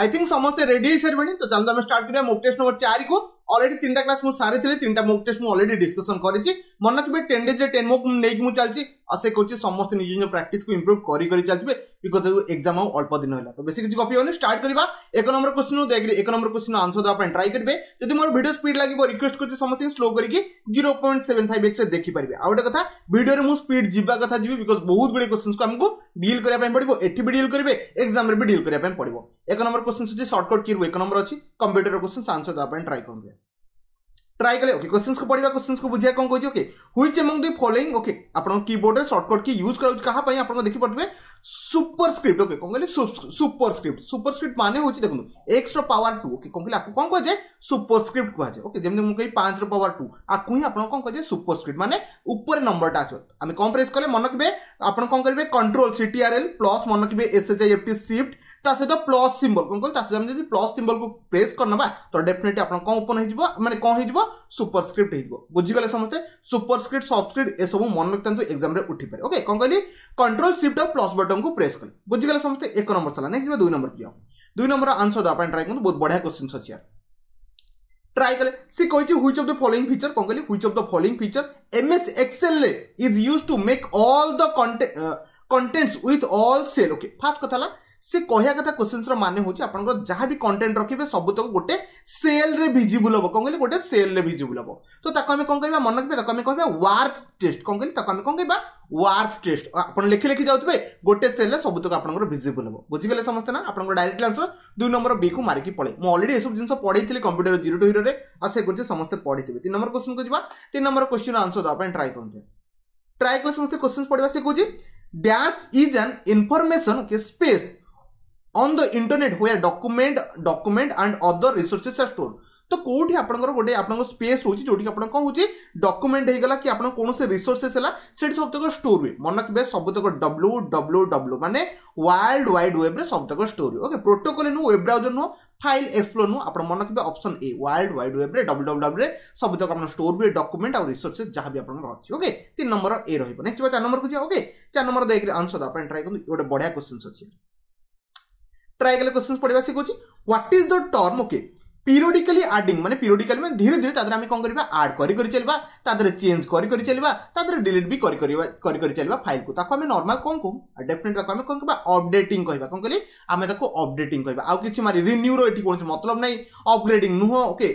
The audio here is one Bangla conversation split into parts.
आई थिंक समस्त रेडी सारे तो चलते स्टार्ट करा मोक टेस्ट नंबर चार को অলরেডি 3টা ক্লাস মো সারি থলি 3টা মক টেস্ট মো অলরেডি ডিসকাশন করিছি মনকবে 10 ডেজরে 10 মক নেক মু চলছি আছে করছি সমস্ত নিজ নিজ প্র্যাকটিস কো ইমপ্রুভ করি করি চলিবে বিকজ এক্সাম অলপ দিন হইলা তো বেসিক কপি হন স্টার্ট করিবা 1 নম্বর কোশ্চেন দেগরি 1 নম্বর কোশ্চেন আনসার দাপেন ট্রাই করিবে যদি মোর ভিডিও স্পিড লাগিবো রিকোয়েস্ট করছি সমতি স্লো করি কি 0.75x রে দেখি পারবি আউটা কথা ভিডিও রে মো স্পিড জিবা কথা জিবি বিকজ বহুত বড় কোশ্চেনস কো হামকো ডিল করি পই পড়িবো অ্যাক্টিভিটি ডিল করিবে এক্সাম রে ডিল করি পই পড়িবো 1 নম্বর কোশ্চেনস হছে শর্টকাট কি র 1 নম্বর হচি কম্পিউটার কোশ্চেনস আনসার দাপেন ট্রাই করবে ट्राए कले ओके क्वेश्चन को पढ़ा क्वेश्चन को बुझा कौन कहे okay which among the following okay आपण कीबोर्ड सर्टकट की यूज करा कहा पई आपण देखि पड़बे सुपर स्क्रिप्ट ओके कोन कहले सुपर स्क्रिप्ट सुपर स्क्रिप्ट माने होची देखनु x रो पावर 2 ओके कोन कहले आपको कोन कह सुपर स्क्रिप्ट कह ओके जेमने मु कहि 5 रो पावर 2 आकु ही आपण कोन कह सुपर स्क्रिप्ट माने ऊपर नंबर टा आसो आमे कोन प्रेस करले मन कबे आपण कोन करबे control C T R L plus मन कबे एसएचआईएफटी शिफ्ट ता सहित प्लस सिंबल कोन कहले ता सहित जदी प्लस सिंबल को प्रेस करनबा तो डेफिनेटली आपण कोन ओपन होई जबो माने कोन होई सुपर स्क्रिप्ट होई जबो बुझी समस्त सुपर ସ୍କ୍ରିଟ୍ ସଫ୍ଟ ସ୍କ୍ରିଟ୍ ଏସବୁ ମନେ ରଖିଥାନ୍ତୁ ଏକ୍ଜାମରେ ଉଠିପାରେ ଓକେ କ'ଣ କହିଲି କଣ୍ଟ୍ରୋଲ ସିଫ୍ଟ ଆଉ ପ୍ଲସ୍ ବଟନ୍କୁ ପ୍ରେସ୍ କଲେ ବୁଝିଗଲେ ସମସ୍ତେ ଏକ ନମ୍ବର ଥିଲା ନେକ୍ସଟ ଯିବା ଦୁଇ ନମ୍ବର ଯିବା ଦୁଇ ନମ୍ବର ଆନ୍ସର ଦେବା ପାଇଁ ଟ୍ରାଏ କରନ୍ତୁ ବହୁତ ବଢ଼ିଆ କୋଶ୍ଚିନ୍ସ ଅଛି ୟାର ट्राई कले सी कही which of the following feature कौन कहली which of the following feature M S Excel is use to make all the contents with all cell okay fast कथा ସେ କହିବା କଥା କୋଶ୍ଚିନ୍ସର ମାନେ ହେଉଛି ଆପଣଙ୍କର ଯାହା ବି କଣ୍ଟେଣ୍ଟ ରଖିବେ ସବୁତକ ଗୋଟେ ସେଲ୍ରେ ଭିଜିବୁଲ୍ ହେବ କ'ଣ କହିଲେ ଗୋଟେ ସେଲ୍ରେ ଭିଜିବୁଲ୍ ହେବ ତ ତାକୁ ଆମେ କ'ଣ କହିବା ମନେ ରଖିବେ ତାକୁ ଆମେ କହିବା ୱାର୍ପ ଟେଷ୍ଟ କ'ଣ କହିଲେ ତାକୁ ଆମେ କ'ଣ କହିବା ୱାର୍ପ ଟେଷ୍ଟ ଆପଣ ଲେଖି ଲେଖି ଯାଉଥିବେ ଗୋଟେ ସେଲ୍ରେ ସବୁତକ ଆପଣଙ୍କର ଭିଜିବୁଲ୍ ହେବ ବୁଝିଗଲେ ସମସ୍ତେ ନା ଆପଣଙ୍କ ଡାଇରେକ୍ଟ ଆନ୍ସର ଦୁଇ ନମ୍ବର ବିକୁ ମାରିକି ପଳେ ମୁଁ ଅଲରେଡ଼ି ଏସବୁ ଜିନିଷ ପଢ଼େଇଥିଲି କମ୍ପ୍ୟୁଟର ଜିରୋ ଟୁ ହିରୋରେ ଆଉ ସେ କରୁଛି ସମସ୍ତେ ପଢ଼ିଥିବେ ତିନି ନମ୍ବର କୋଶ୍ଚିନ୍କୁ ଯିବା ତିନି ନମ୍ବର କୋଶ୍ଚିନ୍ର ଆନ୍ସର ଦେବା ପାଇଁ ଟ୍ରାଏ କରନ୍ତୁ ଟ୍ରାଏ କଲେ ସମସ୍ତେ କୋଶ୍ଚିନ୍ ପଢ଼ିବା ସେ କହୁଛି dash is an information okay space on the internet where document document and other resources are store ତ କେଉଁଠି ଆପଣଙ୍କର ଗୋଟେ ଆପଣଙ୍କ ସ୍ପେସ୍ ହେଉଛି ଯେଉଁଠିକି ଆପଣ କ'ଣ ହେଉଛି ଡକ୍ୟୁମେଣ୍ଟ ହେଇଗଲା କି ଆପଣ କୌଣସି ରିସୋର୍ସେସ୍ ହେଲା ସେଠି ସବୁତକ ଷ୍ଟୋର୍ ହୁଏ ମନେ ରଖିବେ ସବୁତକ ଡବ୍ଲୁ ଡବ୍ଲୁ ଡବ୍ଲୁ ମାନେ ୱାର୍ଲଡ ୱାଇଡ୍ ୱେବ୍ରେ ସବୁତକ ଷ୍ଟୋର୍ ହୁଏ ଓକେ ପ୍ରୋଟୋକଲ୍ ନୁହଁ ୱେବ୍ ବ୍ରାଉଜର୍ ନୁହଁ ফাইল এক্সপ্লোর নু আপনার মনে রাখবে অপশন এ ওয়ার্ল্ড ওয়াইড ওয়েব্রে ডবল ডবল ডবল সব তক আপনার স্টোর বি ডকুমেন্ট আর রিসোর্সেস যা বি আপনার রয়েছে ওকে তিন নম্বর এ রহব নেক্সট চার নম্বরকে যা ওকে চার নম্বর দেখে আনসর আপনার ট্রাই করুন গোটে বড়িয়া কোশ্চেন্স অছে ট্রাইগালে কোশ্চেন পড়া শিখুছি হোয়াট ইজ দ টর্ম ওকে পিরিয়ডিকালি আডিং মানে পিরিয়ডিকালি মানে ধীরে ধীরে তাদের আমি কম করা আড করি করে চলবা তাদের চেঞ্জ করি করে চলবা তাদের ডিলিট বি করি করি করে চলবা ফাইল কু তাকে আমি নর্মাল কম কম ডেফিনেট তাকে আমি কম কবা অপডেটিং কইবা কম কলি আমি তাকে অপডেটিং কইবা আউ কিছু মারি রিনিউর এটি কোনসি মতলব নাই আপগ্রেডিং নুহ ওকে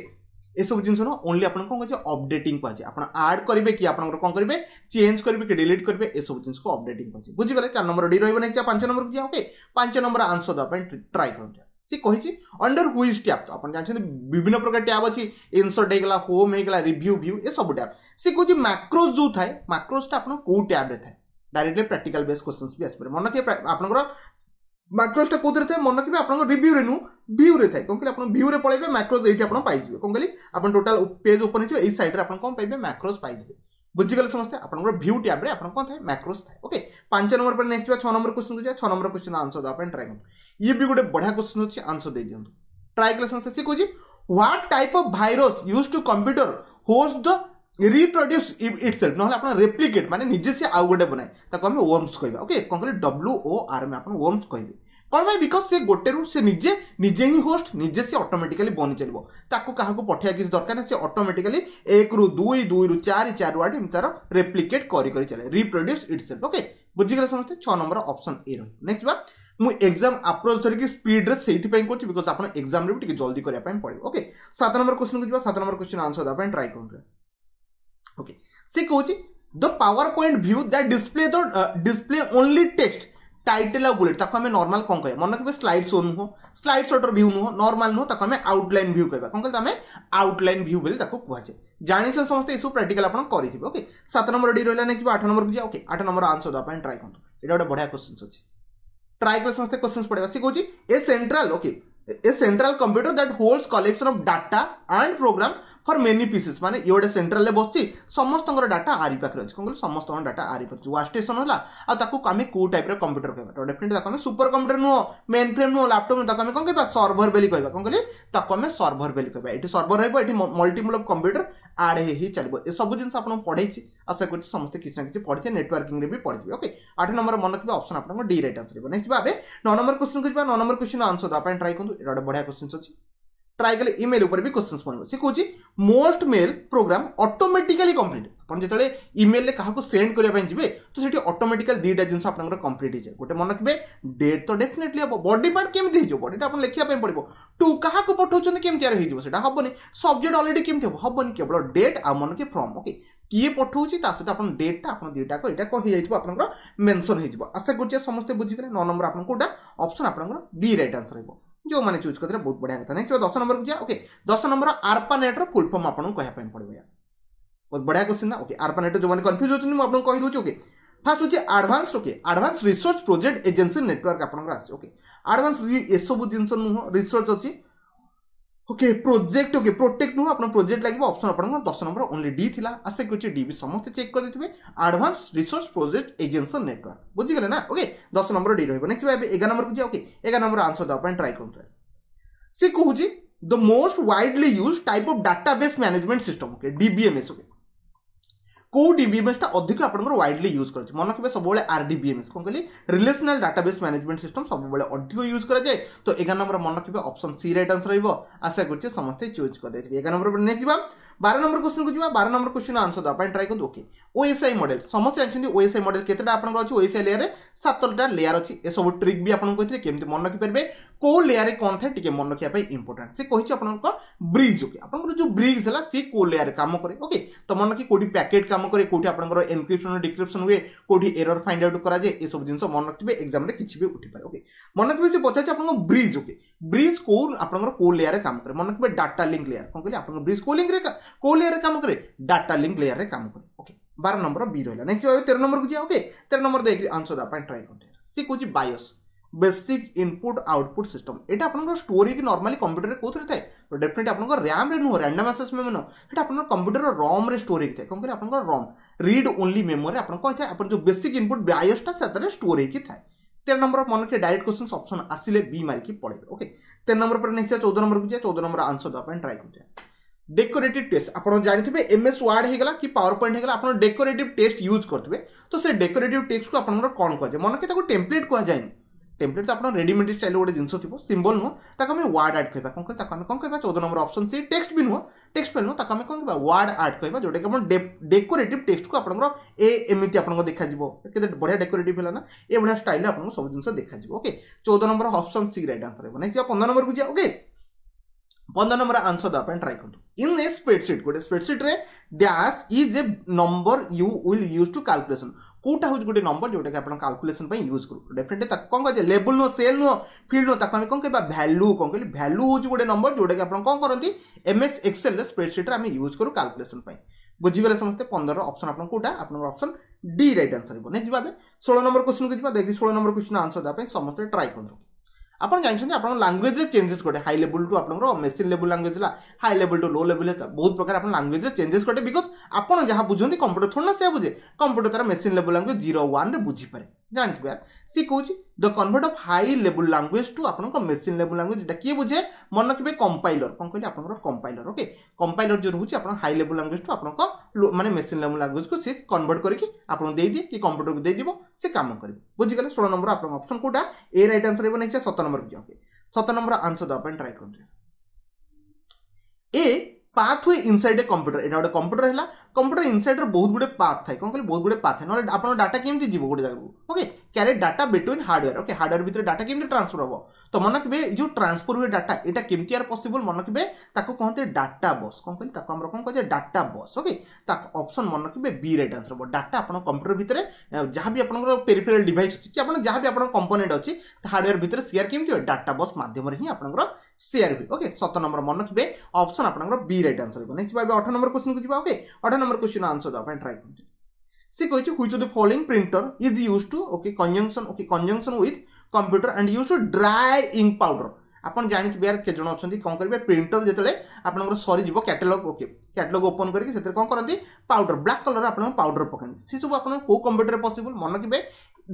ये सब जिन ओनली आप अबडेट कहुए आप आड करेंगे कि आप करेंगे चेंज करेंगे कि डिलीट करेंगे ये सब जिनको अबडेट कहुए बुझीगले चार नंबर डी रही है पांच नंबर को जी ओके पांच नंबर आंसर देखा ट्राइ कर सी अंडर हुई टैप तो आप जानते विभिन्न प्रकार टैप अच्छी इनसर्ट होगा होम होगा रिव्यू भ्यू ए सब टैप से कहते मैक्रोज जो थाए मैक्रोजा आप टैप्रे थाए डायरेक्टली प्राक्टिकल बेस्ड क्वेश्चन भी आसपे मन रखिए आप ମାଇକ୍ରୋଜଟା କେଉଁଥିରେ ଥାଏ ମନେ ରଖିବେ ଆପଣଙ୍କ ରିଭ୍ୟୁରେ ନୁ ଭିୟୁରେ ଥାଏ କ'ଣ କହିଲେ ଆପଣ ଭିୟୁରେ ପଳେଇବେ ମାଇକ୍ରୋଜ ଏଇଠି ଆପଣ ପାଇଯିବେ କ'ଣ କହିଲି ଆପଣ ଟୋଟାଲ ପେଜ୍ ଓପନ୍ ହେଇଯିବ ଏଇ ସାଇଡ଼୍ରେ ଆପଣ କ'ଣ ପାଇବେ ମାଇକ୍ରୋଜ ପାଇଯିବେ ବୁଝିଗଲେ ସମସ୍ତେ ଆପଣଙ୍କର ଭ୍ୟୁ ଟ୍ୟାବ୍ରେ ଆପଣ କ'ଣ ଥାଏ ମାଇକ୍ରୋଜ ଥାଏ ଓକେ ପାଞ୍ଚ ନମ୍ବର ପରେ ନେକ୍ସଟ ଛଅ ନମ୍ବର କୋଶ୍ଚିନ୍ ଯିବା ଛଅ ନମ୍ବର କ୍ୱେଶ୍ଚନ ଆନ୍ସର ଦେବା ପାଇଁ ଟ୍ରାଏ କରନ୍ତୁ ଇଏ ବି ଗୋଟେ ବଢ଼ିଆ କ୍ୱେଶ୍ଚନ ଅଛି ଆନ୍ସର ଦେଇଦିଅନ୍ତୁ ଟ୍ରାଏ କଲେ ସମସ୍ତେ ସେ କହୁଛି what type of virus use to computer host the reproduce itself ନହେଲେ ଆପଣ ରେପ୍ଲିକେଟ୍ ମାନେ ନିଜେ ସେ ଆଉ ଗୋଟେ ବନାଏ ତାକୁ ଆମେ ୱର୍ମସ୍ କହିବା ଓକେ କ'ଣ କହିଲେ ଡବ୍ଲ୍ୟୁ ଓ ଆର୍ ଏମ୍ ଆପଣ ୱର୍ମସ୍ କହିବେ କ'ଣ ପାଇଁ ବିକଜ୍ ସେ ଗୋଟେରୁ ସେ ନିଜେ ନିଜେ ହିଁ ହୋଷ୍ଟ ନିଜେ ସେ ଅଟୋମେଟିକାଲି ବନି ଚାଲିବ ତାକୁ କାହାକୁ ପଠେଇବା କିଛି ଦରକାର ନାହିଁ ସେ ଅଟୋମେଟିକାଲି ଏକରୁ ଦୁଇ ଦୁଇରୁ ଚାରି ଚାରି ୱାର୍ଡ଼ ଏମିତି ତାର ରେପ୍ଲିକେଟ୍ କରି କରି ଚାଲେ ରିପ୍ରଡ୍ୟୁସ୍ ଇଟ୍ସେଲ୍ଫ ଓକେ ବୁଝିଗଲେ ସମସ୍ତେ ଛଅ ନମ୍ବର ଅପସନ୍ ଏ ରହିବ ନେକ୍ସଟ ବା ମୁଁ ଏକ୍ଜାମ୍ ଆପ୍ରୋଚ୍ ଧରିକି ସ୍ପିଡ଼୍ରେ ସେଇଥିପାଇଁ କରୁଛି ବିକଜ୍ ଆପଣ ଏକ୍ଜାମ୍ରେ ବି ଟିକେ ଜଲ୍ଦି କରିବା ପାଇଁ ପଡ଼ିବ ଓକେ ସାତ ନମ୍ବର କୋଶ୍ଚିନ୍କୁ ଯିବା ସାତ ନମ୍ବର କୋଶ୍ଚିନ୍ ଆନ୍ସର୍ ଦେବା ପାଇଁ ଟ୍ରାଏ କରନ୍ତୁ ओके uh, से कहूँ the PowerPoint view that display the display only text title आ बुलेट ताको हमें कौन कह मन रखे स्लाइड शो नुह स्लाइड शोटर भ्यू नुह नॉर्मल नुह ताको हमें आउटलाइन भ्यू कह कौन कहते हमें आउटलाइन भ्यू बोले कहुए जानते समस्त यू प्राक्टिकल आप करेंगे ओके सत नंबर डी रहा नहीं आठ नंबर को जी ओके आठ नंबर आंसर देखें ट्राए करते ये गोटे बढ़िया क्वेश्चन अच्छे ट्राए कर समस्त क्वेश्चन पढ़ा सी कहे a central okay a central computer that hold collection of data and program for many pieces ମାନେ ଇଏ ଗୋଟେ ସେଣ୍ଟ୍ରାଲରେ ବସିଛି ସମସ୍ତଙ୍କର ଡାଟା ଆରି ପାଖରେ ଅଛି କ'ଣ କହିଲେ ସମସ୍ତଙ୍କର ଡାଟା ଆରି ପାଖରେ ୱାର୍ ଷ୍ଟେସନ୍ ହେଲା ଆଉ ତାକୁ ଆମେ କେଉଁ ଟାଇପ୍ର କମ୍ପ୍ୟୁଟର କହିବା ଡେଫିନେଟ୍ ତାକୁ ଆମେ ସୁପର କମ୍ପ୍ୟୁଟର ନୁହଁ ମେନ୍ ଫ୍ରେମ୍ ନୁହଁ ଲ୍ୟାପଟପ୍ ନୁହଁ ତାକୁ ଆମେ କ'ଣ କହିବା ସର୍ଭର ବୋଲି କହିବା କ'ଣ କହିଲେ ତାକୁ ଆମେ ସର୍ଭର ବୋଲି କହିବା ଏଠି ସର୍ଭର ରହିବ ଏଠି ମଲ୍ଟିପୁଲ୍ ଅଫ୍ କମ୍ପ୍ୟୁଟର ଆଡ଼୍ ହେଇ ହେଇ ଚାଲିବ ଏସବୁ ଜିନିଷ ଆପଣଙ୍କୁ ପଢ଼େଇଛି ଆଶା କରୁଛି ସମସ୍ତେ କିଛି ନା କିଛି ପଢ଼ିଥିବେ ନେଟୱାର୍କିଂରେ ବି ପଢ଼ିଥିବେ ଓକେ ଆଠ ନମ୍ବର ମନେ ରଖିବା ଅପସନ୍ ଆପଣଙ୍କ ଡି ରାଇଟ୍ ଆନ୍ସର ହେବ ନେକ୍ସଟ ଯିବା ଏବେ ନଅ ନମ୍ବର କୋଶ୍ଚିନ୍ ଯିବା ନଅ ନମ୍ବର କୋଶ୍ଚିନ୍ ଆନ୍ସର ଦେବା ପାଇଁ ଟ୍ରାଏ କରନ୍ତୁ ଏଇଟା ଗୋଟେ ବଢ଼ିଆ କୋଶ୍ଚିନ୍ସ ଅଛି ट्राए कले इमेल उपर भी क्वेश्चन पड़ो सी कौन most mail program automatically complete ଆପଣ ଯେତେବେଳେ ଇମେଲରେ କାହାକୁ ସେଣ୍ଡ କରିବା ପାଇଁ ଯିବେ ତ ସେଠି ଅଟୋମେଟିକାଲି ଦୁଇଟା ଜିନିଷ ଆପଣଙ୍କର କମ୍ପ୍ଲିଟ୍ ହେଇଯାଏ ଗୋଟେ ମନେ ରଖିବେ ଡେଟ୍ ତ ଡେଫିନେଟଲି ହେବ ବଡି ପାର୍ଟ କେମିତି ହେଇଯିବ ବଡିଟା ଆପଣ ଲେଖିବା ପାଇଁ ପଡ଼ିବ ଟୁ କାହାକୁ ପଠାଉଛନ୍ତି କେମିତି ଆର ହେଇଯିବ ସେଟା ହେବନି ସବଜେକ୍ଟ ଅଲରେଡ଼ି କେମିତି ହେବ ହେବନି କେବଳ ଡେଟ୍ ଆଉ ମନେ କି ଫର୍ମ ଓକେ କିଏ ପଠାଉଛି ତା ସହିତ ଆପଣ ଡେଟ୍ଟା ଆପଣ ଦୁଇଟାକ ଏଇଟା କହିଯାଇଥିବ ଆପଣଙ୍କର ମେନସନ୍ ହେଇଯିବ ଆଶା କରୁଛି ସମସ୍ତେ ବୁଝିଗଲେ ନଅ ନମ୍ବର ଆପଣଙ୍କୁ କୋଉଟା ଅପସନ୍ ଆପଣଙ୍କର ବି ରାଇଟ୍ ଆନ୍ସର୍ ହେବ ଯେଉଁମାନେ ଚୁଜ୍ କରିଥିଲେ ବହୁତ ବଢ଼ିଆ କଥା ନେକ୍ସଟ ଦଶ ନମ୍ବରକୁ ଯିବା ଓକେ ଦଶ ନମ୍ବର ଆର୍ପାନେଟ୍ର ଫୁଲ୍ ଫର୍ମ ଆପଣଙ୍କୁ କହିବା ପାଇଁ ପଡ଼ିବ ବହୁତ ବଢ଼ିଆ କୋଶ୍ଚିନ୍ ନା ଓକେ ଆର୍ପାନେଟ୍ ଯେଉଁମାନେ କନଫ୍ୟୁଜ୍ ହେଉଛନ୍ତି ମୁଁ ଆପଣଙ୍କୁ କହିଦେଉଛି ଓକେ ଫାଷ୍ଟ ହେଉଛି advance okay advance research project agency network ଆପଣଙ୍କର ଆସିଛି ଓକେ ଆଡ଼ଭାନ୍ସ ଏସବୁ ଜିନିଷ ନୁହଁ ରିସର୍ଚ୍ଚ ଅଛି ଓକେ ପ୍ରୋଜେକ୍ଟ ଓକେ ପ୍ରୋଟେକ୍ଟ ନୁହଁ ଆପଣ ପ୍ରୋଜେକ୍ଟ ଲାଗିବ ଅପସନ୍ ଆପଣଙ୍କର ଦଶ ନମ୍ବର ଓନ୍ଲି ଡି ଥିଲା ଆଶା କରୁଛି ଡି ବି ସମସ୍ତେ ଚେକ୍ କରିଦେଇଥିବେ advance resource project agency network ବୁଝିଗଲେ ନା ଓକେ ଦଶ ନମ୍ବର ଡି ରହିବ ନେକ୍ସଟ ଏବେ ଏଗାର ନମ୍ବରକୁ ଯିବା ଓକେ ଏଗାର ନମ୍ବର ଆନ୍ସର ଦେବା ପାଇଁ ଟ୍ରାଏ କରନ୍ତୁ ସେ କହୁଛି the most widely used type of database management system okay DBMS okay কেউ ডিবিএমএসটা ଅଧିକ ଆପଣଙ୍କର ୱାଇଡଲି ୟୁଜ୍ କରାଯାଏ ମନେ ରଖିବେ ସବୁବେଳେ ଆର୍ ଡିବିଏମ୍ଏସ୍ କ'ଣ କହିଲି ରିଲେସନାଲ୍ ଡାଟାବେସ୍ ମ୍ୟାନେଜମେଣ୍ଟ ସିଷ୍ଟମ୍ ସବୁବେଳେ ଅଧିକ ୟୁଜ୍ କରାଯାଏ ତ ଏଗାର ନମ୍ବର ମନେ ରଖିବେ ଅପସନ୍ ସି ରାଇଟ୍ ଆନ୍ସର୍ ରହିବ ଆଶା କରୁଛି ସମସ୍ତେ ଚୁଜ୍ କରିଦେଇଥିବେ ଏଗାର ନମ୍ବର ଉପରେ ନେକ୍ସଟ ଯିବା ବାର ନମ୍ବର କୋଶ୍ଚିନ୍କୁ ଯିବା ବାର ନମ୍ବର କୋଶ୍ଚିନ୍ ଆନ୍ସର୍ ଦେବା ପାଇଁ ଟ୍ରାଏ କରନ୍ତୁ ଓକେ ଓଏସ୍ଆଇ ମଡେଲ୍ ସମସ୍ତେ ଜାଣିଛନ୍ତି ଓଏସ୍ଆଇ ମଡେଲ୍ କେତେଟା ଆପଣଙ୍କର ଅଛି ଓଏସ୍ଆଇ ଲେୟାରରେ ସାତଟା ଲେୟାର ଅଛି ଏସବୁ ଟ୍ରିକ୍ ବି ଆପଣଙ୍କୁ କହିଥିଲେ କେମିତି ମନେ ରଖିପାରିବେ কেউ লেୟାରରେ କ'ଣ ଥାଏ ଟିକେ ମନେ ରଖିବା ପାଇଁ ଇମ୍ପୋର୍ଟାଣ୍ଟ ସେ କହିଛି ଆପଣଙ୍କ ବ୍ରିଜ୍ ଓକେ ଆପଣଙ୍କର ଯେଉଁ ବ୍ରିଜ୍ ହେଲା ସେ କେଉଁ ଲେୟାରରେ କାମ କରେ ଓକେ ତ ମନେ ରଖି କେଉଁଠି ପ୍ୟାକେଟ୍ କାମ କରେ କେଉଁଠି ଆପଣଙ୍କର ଏନକ୍ରିପ୍ସନ୍ ଡିସ୍କ୍ରିପ୍ସନ୍ ହୁଏ କେଉଁଠି ଏରର ଫାଇଣ୍ଡ ଆଉଟ୍ କରାଯାଏ ଏସବୁ ଜିନିଷ ମନେ ରଖିବେ ଏକ୍ଜାମ୍ରେ କିଛି ବି ଉଠିପାରେ ଓକେ ମନେ ରଖିବେ ସେ ପଚାରିଛି ଆପଣଙ୍କ ବ୍ରିଜ୍ ଓକେ ବ୍ରିଜ୍ କେଉଁ ଆପଣଙ୍କର କେଉଁ ଲେୟାରରେ କାମ କରେ ମନେ ରଖିବେ ଡାଟା ଲିଙ୍କ୍ ଲେୟାର କ'ଣ କହିଲେ ଆପଣଙ୍କ ବ୍ରିଜ୍ କେଉଁ ଲିଙ୍କ୍ରେ କେଉଁ ଲେୟାରରେ କାମ କରେ ଡାଟା ଲିଙ୍କ୍ ଲେୟାରରେ କାମ କରେ ଓକେ ବାର ନମ୍ବର ବି ରହିଲା ନେକ୍ସଟ ତେର ନମ୍ବରକୁ ଯିବା ଓକେ ତେର ନମ୍ବର ଦେଇକି ଆନ୍ସର ଦେବା ପାଇଁ ଟ୍ରାଏ କରିଦେବା ସେ କହୁଛି BIOS basic input output system ଏଇଟା ଆପଣଙ୍କର ଷ୍ଟୋରିକି ନର୍ମାଲି କମ୍ପ୍ୟୁଟରରେ କେଉଁଥିରେ ଥାଏ ଡେଫିନେଟ୍ ଆପଣଙ୍କ ର୍ୟାମ୍ରେ ନୁହଁ ରାଣ୍ଡମ୍ ଆସେସ୍ ମେମୋରି ନୁହଁ ସେଇଟା ଆପଣଙ୍କ କମ୍ପ୍ୟୁଟର ରମ୍ରେ ଷ୍ଟୋର୍ ହେଇକି ଥାଏ କ'ଣ କହିଲେ ଆପଣଙ୍କର ରମ୍ ରିଡ୍ ଓନ୍ଲି ମେମୋରି ଆପଣଙ୍କ କହିଥାଏ ଆପଣ ଯେଉଁ ବେସିକ୍ ଇନପୁଟ୍ ବାୟସ୍ଟା ସେଥିରେ ଷ୍ଟୋର୍ ହେଇକି ଥାଏ तेरह नंबर ऑफ मन के डायरेक्ट क्वेश्चन ऑप्शन आसिले बी मारिकी पड़े ओके तेरह नंबर पर नेक्स्ट चौदह नंबर को जाए चौदह नंबर आंसर देवाई ट्राए कर डेकोरेटिव टेस्ट आप जानते हैं एमएस वार्ड होगा कि पावर पॉइंट होगा आप डेकोरेटिव टेस्ट यूज करते तो से डेकोरेटिव टेस्ट को आप कौन कह मन के टेम्पलेट कह जाए টেম্পলেট তো ଆପଣ ରେଡିମେଡ୍ ଷ୍ଟାଇଲ୍ ଗୋଟେ ଜିନିଷ ଥିବ ସିମ୍ବଲ୍ ନୁହଁ ତାକୁ ଆମେ ୱାର୍ଡ଼ ଆର୍ଟ କହିବା କ'ଣ କହିବା ତାକୁ ଆମେ କ'ଣ କହିବା ଚଉଦ ନମ୍ବର ଅପସନ୍ ସି ଟେକ୍ସଟ ବି ନୁହଁ ଟେକ୍ସଟ ପେନ୍ ନୁହଁ ତାକୁ ଆମେ କ'ଣ କହିବା ୱାର୍ଡ଼ ଆର୍ଟ କହିବା ଯେଉଁଟାକି ଆପଣ ଡେକୋରେଟିଭ୍ ଟେକ୍ସଟକୁ ଆପଣଙ୍କର ଏ ଏମିତି ଆପଣଙ୍କ ଦେଖାଯିବ କେତେ ବଢ଼ିଆ ଡେକୋରେଟିଭ୍ ହେଲା ନା ଏଭଳିଆ ଷ୍ଟାଇଲ୍ରେ ଆପଣଙ୍କୁ ସବୁ ଜିନିଷ ଦେଖାଯିବ ଓକେ ଚଉଦ number option C right answer ହେବ ନାଇଁ ଯିବା ପନ୍ଦର ନମ୍ବରକୁ ଯିବା ଓକେ ପନ୍ଦର ନମ୍ବର ଆନ୍ସର ଦେବା ପାଇଁ ଟ୍ରାଏ କରନ୍ତୁ ଇନ୍ ଏ ସ୍ପ୍ରେଡସିଟ୍ ଗୋଟେ ସ୍ପ୍ରେଡସିଟ୍ରେ dash is a number you will use to calculation কোটা হচ্ছে গোটে নম্বর যেটাকে আপনার কাল্কুলেসন ইউজ করু ডেফিনেটলি তাকে কম কে label no cell no field no তাকে আমি কম কহবা ভ্যালু কম কহিলি ভ্যালু হচ্ছে গোটে নম্বর যেটাকে আপনার কম করতে এমএস এক্সেল স্প্রেডসিট্রে আমি ইউজ করু কাল্কুলেসন বুঝিগলে সমস্তে পনেরো অপশন আপনার কোটা আপনার অপশন ডি রাইট আনসর হব নেক্সট যা ষোল নম্বর কোশ্চিন যা দেখি ষোল নম্বর কোশ্চিন আনসর দেওয়া সমস্ত ট্রাই করুন ଆପଣ ଜାଣିଛନ୍ତି ଆପଣଙ୍କ ଲାଙ୍ଗୁଏଜରେ ଚେଞ୍ଜେସ୍ ଗୋଟେ ହାଇ ଲେବୁଲ୍ ଟୁ ଆପଣଙ୍କର ମେସିନ୍ ଲେବୁଲ୍ ଲାଙ୍ଗୁଏଜ୍ ହେଲା ହାଇ ଲେବୁଲ୍ ଟୁ ଲୋ ଲେବୁଲ୍ ବହୁତ ପ୍ରକାର ଆପଣ ଲାଙ୍ଗୁଏଜରେ ଚେଞ୍ଜେସ୍ ଗୋଟେ ବିକଜ ଆପଣ ଯାହା ବୁଝନ୍ତି କମ୍ପ୍ୟୁଟର ଥୋଡ଼ି ନା ସେ ବୁଝେ କମ୍ପ୍ୟୁଟର ତାର ମେସିନ୍ ଲେବୁଲ୍ ଲାଙ୍ଗୁଏଜ୍ ଜିରୋ ୱାନ୍ରେ ବୁଝିପାରେ ଜାଣିଥିବେ সি কৌছি the convert of high level language to আপনার মেসিন লেভেল ল্যাঙ্গুয়েজ যেটা কি বুঝে মনে রখবে কম্পাইলর কম কে আপনার কম্পাইলর ওকে কম্পাইলর যে রয়েছে আপনার হাই লেভেল ল্যাঙ্গুয়েজ টু আপনার মানে মেসিন লেভেল ল্যাঙ্গুয়েজকে সে কনভর্ট করি আপনার দিয়ে দিয়ে কি কম্পুটরকে দিয়ে সে কাম করবে বুঝিগলে ষোল নম্বর আপনার অপশন কোটা এ রাইট আনসর এবার নেই সত নম্বর কি ওকে সত নম্বর আনসর দেওয়া ট্রাই করবে a pathway inside a computer এটা গোটে কম্পুটর হল কম্পুটর ইনসাইড্র বহুত গুড়ে পাথ থাকে কম কলে বহুত গুড়ে পাথ থাকে নহলে আপনার ডাটা কেমতি যাব গোটে জায়গাকে okay carry data between hardware okay hardware ভিতরে ডাটা কেমতি ট্রান্সফর হব তো মনে রাখবে যে ট্রান্সফর হুয়ে ডাটা এটা কেমতি আর পসিবল মনে রাখবে তাকে কহতে ডাটা বস কম কলে তাকে আমরা কম কে ডাটা বস ওকে তা অপশন মনে রাখবে বি রাইট আনসর হব ডাটা আপনার কম্পুটর ভিতরে যা বি আপনার পেরিফেরাল ডিভাইস অছি কি আপনার যা বি আপনার কম্পোনেন্ট অছি হার্ডওয়্যার ভিতরে সিআর কেমতি ডাটা বস মাধ্যমে হি আপনার ସିଆରପି ଓକେ ସତ ନମ୍ବର ମନେ ରଖିବେ ଅପସନ୍ ଆପଣଙ୍କର ବି ରାଇଟ୍ ଆନ୍ସର ହେବ ନେକ୍ସଟ ଏବେ ଅଠର ନମ୍ବର କ୍ୱେଶ୍ଚନକୁ ଯିବା ଓକେ ଅଠର ନମ୍ବର କ୍ୱେଶ୍ଚନ ଆନ୍ସର ଦେବା ପାଇଁ ଟ୍ରାଏ କରନ୍ତୁ ସେ କହିଛି which the following printer is use to okay conjunction okay conjunction with computer and use to dry ink powder ଆପଣ ଜାଣିଥିବେ ୟାର କେତେ ଜଣ ଅଛନ୍ତି କ'ଣ କରିବେ ପ୍ରିଣ୍ଟର ଯେତେବେଳେ ଆପଣଙ୍କର ସରିଯିବ କ୍ୟାଟଲଗ୍ ଓକେ କ୍ୟାଟଲଗ୍ ଓପନ୍ କରିକି ସେଥିରେ କ'ଣ କରନ୍ତି ପାଉଡ଼ର ବ୍ଲାକ୍ କଲର୍ ଆପଣଙ୍କ ପାଉଡ଼ର ପକାନ୍ତି ସେସବୁ ଆପଣଙ୍କ କେଉଁ କମ୍ପ୍ୟୁଟରରେ ପସିବୁଲ୍ ମନେ ରଖିବେ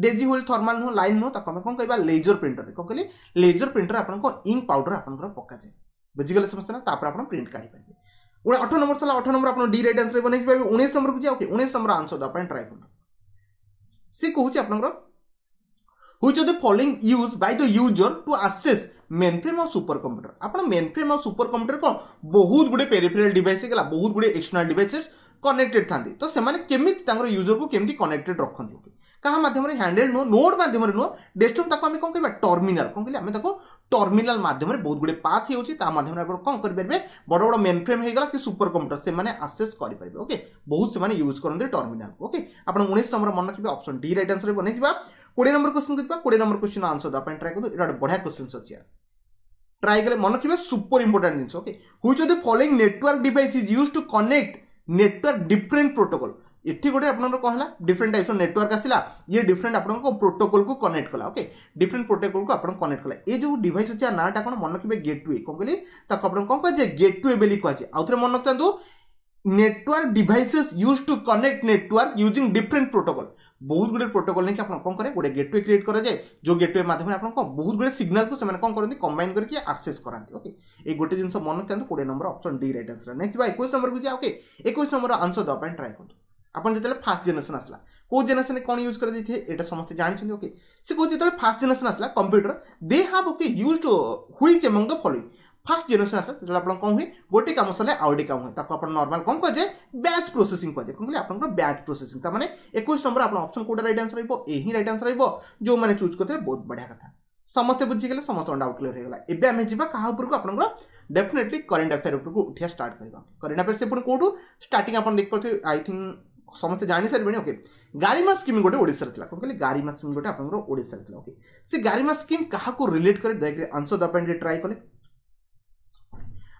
ଡେଜି ହୁଲ୍ ଥର୍ମାଲ୍ ନୁହଁ ଲାଇନ୍ ନୁହଁ ତାକୁ ଆମେ କ'ଣ କହିବା ଲେଜର୍ ପ୍ରିଣ୍ଟରରେ କ'ଣ କହିଲେ ଲେଜର୍ ପ୍ରିଣ୍ଟର ଆପଣଙ୍କ ଇଙ୍କ୍ ପାଉଡ଼ର ଆପଣଙ୍କର ପକାଯାଏ ବୁଝିଗଲେ ସମସ୍ତେ ନା ତାପରେ ଆପଣ ପ୍ରିଣ୍ଟ କାଢ଼ିପାରିବେ ଅଠର ନମ୍ବର ଥିଲା ଅଠର ନମ୍ବର ଆପଣ ଡି ରାଇଟ୍ ଆନ୍ସର ବନେଇ ପାରିବେ ଉଣେଇଶ ନମ୍ବରକୁ ଯିବା ଓକେ ଉଣେଇଶ ନମ୍ବର ଆନ୍ସର ଦେବା ପାଇଁ ଟ୍ରାଏ କରନ୍ତୁ ସେ କହୁଛି ଆପଣଙ୍କର which of the following use by the user to access mainframe আর সুপর কম্পুটর আপনার মেন ফ্রেম আর সুপর কম্পুটর কোণ বহুত গুড়ে পেরিফেরাল ডিভাইস ହେଇଗଲା ବହୁତ ଗୁଡିଏ ଏକ୍ସଟର୍ନାଲ ଡିଭାଇସେସ୍ କନେକ୍ଟେଡ୍ ଥାନ୍ତି ତ ସେମାନେ କେମିତି ତାଙ୍କର ୟୁଜର୍କୁ କେମିତି କନେକ୍ଟେଡ୍ ରଖନ୍ତି କାହା ମାଧ୍ୟମରେ ହ୍ୟାଣ୍ଡେଲ୍ ନୁହଁ ନୋଟ୍ ମାଧ୍ୟମରେ ନୁହଁ ଡେସ୍କଟପ୍ ତାକୁ ଆମେ କ'ଣ କରିବା ଟର୍ମିନାଲ କ'ଣ କହିଲେ ଆମେ ତାକୁ ଟର୍ମିନାଲ ମାଧ୍ୟମରେ ବହୁତ ଗୁଡ଼ିଏ ପାଥ୍ ହେଉଛି ତା ମାଧ୍ୟମରେ ଆପଣ କ'ଣ କରିପାରିବେ ବଡ଼ ବଡ଼ ମେନ୍ ଫ୍ରେମ୍ ହେଇଗଲା କି ସୁପର କମ୍ପ୍ୟୁଟର ସେମାନେ ଆସେସ୍ କରିପାରିବେ ଓକେ ବହୁତ ସେମାନେ ୟୁଜ୍ କରନ୍ତି ଟର୍ମିନାଲ ଓକେ ଆପଣ ଉଣେଇଶ ନମ୍ବର ମନେ ରଖିବେ ଅପସନ୍ ଡି ରାଇଟ୍ ଆନ୍ସର ବନେଇଥିବା কোড়িয়ে নম্বর কোশ্চিন দেখবা কোড়িয়ে নম্বর কোଶ୍চিନ୍ ଆନ୍ସର ଦେବା ପାଇଁ ଟ୍ରାଏ କରନ୍ତୁ ଏଇଟା ଗୋଟେ ବଢ଼ିଆ କୋଶ୍ଚିନ୍ ଅଛି ୟାର ଟ୍ରାଏ କଲେ ମନେ ରଖିବେ ସୁପର ଇମ୍ପୋର୍ଟାଣ୍ଟ ଜିନିଷ okay which of the following network device is use to connect network different protocol ଏଠି ଗୋଟେ ଆପଣଙ୍କର କ'ଣ ହେଲା ଡିଫରେଣ୍ଟ ଟାଇପ୍ସର ନେଟୱାର୍କ ଆସିଲା ଇଏ ଡିଫରେଣ୍ଟ ଆପଣଙ୍କ ପ୍ରୋଟୋକଲ୍କୁ କନେକ୍ଟ କଲା ଓକେ ଡିଫରେଣ୍ଟ ପ୍ରୋଟୋକଲ୍କୁ ଆପଣ କନେକ୍ଟ କଲା ଏ ଯେଉଁ ଡିଭାଇସ୍ ଅଛି ଆ ନାଁଟା କ'ଣ ମନେ ରଖିବେ ଗେଟ୍ ୱେ କ'ଣ କହିଲେ ତାକୁ ଆପଣ କ'ଣ କୁହାଯାଏ ଗେଟ୍ ୱେ ବୋଲି କୁହାଯାଏ ଆଉ ଥରେ ମନେ ରଖିଥାନ୍ତୁ network devices use to connect network using different protocol ବହୁତ ଗୁଡ଼ିଏ ପ୍ରୋଟୋକଲ୍ ନେଇକି ଆପଣ କ'ଣ କରେ ଗୋଟେ ଗେଟ୍ୱେ କ୍ରିଏଟ୍ କରାଯାଏ ଯେଉଁ ଗେଟୱେ ମାଧ୍ୟମରେ ଆପଣ କ'ଣ ବହୁତ ଗୁଡ଼ିଏ ସିଗ୍ନାଲକୁ ସେମାନେ କ'ଣ କରନ୍ତି କମ୍ବାଇନ୍ କରିକି ଆସେସ୍ କରନ୍ତି ଓକେ ଏଇ ଗୋଟେ ଜିନିଷ ମନେ ରଖିଥାନ୍ତୁ କୋଡ଼ିଏ number option D right answer next ବା ଏକୋଇଶ ନମ୍ବରକୁ ଯିବା ଓକେ ଏକୋଇଶ ନମ୍ବର ଆନ୍ସର୍ ଦେବା ପାଇଁ ଟ୍ରାଏ କରନ୍ତୁ ଆପଣ ଯେତେବେଳେ ଫାର୍ଷ୍ଟ ଜେନେରେସନ୍ ଆସିଲା କେଉଁ ଜେନେରେସନ୍ କ'ଣ ୟୁଜ୍ କରାଯାଇଥାଏ ଏଇଟା ସମସ୍ତେ ଜାଣିଛନ୍ତି ଓକେ ସେ କହୁଛି ଯେତେବେଳେ ଫାର୍ଷ୍ଟ ଜେନେରେସନ୍ ଆସିଲା computer they have okay use which among the following first generation आसे कौन हुए गोटे कम सर आउ गए कम हुए नर्माल कौन कहे बैच प्रोसेंग कहे कहते हैं आप बैच प्रोसेंग मैंने एक नंबर आप अपसन कौटा रईट आंसर रोज यही रईट आंसर रोज जो मैंने चूज करते बहुत बढ़िया कथ समस्त बुझीगले समस्त डाउट क्लीयर होगा एवं आम जा क्या उपरको आप डेफिनेटली करेन्ट अफेयर उपरूक उठा स्टार्ट करेंगे करेन्ट अफेयर से पुणी कौन स्टार्ट आप देख पाते आई थिंक समस्त जान सारे ओके गारिमा स्कीम गोटे ओडार था कहते गारिमा स्कीम गोटे आपके गारिमा स्कीम क्या रिलेट कैसे दयाक आंसर दवापाइट ट्राए कले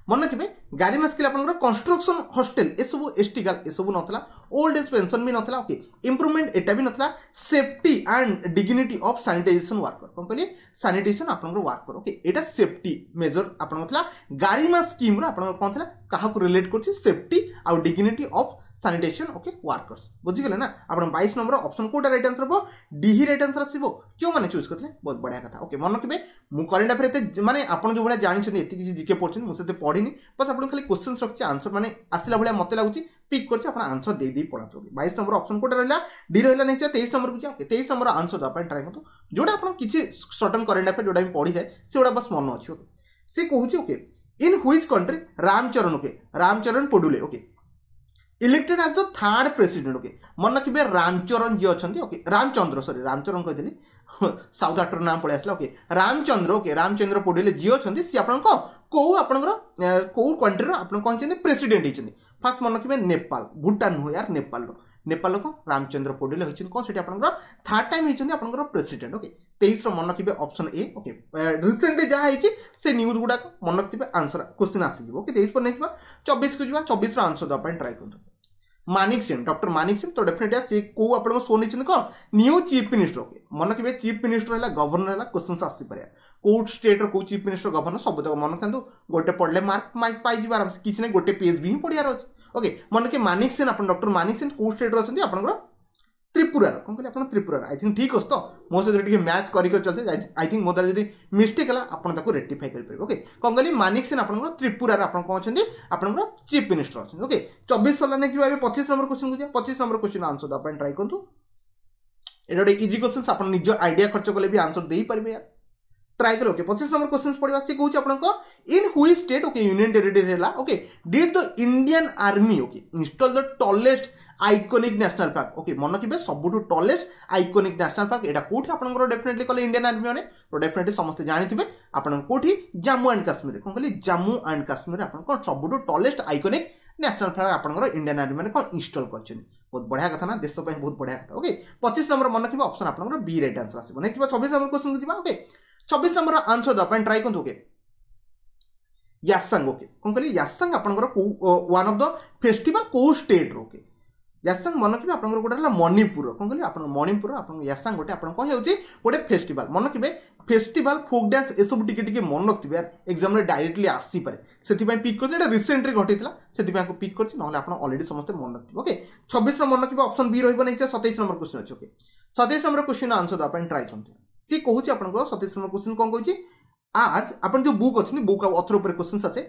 ମନେ ରଖିବେ ଗାରିମାସ୍କିଲ୍ ଆପଣଙ୍କର କନଷ୍ଟ୍ରକ୍ସନ୍ ହଷ୍ଟେଲ୍ ଏସବୁ ଏସ୍ଟି ଗାର୍ଲ ଏସବୁ ନଥିଲା ଓଲ୍ଡ ଏଜ୍ ପେନ୍ସନ୍ ବି ନଥିଲା ଓକେ ଇମ୍ପ୍ରୁଭମେଣ୍ଟ ଏଟା ବି ନଥିଲା safety and dignity of sanitization worker କ'ଣ କହିଲେ ସାନିଟାଇଜେସନ୍ ଆପଣଙ୍କର ୱାର୍କର ଓକେ ଏଇଟା ସେଫ୍ଟି ମେଜର ଆପଣଙ୍କର ଥିଲା ଗାରିମା ସ୍କିମ୍ର ଆପଣଙ୍କର କ'ଣ ଥିଲା କାହାକୁ ରିଲେଟ୍ କରୁଛି ସେଫ୍ଟି ଆଉ dignity of sanitation okay workers ବୁଝିଗଲେ ନା ଆପଣ ବାଇଶ ନମ୍ବର ଅପସନ୍ କେଉଁଟା ରାଇଟ୍ ଆନ୍ସର୍ ହେବ ଡି ହିଁ ରାଇଟ୍ ଆନ୍ସର୍ ଆସିବ କେଉଁମାନେ ଚୁଜ୍ କରିଥିଲେ ବହୁତ ବଢ଼ିଆ କଥା ଓକେ ମନେ ରଖିବେ ମୁଁ କରେଣ୍ଟ ଆଫେୟାର ଏତେ ମାନେ ଆପଣ ଯେଉଁ ଭଳିଆ ଜାଣିଛନ୍ତି ଏତିକି କିଛି ଜିକେ ପଢ଼ୁଛନ୍ତି ମୁଁ ସେତେ ପଢ଼ିନି ବସ୍ ଆପଣଙ୍କୁ ଖାଲି କ୍ୱେଶ୍ଚନ୍ସ ରଖିଛି ଆନ୍ସର୍ ମାନେ ଆସିଲା ଭଳିଆ ମୋତେ ଲାଗୁଛି পিক করছে আপনার আনসর দিয়ে দিয়ে পড়াতে হবে বাইশ নম্বর অপশন কোটা রহিলা ডি রহিলা নেক্সট তেইশ নম্বরকে যা ওকে তেইশ নম্বর আনসর দেওয়া ট্রাই করতো যেটা আপনার কিছু সর্টন করেন্ট আফেয়ার যেটা আমি পড়ি থাকে সেগুলো বাস মনে অছি ওকে সে কুচি okay in which country Ramcharan okay Ramcharan Poudel okay elected as the third president okay ମନେ ରଖିବେ ରାମଚରଣ ଯିଏ ଅଛନ୍ତି ଓକେ ରାମଚନ୍ଦ୍ର ସରି ରାମଚରଣ କହିଦେଲି ସାଉଥ ଆକ୍ଟର ନାଁ ପଳେଇ ଆସିଲା ଓକେ ରାମଚନ୍ଦ୍ର ଓକେ ରାମଚନ୍ଦ୍ର ପଢ଼ିଲେ ଯିଏ ଅଛନ୍ତି ସିଏ ଆପଣଙ୍କ କେଉଁ ଆପଣଙ୍କର କେଉଁ କଣ୍ଟ୍ରିର ଆପଣ କହିଛନ୍ତି ପ୍ରେସିଡେଣ୍ଟ ହେଇଛନ୍ତି ଫାର୍ଷ୍ଟ ମନେ ରଖିବେ ନେପାଳ ଭୁଟାନ ନୁହେଁ ୟାର ନେପାଳର নেপালক রামচন্দ্র পোডেল হয়েছেন কোণ সেটি আপনার থার্ড টাইম হয়েছেন আপনার প্রেসিডেন্ট ওকে তেইশর মনে রখবে অপশন এ ওকে রিসেন্টলি যা হয়েছে সে নিউজ গুড়া মনে রখবে আনসর কোশ্চিন আসিযোগ ওকে তেইশ পরে নেই চবিশকে যা চবিশর আনসর দেওয়া ট্রাই করুন মানিক সিং ডক্টর মানিক সিং তো ডেফিনেটলি সে কেউ আপনার শো নেই কোণ নিউ চিফ মিনিষ্টর ওকে মনে রখবে চিফ মিনিষ্টর হল গভর্নর হল কোশ্চিন্স আসিপারে କେଉଁ ଷ୍ଟେଟ୍ର କେଉଁ ଚିଫ୍ ମିନିଷ୍ଟର ଗଭର୍ଣ୍ଣର ସବୁତକ ମନେ ରଖନ୍ତୁ ଗୋଟେ ପଢ଼ିଲେ ମାର୍କ ମାର୍କ ପାଇଯିବ ଆରାମସେ କିଛି ନାହିଁ ଗୋଟେ ପେଜ୍ ବି ହିଁ ପଢ଼ିବାର ଅଛି ওকে ମନେ ରଖିବେ ମାନିକ ସେନ୍ ଆପଣ ଡକ୍ଟର ମାନିକ ସେନ୍ କେଉଁ ଷ୍ଟେଟ୍ର ଅଛନ୍ତି ଆପଣଙ୍କର ତ୍ରିପୁରାର କ'ଣ କହିଲେ ଆପଣ ତ୍ରିପୁରାର ଆଇ ଥିଙ୍କ ଠିକ୍ ଅଛି ତ ମୋ ସହିତ ଟିକେ ମ୍ୟାଚ୍ କରି କରି ଚାଲିଛି ଆଇ ଥିଙ୍କ ମୋ ଦ୍ୱାରା ଯଦି ମିଷ୍ଟେକ୍ ହେଲା ଆପଣ ତାକୁ ରେକ୍ଟିଫାଇ କରିପାରିବେ ଓକେ କ'ଣ କହିଲି ମାନିକ ସେନ୍ ଆପଣଙ୍କର ତ୍ରିପୁରାର ଆପଣ କ'ଣ ଅଛନ୍ତି ଆପଣଙ୍କର ଚିଫ୍ ମିନିଷ୍ଟର ଅଛନ୍ତି ଓକେ ଚବିଶ ସରିଲା ନେକ୍ସଟ ଯିବା ଏବେ ପଚିଶ ନମ୍ବର କ୍ୱେଶ୍ଚନକୁ ଯିବା ପଚିଶ ନମ୍ବର କ୍ୱେଶ୍ଚନ ଆନ୍ସର ଦେବା ପାଇଁ ଟ୍ରାଏ କରନ୍ତୁ এটা গোটে ইজি কোশ্চেন আপনার নিজ আইডিয়া খরচ কলে বি আনসর দিয়ে পারবে ট্রাই করে ওকে পঁচিশ নম্বর কোশ্চেন পড়া সে কুচি আপনার in which state okay union territory hela okay did the indian army okay install the tallest iconic national park okay ମନେ ରଖିବେ ସବୁଠୁ ଟଲେଷ୍ଟ ଆଇକୋନିକ୍ ନ୍ୟାସନାଲ୍ ପାର୍କ ଏଇଟା କେଉଁଠି ଆପଣଙ୍କର ଡେଫିନେଟଲି କଲେ ଇଣ୍ଡିଆନ୍ ଆର୍ମି ମାନେ ତ ଡେଫିନେଟଲି ସମସ୍ତେ ଜାଣିଥିବେ ଆପଣଙ୍କ କେଉଁଠି ଜାମ୍ମୁ ଆଣ୍ଡ କାଶ୍ମୀରରେ କ'ଣ କହିଲେ ଜାମ୍ମୁ ଆଣ୍ଡ କାଶ୍ମୀରରେ ଆପଣଙ୍କର ସବୁଠୁ ଟଲେଷ୍ଟ ଆଇକୋନିକ୍ ନ୍ୟାସନାଲ୍ ପାର୍କ ଆପଣଙ୍କର ଇଣ୍ଡିଆନ୍ ଆର୍ମି ମାନେ କ'ଣ ଇନଷ୍ଟଲ୍ କରିଛନ୍ତି ବହୁତ ବଢ଼ିଆ କଥା ନା ଦେଶ ପାଇଁ ବହୁତ ବଢ଼ିଆ କଥା ଓକେ ପଚିଶ ନମ୍ବର ମନେ ରଖିବେ ଅପସନ୍ ଆପଣଙ୍କର ବି ରାଇଟ୍ ଆନ୍ସର ଆସିବ ନେକ୍ସଟ ଛବିଶ ନମ୍ବର କ୍ୱେଶ୍ଚନକୁ ଯିବା ଓକେ ଛବିଶ ନମ୍ବର ଆନ୍ସର ଦେବା ପାଇଁ ଟ୍ରାଏ କରନ୍ତୁ ଓକେ ୟାସାଙ୍ଗ ଓକେ କ'ଣ କହିଲେ ୟାସାଙ୍ଗ ଆପଣଙ୍କର କେଉଁ ୱାନ୍ ଅଫ୍ ଦ ଫେଷ୍ଟିଭାଲ୍ କେଉଁ ଷ୍ଟେଟ୍ର ଓକେ ୟାସାଙ୍ଗ ମନେ ରଖିବେ ଆପଣଙ୍କର ଗୋଟେ ହେଲା ମଣିପୁର କ'ଣ କହିଲେ ଆପଣ ମଣିପୁର ଆପଣଙ୍କ ୟାସାଙ୍ଗ ଗୋଟେ ଆପଣ କ'ଣ ହେଉଛି ଗୋଟେ ଫେଷ୍ଟିଭାଲ ମନେ ରଖିବେ ଫେଷ୍ଟିଭାଲ୍ ଫୋକ୍ ଡ୍ୟାନ୍ସ ଏସବୁ ଟିକେ ଟିକେ ମନେ ରଖିଥିବେ ଏକ୍ଜାମ୍ରେ ଡାଇରେକ୍ଟଲି ଆସିପାରେ ସେଥିପାଇଁ ପିକ୍ କରିଛି ଏଇଟା ରିସେଣ୍ଟରେ ଘଟିଥିଲା ସେଥିପାଇଁ ଆକୁ ପିକ୍ କରିଛି ନହେଲେ ଆପଣ ଅଲରେଡ଼ି ସମସ୍ତେ ମନେ ରଖିବେ ଓକେ ଛବିଶର ମନେ ରଖିବେ ଅପସନ୍ ବି ରହିବ ନାହିଁ ସତେଇଶ ନମ୍ବର କୋଶ୍ଚିନ୍ ଅଛି ଓକେ ସତେଇଶ ନମ୍ବର କୋଶ୍ଚିନ୍ ଆନ୍ସର ଦେବା ପାଇଁ ଟ୍ରାଏ କରନ୍ତୁ ସିଏ କହୁଛି ଆପଣଙ୍କର ସତେଇଶ ନମ୍ବର କୋଶ୍ଚିନ୍ କ'ଣ କହୁଛି आज ଆପଣ ଯେଉଁ ବୁକ୍ ଅଛନ୍ତି ବୁକ୍ ଆଉ ଅଥର ଉପରେ କ୍ୱେଶ୍ଚିନ୍ସ ଆସେ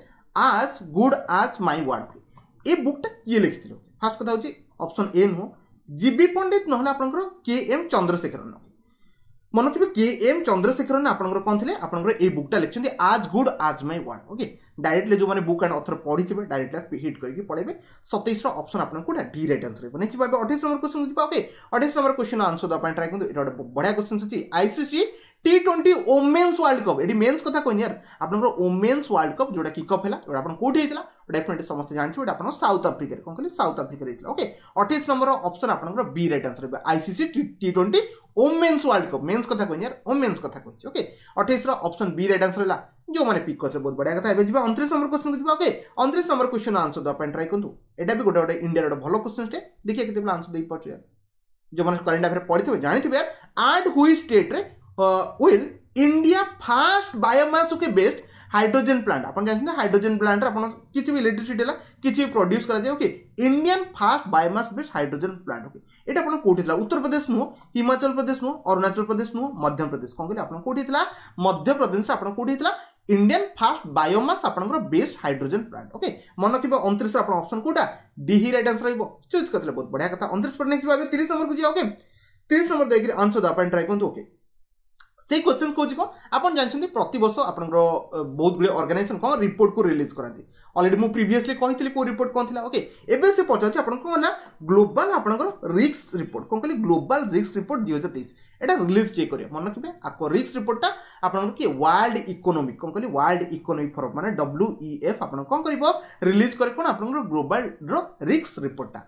as good as my word ଫ୍ରି ଏ ବୁକ୍ଟା କିଏ ଲେଖିଥିଲେ ଫାର୍ଷ୍ଟ କଥା ହେଉଛି ଅପସନ୍ ଏ ନୁହଁ ଜିବି ପଣ୍ଡିତ ନହେଲେ ଆପଣଙ୍କର କେ ଏମ୍ ଚନ୍ଦ୍ରଶେଖରନ ମନେ ରଖିବେ କେ ଏମ୍ ଚନ୍ଦ୍ରଶେଖରନ ଆପଣଙ୍କର କ'ଣ ଥିଲେ ଆପଣଙ୍କର ଏଇ ବୁକ୍ଟା ଲେଖିଛନ୍ତି as good as my word okay directly ଯେଉଁମାନେ ବୁକ୍ ଆଣ୍ଡ ଅଥର ପଢ଼ିଥିବେ ଡାଇରେକ୍ଟଲି ହିଟ୍ କରିକି ପଳେଇବେ ସତେଇଶର ଅପସନ୍ ଆପଣଙ୍କୁ ଡି ରାଇଟ୍ ଆନ୍ସର ହେବ ନେକ୍ସଟ ଏବେ ଅଠେଇଶ ନମ୍ବର କ୍ୱେଶ୍ଚନ୍ ଯିବା ଓକେ ଅଠେଇଶ ନମ୍ବର କ୍ୱେଶ୍ଚନ୍ ଆନ୍ସର ଦେବା ପାଇଁ ଟ୍ରାଏ କରନ୍ତୁ ଏଇଟା ଗୋଟେ ବଢ଼ିଆ କ୍ୱେଶ୍ଚନ୍ ଅଛି ICC T twenty women's world cup এটি মেন্স কথা কইনি আর আপনার ওমেন্স ওয়ার্ল্ড কপ যেটা কিক অফ হল ওটা আপনার কোটি হয়েছিল ডেফিনেটলি সমস্ত জাঁচু এটা আপনার সাউথ আফ্রিকার কোণ কহিলি সাউথ আফ্রিকার হয়েছিল ওকে অঠেইশ নম্বর অপসন আপনার বি রাইট আনসর হবে ICC T twenty women's world cup men's কথা কইনি আর ওমেন্স কথা কইছি ওকে অঠেইশর অপসন বি রাইট আনসর হল ଯେଉଁମାନେ ପିକ୍ କରିଥିଲେ ବହୁତ ବଢ଼ିଆ କଥା ଏବେ ଯିବା ଅଣତିରିଶ ନମ୍ବର କ୍ୱେଶ୍ଚନକୁ ଯିବା ଓକେ ଅଣତିରିଶ ନମ୍ବର କ୍ୱେଶ୍ଚନ ଆନ୍ସର ଦେବା ପାଇଁ ଟ୍ରାଏ କରନ୍ତୁ ଏଇଟା ବି ଗୋଟେ ଗୋଟେ ଇଣ୍ଡିଆର ଗୋଟେ ଭଲ କ୍ୱେଶ୍ଚନଟେ ଦେଖିବା କେତେ ପିଲା ଆନ୍ସର ଦେଇପାରୁଛୁ ଯେଉଁମାନେ କରେଣ୍ଟ ଆଫେୟାର ପଢ଼ିଥିବେ ଜାଣିଥିବେ ଆଟ୍ ହୁଇ ଷ୍ଟେଟ୍ରେ will India fast biomass okay best hydrogen plant आपण क्या हाइड्रोजेन प्लांट आप किसी भी इलेक्ट्रिसीटी है किसी भी प्रड्यूस कराए okay Indian fast biomass based hydrogen plant okay ये कौटी उत्तर प्रदेश नुह हिमाचल प्रदेश नुह अरुणाचल प्रदेश नुह मध्य प्रदेश कौन कहते आप कौटी मध्य प्रदेश आप कौटी इंडियन फास्ट बायोमास आपंकर बेस्ट हाइड्रोजेन प्लांट ओके मन रखिए अंतरीश आप ऑप्शन कौटा डी ही रईट आंसर रोज करते बहुत बढ़िया कथ अंतरीश पर नेक्स्ट तीस नंबर को जी ओके तीस नंबर देखिए आंसर दवा ट्राए करूँ ओके সেই কোশ্চেন কৌছি কম আপনার জানি প্রতবর্ষ আপনার বহুত গুড়ি অর্গানাইজেসন কম রিপোর্ট কু রিলিজ করতে অলরেডি মু প্রিভিয়সলি কিন্তু কেউ রিপোর্ট কম লা ওকে এবে সে পচারছি আপনার কোণ না গ্লোবাল আপনার রিক্স রিপোর্ট কোণ কলি গ্লোবাল রিক্স রিপোর্ট দুই হাজার তেইশ এটা রিলিজ কিয়ে করে মনে রাখবে আকো রিক্স রিপোর্টটা আপনার কি ওয়ার্ল্ড ইকোনমিক কোণ কলি ওয়ার্ল্ড ইকোনমিক ফোরম মানে ডব্লু ই এফ আপনার কম করব রিলিজ করে কোণ আপনার গ্লোবাল রিক্স রিপোর্টটা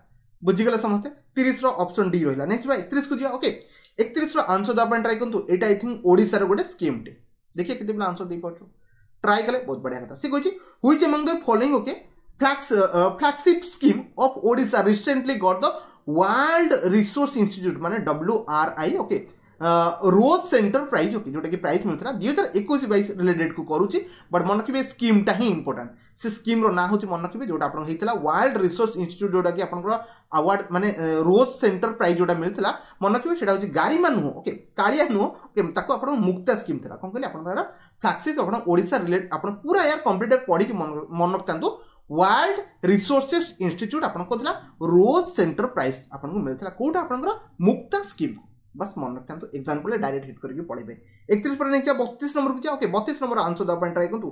বুঝিগলে সমস্তে তিরিশর অপশন ডি রহিলা নেক্সট বা একত্রিশকু যা ওকে একত্রিশର ଆନ୍ସର ଦେବା ପାଇଁ ଟ୍ରାଏ କରନ୍ତୁ ଏଇଟା ଆଇ ଥିଙ୍କ ଓଡ଼ିଶାର ଗୋଟେ ସ୍କିମ୍ଟେ ଦେଖିବା କେତେ ପିଲା ଆନ୍ସର ଦେଇପାରୁଛୁ ଟ୍ରାଏ କଲେ ବହୁତ ବଢ଼ିଆ କଥା ସେ କହିଛି which among the following okay flax flagship scheme of Odisha recently got the world resources institute মানে W R I okay Ross centre prize okay যেটাকি প্রাইজ মিলুଥିଲା দুই হাজার একুশ বাইশ রিলেটেড কু করুছি বট মনে রাখবে স্কিমটা হি ইম্পর্টাট সে স্কিম্র না হচ্ছে মনে রাখবে যেটা আপনার হয়েছিল ওয়ার্ল্ড রিসোর্স ইনস্টিটিউট যেটাকি আপনার আওয়ার্ড মানে ରୋଜ୍ ସେଣ୍ଟର ପ୍ରାଇଜ୍ ଯେଉଁଟା ମିଳିଥିଲା ମନେ ରଖିବେ ସେଇଟା ହେଉଛି ଗାରିମା ନୁହଁ ଓକେ କାଳିଆ ନୁହଁ ଓକେ ତାକୁ ଆପଣଙ୍କ ମୁକ୍ତା ସ୍କିମ୍ ଥିଲା କ'ଣ କହିଲେ ଆପଣଙ୍କର ଫ୍ଲାଗସିପ୍ ଆପଣ ଓଡ଼ିଶା ରିଲେଟ୍ ଆପଣ ପୁରା ଏହାର କମ୍ପ୍ୟୁଟର ପଢ଼ିକି ମନେ ରଖିଥାନ୍ତୁ ୱାର୍ଲଡ ରିସୋର୍ସେସ୍ ଇନଷ୍ଟିଚ୍ୟୁଟ୍ ଆପଣଙ୍କ ଥିଲା ରୋଜ୍ ସେଣ୍ଟର ପ୍ରାଇଜ୍ ଆପଣଙ୍କୁ ମିଳିଥିଲା କେଉଁଟା ଆପଣଙ୍କର ମୁକ୍ତା ସ୍କିମ୍ बस मन रखा एक्जामपल डायरेक्ट हिट करके पढ़े एकतीस पर नहीं बतीस नंबर को चाहिए ओके बतीस नंबर आंसर दवा ट्राए करूँ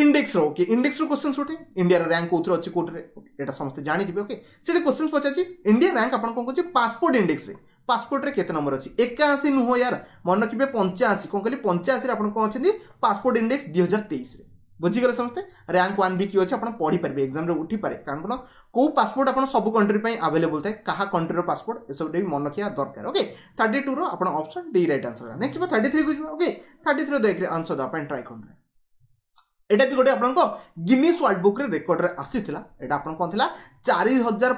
इंडेक्स ओके इंडेक्स क्वेश्चन उठे इंडिया रैंक कौन अच्छी कौटे ये समस्त जानते ओके क्वेश्चन पचार इंडिया रैंक आप कौन पासपोर्ट इंडेक्स पासपोर्ट रे केते नंबर अच्छे एकाशी नुह यार मन रखिए पंचाशी कौन कहे पंचाशी आप अच्छे पासपोर्ट इंडेक्स दुई हजार तेईस बुझीगले समस्ते रैंक वन भी किए आप पढ़ी पारे एक्जाम उठी पारे कारण कौन कौ पासपोर्ट आप सब कंट्री आवेलेबल थे क्या कंट्रीर पासपोर्ट ये सब मन रखा दरकार ओके थर्टी टू रहा अपन D right answer next thirty three को जी ओके थर्ट थ्री देखिए आंसर देखें ट्राई करेंगे এটা ବି ଗୋଟେ ଆପଣଙ୍କ ଗିନିସ୍ ୱାର୍ଲଡ ବୁକ୍ରେ ରେକର୍ଡରେ ଆସିଥିଲା ଏଇଟା ଆପଣ କ'ଣ ଥିଲା ଚାରି ହଜାର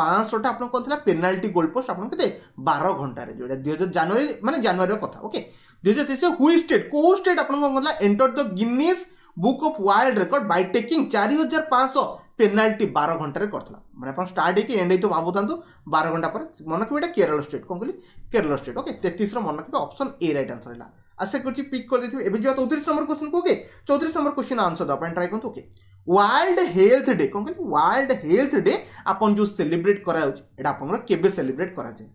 ପାଞ୍ଚଶହଟା ଆପଣ କ'ଣ ଥିଲା ପେନାଲ୍ଟି ଗୋଲ୍ ପୋଷ୍ଟ ଆପଣ କେତେ ବାର ଘଣ୍ଟାରେ ଯେଉଁଟା ଦୁଇ ହଜାର ଜାନୁଆରୀ ମାନେ ଜାନୁଆରୀର କଥା ଓକେ ଦୁଇ ହଜାର ତେଇଶ ହୁଇ ଷ୍ଟେଟ୍ କେଉଁ ଷ୍ଟେଟ୍ ଆପଣ କ'ଣ କହୁଥିଲା enter the Guinness book of world record by taking চারি হাজার পাঁচশো পেনাল্টি বার ঘন্টার করলা মানে আপনার স্টার্ট হয়ে এন্ড হয়ে ভাবু থাকতো বার ঘন্টা পরে মনে রাখবে এটা কেরল স্টেট কম কলি কেরল স্টেট ওকে তেত্রিশর মনে রাখবে অপশন এ রাইট আনসর হল আশা করছি পিক করে ଦେଇଥିବେ ଏବେ ଯିବା ଚଉତିରିଶ ନମ୍ବର କୋଶ୍ଚିନ୍କୁ ଓକେ ଚଉତିରିଶ ନମ୍ବର କୋଶ୍ଚିନ୍ ଆନ୍ସର ଦେବା ପାଇଁ ଟ୍ରାଏ କରନ୍ତୁ ଓକେ ୱାର୍ଲଡ ହେଲ୍ଥ ଡେ କ'ଣ କହିଲେ ୱାର୍ଲଡ ହେଲ୍ଥ ଡେ ଆପଣ ଯେଉଁ ସେଲିବ୍ରେଟ୍ କରାଯାଉଛି ଏଇଟା ଆପଣଙ୍କର କେବେ ସେଲିବ୍ରେଟ୍ କରାଯାଏ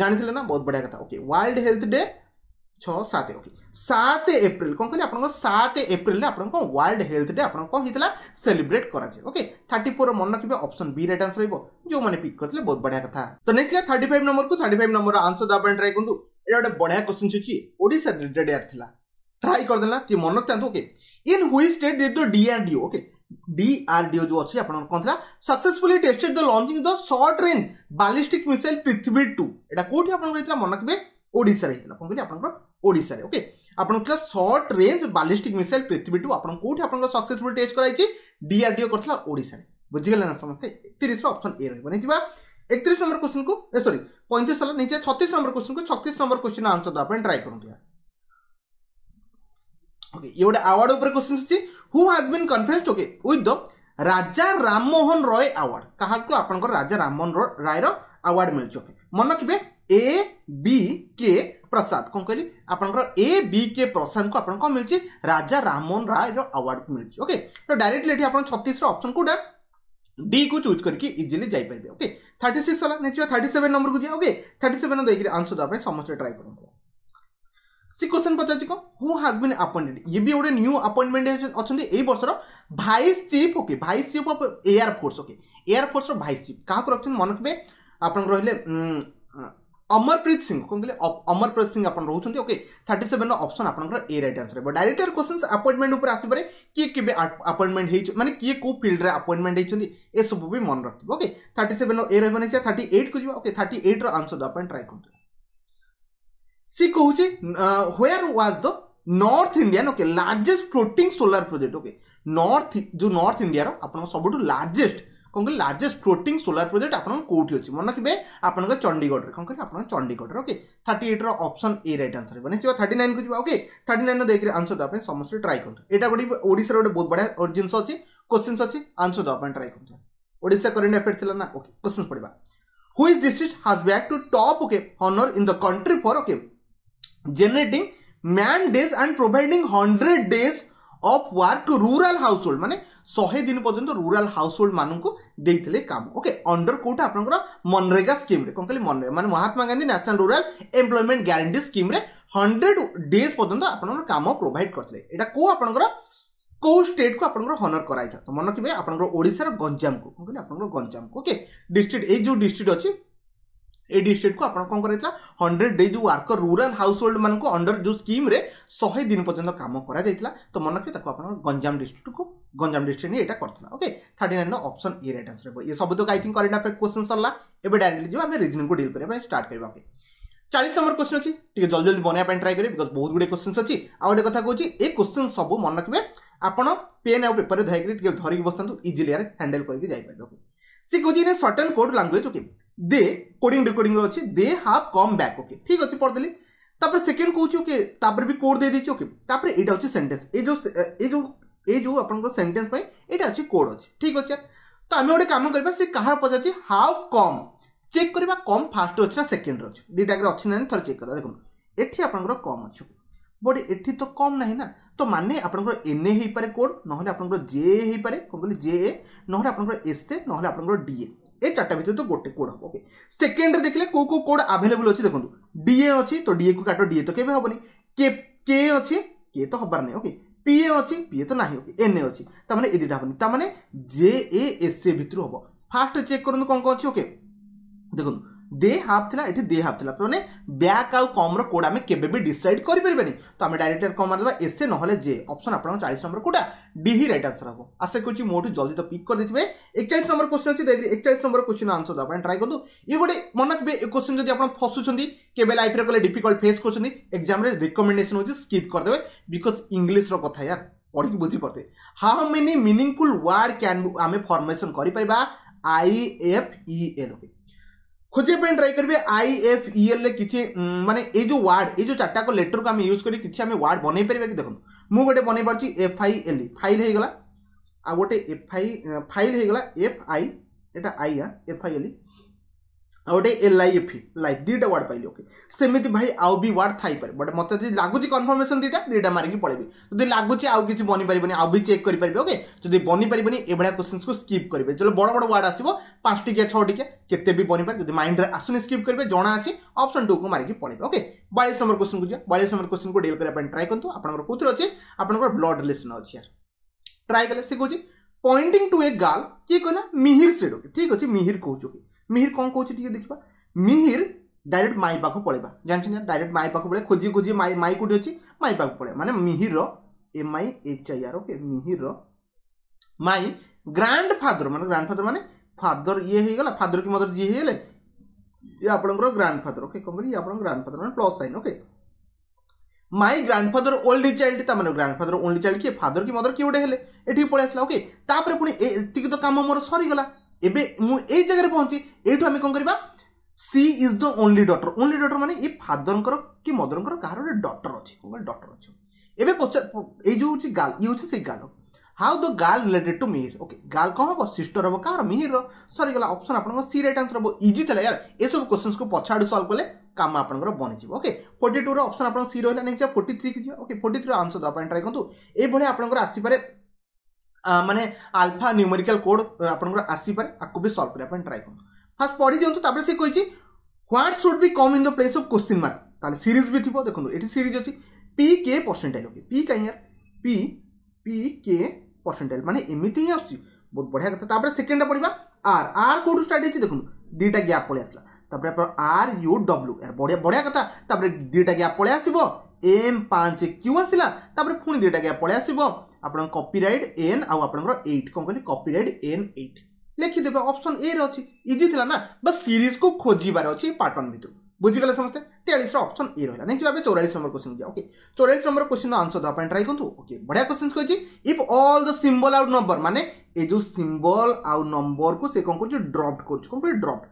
ଜାଣିଥିଲେ ନା ବହୁତ ବଢ଼ିଆ କଥା ଓକେ ୱାର୍ଲଡ ହେଲ୍ଥ ଡେ ଛଅ ସାତ ଓକେ সাত এপ্রিল কম কহিলি আপনার সাত এপ্রিল আপনার ওয়ার্ল্ড হেলথ ডে আপনার কম হয়েছিল সেলিব্রেট করা ওকে থার্টি ফোর মনে রাখবে অপশন বি রাইট আনসর হইব যে পিক করলে বহুত বড়িয়া কথা তো নেক্সট যা থার্টি ফাইভ নম্বর কু থার্টি ফাইভ নম্বর আনসর দেওয়া পাই ট্রাই করতু এটা গোটে বড়িয়া কোশ্চিন হচ্ছে ওড়শা রিলেটেড ইয়ার লা ট্রাই করেদেলা টি মনে রাখতে okay in which state did the DRDO okay DRDO যে অছি আপনার কোন লা successfully tested the launching the short range ballistic missile Prithvi two এটা কোটি আপনার হয়েছিল মনে রাখবে ওড়শার হয়েছিল কোন কহিলি আপনার ওড়শার ওকে আপনক শর্ট রেঞ্জ ব্যালিস্টিক মিসাইল পৃথিবিটো আপন কোটি আপনক সাকসেসফুলটি এজ করাইছি ডিআরডিও করছলা ওড়িশা বুঝ গলে না সমস্ত 31 নম্বৰ অপশন এ ৰহিব নেকিবা 31 নম্বৰ কুৱেচন কো সৰি 35 সালৰ নিচে 36 নম্বৰ কুৱেচন কো 36 নম্বৰ কুৱেচন আনসার দ আপেন ট্ৰাই কৰিম ওকে এওড অৱাৰ্ড ওপৰ question who's been conferred okay with the Raja Rammohan Roy award কহাটো আপনক ৰাজা ৰামমোহন ৰায়ৰ অৱাৰ্ড মেলচুক মনত বে এ বি কে ପ୍ରସାଦ କ'ଣ କହିଲି ଆପଣଙ୍କର ଏ ବି କେ ପ୍ରସାଦଙ୍କୁ ଆପଣ କ'ଣ ମିଳିଛି ରାଜା ରାମମୋହନ ରାୟର ଆୱାର୍ଡ଼କୁ ମିଳିଛି ଓକେ ତ ଡାଇରେକ୍ଟଲି ଏଠି ଆପଣ ଛତିଶର ଅପସନ୍ କେଉଁଟା ଡିକୁ ଚୁଜ୍ କରିକି ଇଜିଲି ଯାଇପାରିବେ ଓକେ ଥାର୍ଟି ସିକ୍ସ ହେଲା ନେକ୍ସଟ ଥାର୍ଟି ସେଭେନ୍ ନମ୍ବରକୁ ଯିବା ଓକେ ଥାର୍ଟି ସେଭେନ୍ ଦେଇକିରି ଆନ୍ସର ଦେବା ପାଇଁ ସମସ୍ତେ ଟ୍ରାଏ କରନ୍ତୁ ସେ କ୍ୱେଶ୍ଚନ୍ ପଚାରିଛି କ'ଣ ହୁ ହାଜ୍ ବିନ୍ ଆପଏଣ୍ଟେଡ୍ ଇଏ ବି ଗୋଟେ ନ୍ୟୁ ଆପଏଣ୍ଟମେଣ୍ଟ ଅଛନ୍ତି ଏଇ ବର୍ଷର vice chief okay vice chief of air force okay air ଫୋର୍ସର ଭାଇସ୍ ଚିଫ୍ କାହାକୁ ରଖିଛନ୍ତି ମନେ ରଖିବେ ଆପଣଙ୍କର ରହିଲେ ଅମରପ୍ରୀତ ସିଂ କ'ଣ କହିଲେ ଅମରପ୍ରୀତ ସିଂ ଆପଣ ରହୁଛନ୍ତି ଓକେ ଥାର୍ଟି ସେଭେନ୍ର ଅପସନ୍ ଆପଣଙ୍କର ଏ ରାଇଟ୍ ଆନ୍ସର୍ ହେବ ଡାଇରେକ୍ଟର କ୍ୱେଶ୍ଚନ୍ସ ଆପଏଣ୍ଟମେଣ୍ଟ ଉପରେ ଆସିପାରେ କିଏ କେବେ ଆପଏଣ୍ଟମେଣ୍ଟ ହେଇଛି ମାନେ କିଏ କେଉଁ ଫିଲ୍ଡରେ ଆପଏଣ୍ଟମେଣ୍ଟ ହେଇଛନ୍ତି ଏସବୁ ବି ମନେ ରଖିବ ଓକେ ଥାର୍ଟି ସେଭେନ୍ର ଏ ରହିବ ନାହିଁ ଥାର୍ଟି ଏଇଟ୍କୁ ଯିବା ଓକେ ଥାର୍ଟି ଏଇଟ୍ର ଆନ୍ସର୍ ଦେବା ପାଇଁ ଟ୍ରାଏ କରୁଥିଲେ ସେ କହୁଛି where was the north Indian okay largest floating solar project okay north ଯେଉଁ ନର୍ଥ ଇଣ୍ଡିଆର ଆପଣଙ୍କ ସବୁଠୁ ଲାର୍ଜେଷ୍ଟ କ'ଣ କହିଲେ ଲାର୍ଜେଷ୍ଟ ଫ୍ଲୋଟିଂ ସୋଲାର ପ୍ରୋଜେକ୍ଟ ଆପଣଙ୍କ କେଉଁଠି ଅଛି ମନେ ରଖିବେ ଆପଣଙ୍କ ଚଣ୍ଡିଗଡ଼ରେ କ'ଣ କହିଲେ ଆପଣଙ୍କ ଚଣ୍ଡିଗଡ଼ରେ ଓକେ ଥାର୍ଟି ଏଇଟ୍ର ଅପସନ୍ ଏ ରାଇଟ୍ ଆନ୍ସର ମାନେ ଯିବା ଥାର୍ଟି ନାଇନ୍କୁ ଯିବା ଓକେ ଥାର୍ଟି ନାଇନ୍ର ଦେଇକରି ଆନ୍ସର୍ ଦେବା ପାଇଁ ସମସ୍ତେ ଟ୍ରାଏ କରନ୍ତୁ ଏଇଟା ଗୋଟେ ଓଡ଼ିଶାର ଗୋଟେ ବହୁତ ବଢ଼ିଆ ଜିନିଷ ଅଛି କୋଶ୍ଚିନ୍ସ ଅଛି ଆନ୍ସର୍ ଦେବା ପାଇଁ ଟ୍ରାଏ କରନ୍ତୁ ଓଡ଼ିଶା କରେଣ୍ଟ ଆଫେୟାର୍ ଥିଲା ନା ଓକେ କୋଶ୍ଚିନ୍ସ ପଡ଼ିବା which district has back to top okay honour in the country for okay generating man days and providing hundred days of work to rural household ମାନେ ଶହେ ଦିନ ପର୍ଯ୍ୟନ୍ତ ରୁରାଲ ହାଉସ୍ ହୋଲ୍ଡ ମାନଙ୍କୁ ଦେଇଥିଲେ କାମ ଓକେ ଅଣ୍ଡର କୋଉଟା ଆପଣଙ୍କର ମନରେଗା ସ୍କିମ୍ରେ କ'ଣ କହିଲେ ମନରେଗା ମାନେ Mahatma Gandhi national rural employment guarantee ସ୍କିମ୍ରେ ହଣ୍ଡ୍ରେଡ଼ ଡେଜ୍ ପର୍ଯ୍ୟନ୍ତ ଆପଣଙ୍କର କାମ ପ୍ରୋଭାଇଡ଼ କରିଥିଲେ ଏଇଟା କେଉଁ ଆପଣଙ୍କର କେଉଁ ଷ୍ଟେଟ୍କୁ ଆପଣଙ୍କର ହନର କରାଯାଇଥାଏ ତ ମନେ ରଖିବେ ଆପଣଙ୍କର ଓଡ଼ିଶାର ଗଞ୍ଜାମକୁ କ'ଣ କହିଲେ ଆପଣଙ୍କର ଗଞ୍ଜାମକୁ ଓକେ ଡିଷ୍ଟ୍ରିକ୍ଟ ଏଇ ଯେଉଁ ଡିଷ୍ଟ୍ରିକ୍ଟ ଅଛି ए डिस्ट्रिक्ट को आप कौन कर hundred days worker rural household मान अंडर जो स्कीम रे शहे दिन पर्यटन कम कर तो मन रखिए आप गंजाम डिस्ट्रिक्ट को गंजाम डिस्ट्रिक्ट ही यहाँ करता okay thirty nine option A right answer ये सब तो I think current affair question सरला एवं डायरेक्टली जो आम रिजनिंग को डिल करने स्टार्ट करवा ओके চাশ নম্বর কোশ্চিন অছি টিকে জলদি জলদি বনাইয়া ট্রাই করি বিকজ বহুত গুড়ে কোশ্চিন অছি আউ গোটে কথা কৌছি এ কোশ্চিন সবু মনে রাখবে আপনার পেন আউ পেপর ধরিকি টিকে ধরিকি বসতু ইজিলি হ্যান্ডেল করি যাইপারে সে কৌছি in certain code language okay the coding ଡିକୋଡ଼ିଂର ଅଛି they have come back okay ଠିକ୍ ଅଛି ପଢ଼ିଦେଲି ତାପରେ ସେକେଣ୍ଡ କହୁଛି ଓକେ ତାପରେ ବି କୋଡ୍ ଦେଇଦେଇଛି ଓକେ ତାପରେ ଏଇଟା ହେଉଛି ସେଣ୍ଟେନ୍ସ ଏ ଯେଉଁ ଏ ଯେଉଁ ଏ ଯେଉଁ ଆପଣଙ୍କର ସେଣ୍ଟେନ୍ସ ପାଇଁ ଏଇଟା ଅଛି କୋଡ୍ ଅଛି ଠିକ୍ ଅଛି ତ ଆମେ ଗୋଟେ କାମ କରିବା ସେ କାହାର ପଚାରୁଛି ହାଉ କମ୍ ଚେକ୍ କରିବା କମ୍ ଫାର୍ଷ୍ଟରେ ଅଛି ନା ସେକେଣ୍ଡରେ ଅଛି ଦୁଇଟାକରେ ଅଛି ନା ଥରେ ଚେକ୍ କରିବା ଦେଖନ୍ତୁ ଏଠି ଆପଣଙ୍କର କମ୍ ଅଛି ବଟ୍ ଏଠି ତ କମ୍ ନାହିଁ ନା ତ ମାନେ ଆପଣଙ୍କର ଏନ୍ ଏ ହେଇପାରେ କୋଡ୍ ନହେଲେ ଆପଣଙ୍କର ଜେ ଏ ହେଇପାରେ କ'ଣ କହିଲେ ଜେ ଏ ନହେଲେ ଆପଣଙ୍କର ଏସ୍ ଏ ନହେଲେ ଆପଣଙ୍କର ଡିଏ ଏ ଚାରିଟା ଭିତରୁ ତ ଗୋଟେ କୋଡ୍ ହବ ଓକେ ସେକେଣ୍ଡରେ ଦେଖିଲେ କେଉଁ କେଉଁ କୋଡ୍ ଆଭେଲେବୁଲ୍ ଅଛି ଦେଖନ୍ତୁ ଡିଏ ଅଛି ତ ଡିଏକୁ କାଟ ଡିଏ ତ କେବେ ହେବନି କେ କେ ଅଛି କେ ତ ହବାର ନାହିଁ ଓକେ ପିଏ ଅଛି ପିଏ ତ ନାହିଁ ଓକେ ଏନ୍ଏ ଅଛି ତାମାନେ ଏ ଦୁଇଟା ହେବନି ତାମାନେ ଜେ ଏ ଏସ୍ ଏ ଭିତରୁ ହବ ଫାର୍ଷ୍ଟ ଚେକ୍ କରନ୍ତୁ କ'ଣ କ'ଣ ଅଛି ଓକେ ଦେଖନ୍ତୁ ଦେ ହାଫ୍ ଥିଲା ଏଠି ଦେ ହାଫ୍ ଥିଲା ମାନେ ବ୍ୟାକ୍ ଆଉ କମ୍ର କୋଡ଼ ଆମେ କେବେ ବି ଡିସାଇଡ୍ କରିପାରିବାନି ତ ଆମେ ଡାଇରେକ୍ଟ କମ୍ ମାରିଦେବା ଏସ୍ ଏ ନହେଲେ ଜେ ଅପସନ୍ ଆପଣଙ୍କ ଚାଳିଶ ନମ୍ବର କେଉଁଟା ଡି ହିଁ ରାଇଟ୍ ଆନ୍ସର୍ ହେବ ଆଶା କରୁଛି ମୋଠୁ ଜଲ୍ଦି ତ ପିକ୍ କରିଦେଇଥିବେ ଏକଚାଳିଶ ନମ୍ବର କୋଶ୍ଚିନ୍ ଅଛି ଦେଖି ଏକଚାଳିଶ ନମ୍ବର କୋଶ୍ଚିନ୍ ଆନ୍ସର୍ ଦେବା ପାଇଁ ଟ୍ରାଏ କରନ୍ତୁ ଇଏ ଗୋଟେ ମନେ ରଖିବେ ଏ କୋଶ୍ଚିନ୍ ଯଦି ଆପଣ ଫସୁଛନ୍ତି କେବେ ଲାଇଫ୍ରେ କଲେ ଡିଫିକଲ୍ଟ ଫେସ୍ କରୁଛନ୍ତି ଏକ୍ଜାମ୍ରେ ରିକମେଣ୍ଡେସନ୍ ହେଉଛି ସ୍କିପ୍ କରିଦେବେ ବିକଜ୍ ଇଂଲିଶର କଥା ୟାର ପଢ଼ିକି ବୁଝିପାରୁଥିବେ how many meaningful word can ଆମେ ଫର୍ମେସନ୍ କରିପାରିବା I F E L okay খোঁজিয়া পাই ট্রাই করবে আই এফ ইএল রে কিছু মানে এই যে ওয়ার্ড এই যে চারটা লেটর কু আমি ইউজ করি কিছু আমি ওয়ার্ড বনাই পারিবা কি দেখুন মু গোটে বনাই পারছি এফ আই এল ফাইল হয়ে গলা আর গোটে এফ আই ফাইল হয়ে গলা এফ আই এটা আই এফ আই এল ଆଉ ଗୋଟେ ଏଲ୍ ଆଇ ଏଫ୍ ଲାଇଫ୍ ଦୁଇଟା ୱାର୍ଡ଼ ପାଇଲି ଓକେ ସେମିତି ଭାଇ ଆଉ ବି ୱାର୍ଡ଼ ଥାଇପାରେ ବଟ୍ ମୋତେ ଯଦି ଲାଗୁଛି କନଫର୍ମେସନ୍ ଦୁଇଟା ଦୁଇଟା ମାରିକି ପଳେଇବି ଯଦି ଲାଗୁଛି ଆଉ କିଛି ବନିପାରିବନି ଆଉ ବି ଚେକ୍ କରିପାରିବେ ଓକେ ଯଦି ବନିପାରିବନି ଏଭଳିଆ କୋଶ୍ଚିନ୍ସକୁ ସ୍କିପ୍ କରିବେ ଯେତେବେଳେ ବଡ଼ ବଡ଼ ୱାର୍ଡ଼ ଆସିବ ପାଞ୍ଚ ଟିକିଆ ଛଅ ଟିକିଆ କେତେ ବି ବନିପାରେ ଯଦି ମାଇଣ୍ଡରେ ଆସୁନି ସ୍କିପ୍ କରିବେ ଜଣା ଅଛି ଅପସନ୍ ଟୁକୁ ମାରିକି ପଳେଇବେ ଓକେ ବୟାଳିଶ ନମ୍ବର କୋଶ୍ଚିନ୍କୁ ଯିବା ବୟାଳିଶ ନମ୍ବର କୋଶ୍ଚିନ୍କୁ ଡିଲ୍ କରିବା ପାଇଁ ଟ୍ରାଏ କରନ୍ତୁ ଆପଣଙ୍କର କେଉଁଥିରେ ଅଛି ଆପଣଙ୍କର ବ୍ଲଡ୍ ରିଲେସନ୍ ଅଛି ଟ୍ରାଏ କଲେ ସେ କହୁଛି ପଏଣ୍ଟିଂ ଟୁ ଏ ଗାର୍ଲ କିଏ କହିଲା ମିହିର ସେଡ଼ୋକି ଠିକ୍ ଅଛି ମିହିର କହୁଛୁ କି ମିହିର କ'ଣ କହୁଛି ଟିକେ ଦେଖିବା ମିହିର ଡାଇରେକ୍ଟ ମାଇ ପାଖକୁ ପଳେଇବା ଜାଣିଛନ୍ତି ନା ଡାଇରେକ୍ଟ ମାଇ ପାଖକୁ ପଳେଇବା ଖୋଜି ଖୋଜି ମାଇ ମାଇ କେଉଁଠି ଅଛି ମାଇ ପାଖକୁ ପଳେଇବା ମାନେ Mihir M I H I R okay Mihir my grandfather ମାନେ ଗ୍ରାଣ୍ଡ ଫାଦର ମାନେ ଫାଦର ଇଏ ହେଇଗଲା ଫାଦର କି ମଦର ଯିଏ ହେଇଗଲେ ଇଏ ଆପଣଙ୍କର ଗ୍ରାଣ୍ଡ ଫାଦର ଓକେ କ'ଣ କରିବି ଆପଣଙ୍କ ଗ୍ରାଣ୍ଡ ଫାଦର ମାନେ plus sign okay father old old child তার মানে গ্রান্ডফাদর ওল্ড চাইল্ড কি ফাদর কি মদর কি গোটে হলে এটি পড়ে আসলা ওকে তাপরে পুঁ ଏତିକି ତ କାମ ମୋର ସରିଗଲା ଏବେ ମୁଁ ଏଇ ଜାଗାରେ ପହଞ୍ଚି ଏଇଠୁ ଆମେ କ'ଣ କରିବା she is the only daughter only daughter ମାନେ ଏ ଫାଦରଙ୍କର କି ମଦରଙ୍କର କାହାର ଗୋଟେ ଡଟର ଅଛି କ'ଣ କହିଲେ ଡଟର ଅଛି ଏବେ ପଚାର ଏଇ ଯେଉଁ ହେଉଛି ଗାର୍ଲ ଇଏ ହେଉଛି ସେଇ girl how the girl related to Mihir okay girl କ'ଣ ହେବ ସିଷ୍ଟର ହେବ କାହାର ମିହିରର ସରିଗଲା ଅପସନ୍ ଆପଣଙ୍କ ସି ରାଇଟ୍ ଆନ୍ସର ହେବ ଇଜି ଥିଲା ୟାର ଏସବୁ କୋଶ୍ଚିନ୍ସକୁ ପଛଆଡ଼ୁ ସଲ୍ଭ କଲେ କାମ ଆପଣଙ୍କର ବନିଯିବ ଓକେ ଫୋର୍ଟି ଟୁର ଅପସନ୍ ଆପଣଙ୍କ ସି ରହିଲା ନେକ୍ସଟ ଫୋର୍ଟି ଥ୍ରୀକି ଯିବା ଓକେ ଫୋର୍ଟି ଥ୍ରୀର ଆନ୍ସର ଦେବା ପାଇଁ ଟ୍ରାଏ କରନ୍ତୁ ଏଇଭଳି ଆପଣଙ୍କର ଆସିପାରେ মানে ଆଲଫା ନ୍ୟୁମେରିକାଲ କୋଡ୍ ଆପଣଙ୍କର ଆସିପାରେ ଆକୁ ବି ସଲ୍ଭ କରିବା ପାଇଁ ଟ୍ରାଏ କରନ୍ତୁ ଫାର୍ଷ୍ଟ ପଢ଼ି ଦିଅନ୍ତୁ ତାପରେ ସେ କହିଛି what should be come in the place of question mark ତାହେଲେ ସିରିଜ୍ ବି ଥିବ ଦେଖନ୍ତୁ ଏଠି ସିରିଜ୍ ଅଛି P K percentile okay P କାହିଁ ୟାର ପି ପି କେ ପରସେଣ୍ଟାଇଲ୍ ମାନେ ଏମିତି ହିଁ ଆସୁଛି ବହୁତ ବଢ଼ିଆ କଥା ତାପରେ ସେକେଣ୍ଡଟା ପଢ଼ିବା ଆର୍ ଆର୍ କେଉଁଠୁ ଷ୍ଟାର୍ଟ ହେଇଛି ଦେଖନ୍ତୁ ଦୁଇଟା ଗ୍ୟାପ୍ ପଳେଇ ଆସିଲା ତାପରେ ଆର୍ ୟୁ ଡବ୍ଲୁ ବଢ଼ିଆ ବଢ଼ିଆ କଥା ତାପରେ ଦୁଇଟା ଗ୍ୟାପ୍ ପଳେଇ ଆସିବ এম ପାଞ୍ଚ କ୍ୟୁ ଆସିଲା ତାପରେ ପୁଣି ଦୁଇଟା ଗ୍ୟାପ୍ ପଳେଇ ଆସିବ ଆପଣଙ୍କ କପିରାଇଟ୍ ଏନ୍ ଆଉ ଆପଣଙ୍କର ଏଇଟ୍ କ'ଣ କହିଲେ କପିରାଇଟ୍ ଏନ୍ ଏଇଟ୍ ଲେଖିଦେବେ ଅପସନ୍ ଏରେ ଅଛି ଇଜି ଥିଲା ନା ବା ସିରିଜ୍କୁ ଖୋଜିବାର ଅଛି ପାଟର୍ନ ଭିତରୁ ବୁଝିଗଲେ ସମସ୍ତେ ତେୟାଳିଶର ଅପସନ୍ ଏ ରହିଲା ନେକ୍ସଟ ଭାବେ ଚଉରାଳିଶ ନମ୍ବର କୋଶ୍ଚିନ୍ ଯିବା ଓକେ ଚଉରାଳିଶ ନମ୍ବର କୋଶ୍ଚିନ୍ର ଆନ୍ସର ଦେବା ପାଇଁ ଟ୍ରାଏ କରନ୍ତୁ ଓକେ ବଢ଼ିଆ କୋଶ୍ଚିନ୍ କହିଛି ଇଫ୍ ଅଲ୍ ଦ ସିମ୍ବଲ ଆଉ ନମ୍ବର ମାନେ ଏ ଯେଉଁ ସିମ୍ବଲ ଆଉ ନମ୍ବରକୁ ସେ କ'ଣ କରୁଛି ଡ୍ରପ୍ କରୁଛି କ'ଣ କରୁଛି ଡ୍ରପ୍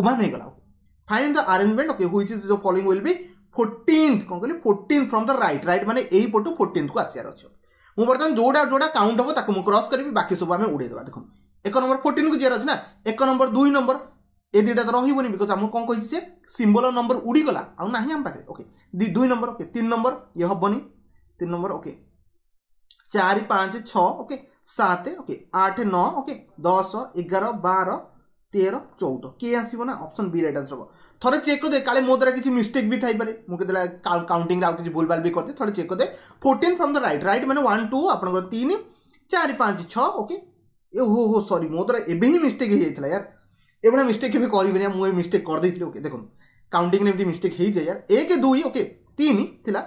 ଉଭାନ ହେଇଗଲା okay fine the arrangement okay which is the following will be fourteenth କ'ଣ କହିଲି fourteenth from the right right ମାନେ ଏଇ ପଟୁ ଫୋର୍ଟିନ୍ଥକୁ ଆସିବାର ଅଛି ମୁଁ ବର୍ତ୍ତମାନ ଯୋଉଟା ଯୋଉଟା କାଉଣ୍ଟ ହେବ ତାକୁ ମୁଁ କ୍ରସ୍ କରିବି ବାକି ସବୁ ଆମେ ଉଡ଼େଇଦେବା ଦେଖନ୍ତୁ ଏକ ନମ୍ବର ଫୋର୍ଟିନ୍କୁ ଯିବାର ଅଛି ନା ଏକ ନମ୍ବର ଦୁଇ ନମ୍ବର ଏ ଦୁଇଟା ତ ରହିବନି ବିକଜ ଆମକୁ କ'ଣ କହିଛି ସେ ସିମ୍ବଲ ନମ୍ବର ଉଡ଼ିଗଲା ଆଉ ନାହିଁ ଆମ ପାଖରେ ଓକେ ଦୁଇ ନମ୍ବର ଓକେ ତିନି ନମ୍ବର ଇଏ ହେବନି ତିନି ନମ୍ବର ଓକେ ଚାରି ପାଞ୍ଚ ଛଅ ଓକେ ସାତ ଓକେ ଆଠ ନଅ ଓକେ ଦଶ ଏଗାର ବାର ତେର ଚଉଦ କିଏ ଆସିବ ନା ଅପସନ୍ ବି ରାଇଟ୍ ଆନ୍ସର୍ ହେବ ଥରେ ଚେକ୍ କରିଦେ କାଳେ ମୋ ଦ୍ୱାରା କିଛି ମିଷ୍ଟେକ୍ ବି ଥାଇପାରେ ମୁଁ କେତେବେଳେ କାଉଣ୍ଟିଂରେ ଆଉ କିଛି ଭୁଲଭାଲ ବି କରିଦିଏ ଥରେ ଚେକ୍ କରିଦେ fourteen from the right right ମାନେ ୱାନ୍ ଟୁ ଆପଣଙ୍କର ତିନି ଚାରି ପାଞ୍ଚ ଛଅ ଓକେ ଏ ହୋ ହୋ ସରି ମୋ ଦ୍ୱାରା ଏବେ ହିଁ ମିଷ୍ଟେକ୍ ହେଇଯାଇଥିଲା ୟାର ଏଭଳିଆ ମିଷ୍ଟେକ୍ କେବେ କରିବିନି ମୁଁ ଏ ମିଷ୍ଟେକ୍ କରିଦେଇଥିଲି ଓକେ ଦେଖନ୍ତୁ କାଉଣ୍ଟିଂରେ ଏମିତି ମିଷ୍ଟେକ୍ ହେଇଯାଏ ୟାର ଏକ ଦୁଇ ଓକେ ତିନି ଥିଲା